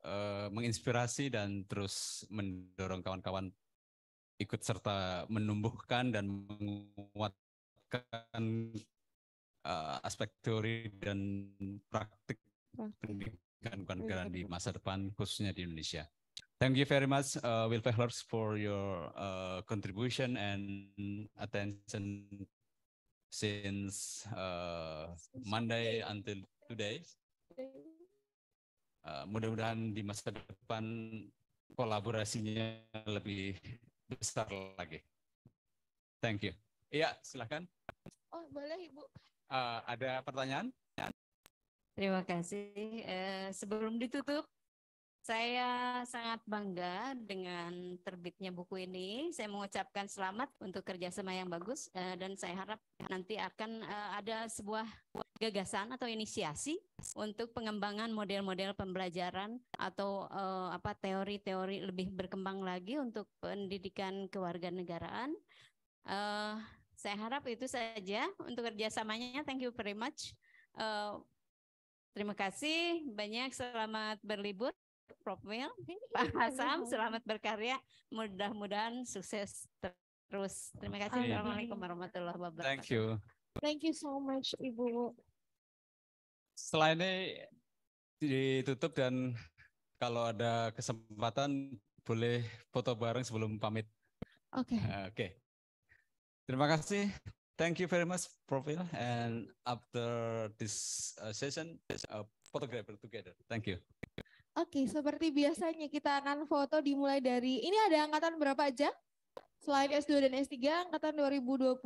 uh, menginspirasi dan terus mendorong kawan-kawan ikut serta menumbuhkan dan menguatkan uh, aspek teori dan praktik pendidikan bukan negara iya, di masa depan khususnya di Indonesia. Thank you very much, uh, Will Fehlers, for your uh, contribution and attention since uh, Monday until today. Uh, Mudah-mudahan di masa depan kolaborasinya lebih besar lagi. Thank you. Iya, silakan. Oh, boleh Ibu. Uh, ada pertanyaan? Terima kasih. Eh, sebelum ditutup, saya sangat bangga dengan terbitnya buku ini. Saya mengucapkan selamat untuk kerjasama yang bagus eh, dan saya harap nanti akan eh, ada sebuah gagasan atau inisiasi untuk pengembangan model-model pembelajaran atau eh, apa teori-teori lebih berkembang lagi untuk pendidikan kewarganegaraan. Eh, saya harap itu saja untuk kerjasamanya. Thank you very much. Uh, Terima kasih banyak. Selamat berlibur, Prof. Mil. Pak Hasam, selamat berkarya. Mudah-mudahan sukses terus. Terima kasih. Assalamualaikum warahmatullahi wabarakatuh. Thank you. Thank you so much, Ibu. Setelah ini ditutup dan kalau ada kesempatan boleh foto bareng sebelum pamit. Oke. Okay. Oke. Okay. Terima kasih. Thank you very much, Profil. And after this uh, session, uh, photographer together. Thank you. Oke, okay, seperti biasanya kita akan foto dimulai dari ini ada angkatan berapa aja? Selain S2 dan S3, angkatan 2022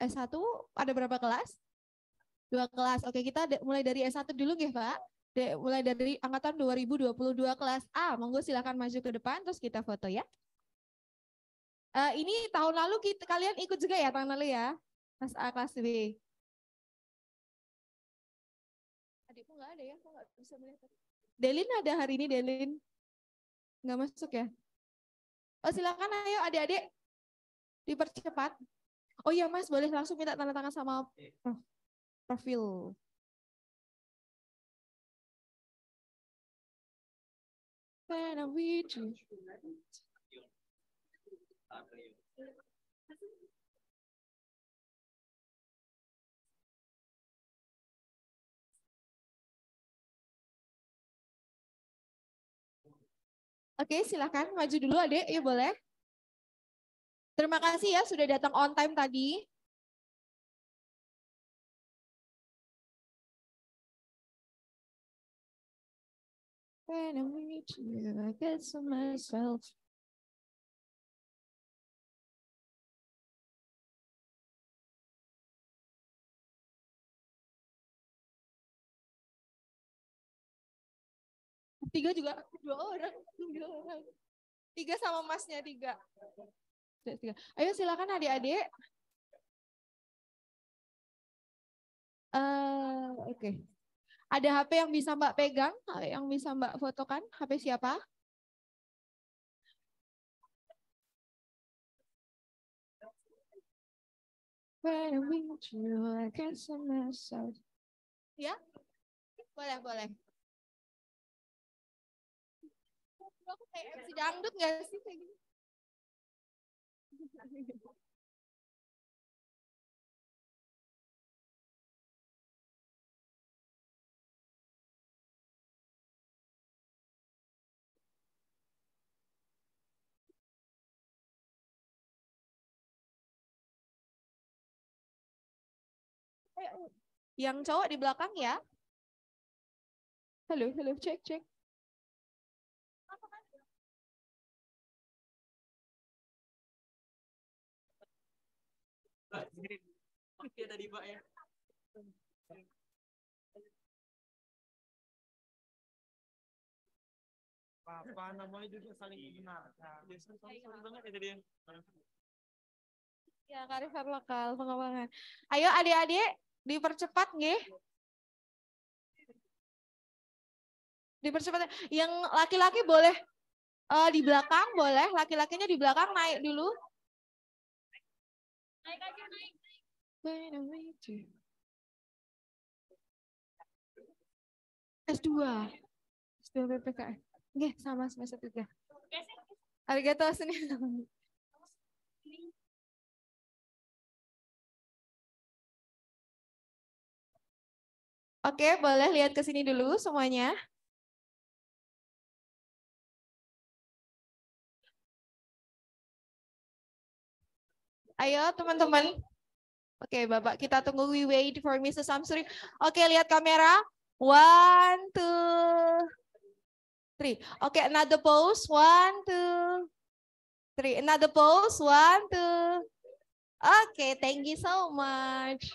S1 ada berapa kelas? Dua kelas. Oke, kita mulai dari S1 dulu ya, Pak. De mulai dari angkatan 2022 kelas A. Monggo silakan maju ke depan terus kita foto ya. Uh, ini tahun lalu kita, kalian ikut juga ya tahun lalu ya, kelas A, kelas B. Adikku nggak ada ya, aku nggak bisa melihat. Delin ada hari ini, Delin? Nggak masuk ya? Oh silakan ayo adik-adik dipercepat. Oh iya mas, boleh langsung minta tanda tangan sama profil. Oke, silahkan maju dulu adek, ya boleh. Terima kasih ya sudah datang on time tadi. When I meet you, get myself. tiga juga dua orang tiga orang tiga sama masnya tiga tiga ayo silakan adik-adik uh, oke okay. ada HP yang bisa mbak pegang yang bisa mbak fotokan HP siapa Ya, boleh, boleh. aku kayak MC dangdut gak sih kayak gitu Yang cowok di belakang ya. Halo, halo, cek, cek. Oke tadi Pak ya. Apa namanya juga saling mengenalkan. Biasanya saling banget ya tadi ya. Iya, karir lokal pengembangan. Ayo adik-adik dipercepat nggih. Dipercepat. Yang laki-laki boleh uh, di belakang boleh, laki-lakinya di belakang naik dulu. Naik aja naik. Naik aja. S2. S2 PPKN. Oke, sama semester 3. Arigato sini. Oke, boleh lihat ke sini dulu semuanya. Ayo teman-teman. Oke, okay, Bapak kita tunggu we wait for Mrs. Samsuri. Oke, okay, lihat kamera. One, two, three. Oke, okay, another pose. One, two, three. Another pose. One, two. Oke, okay, thank you so much.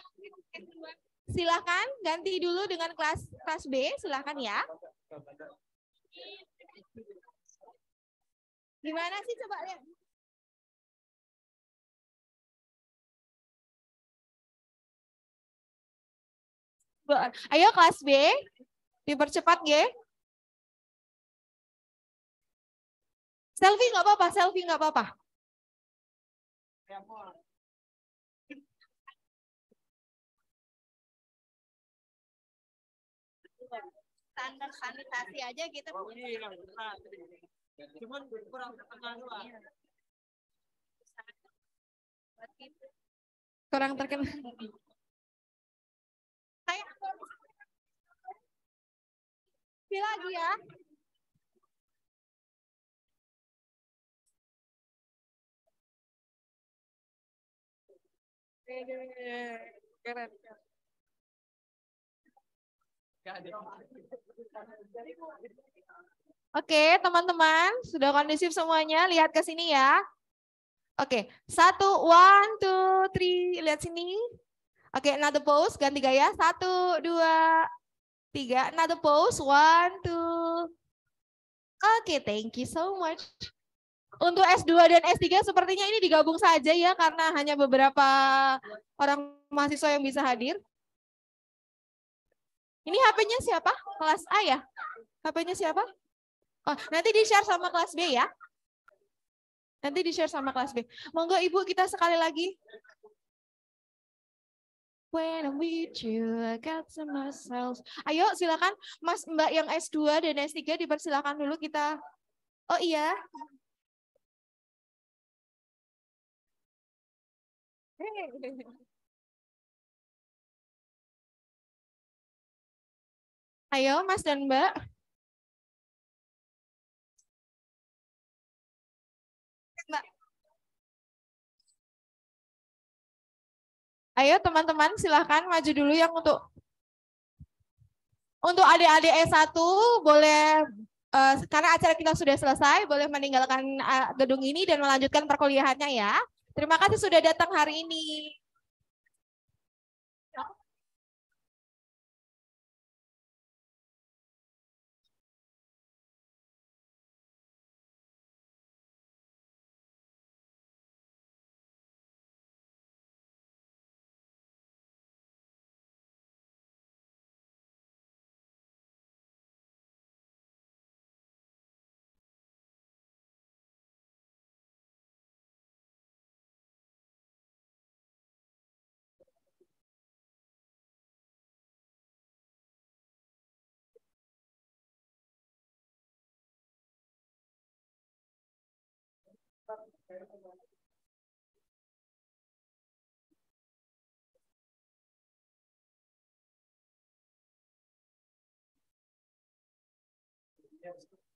Silahkan ganti dulu dengan kelas kelas B. Silahkan ya. Gimana sih coba lihat. Ayo kelas B, dipercepat G. Selfie nggak apa-apa, selfie nggak apa-apa. Standar sanitasi aja kita. Cuman kurang terkenal Kurang terkenal. Pilih lagi ya. Keren, Oke, teman-teman, sudah kondusif semuanya. Lihat ke sini ya. Oke, satu, one, two, three. Lihat sini. Oke, okay, another pose, ganti gaya. Satu, dua, tiga. Another pose, one, two. Oke, okay, thank you so much. Untuk S2 dan S3 sepertinya ini digabung saja ya, karena hanya beberapa orang mahasiswa yang bisa hadir. Ini HP-nya siapa? Kelas A ya? HP-nya siapa? Oh, nanti di-share sama kelas B ya. Nanti di-share sama kelas B. Monggo Ibu kita sekali lagi When I'm with you, I got to myself. Ayo silakan Mas Mbak yang S2 dan S3 dipersilakan dulu kita. Oh iya. Ayo Mas dan Mbak. Ayo teman-teman silahkan maju dulu yang untuk untuk adik-adik S1 boleh eh, karena acara kita sudah selesai boleh meninggalkan eh, gedung ini dan melanjutkan perkuliahannya ya. Terima kasih sudah datang hari ini. Yes.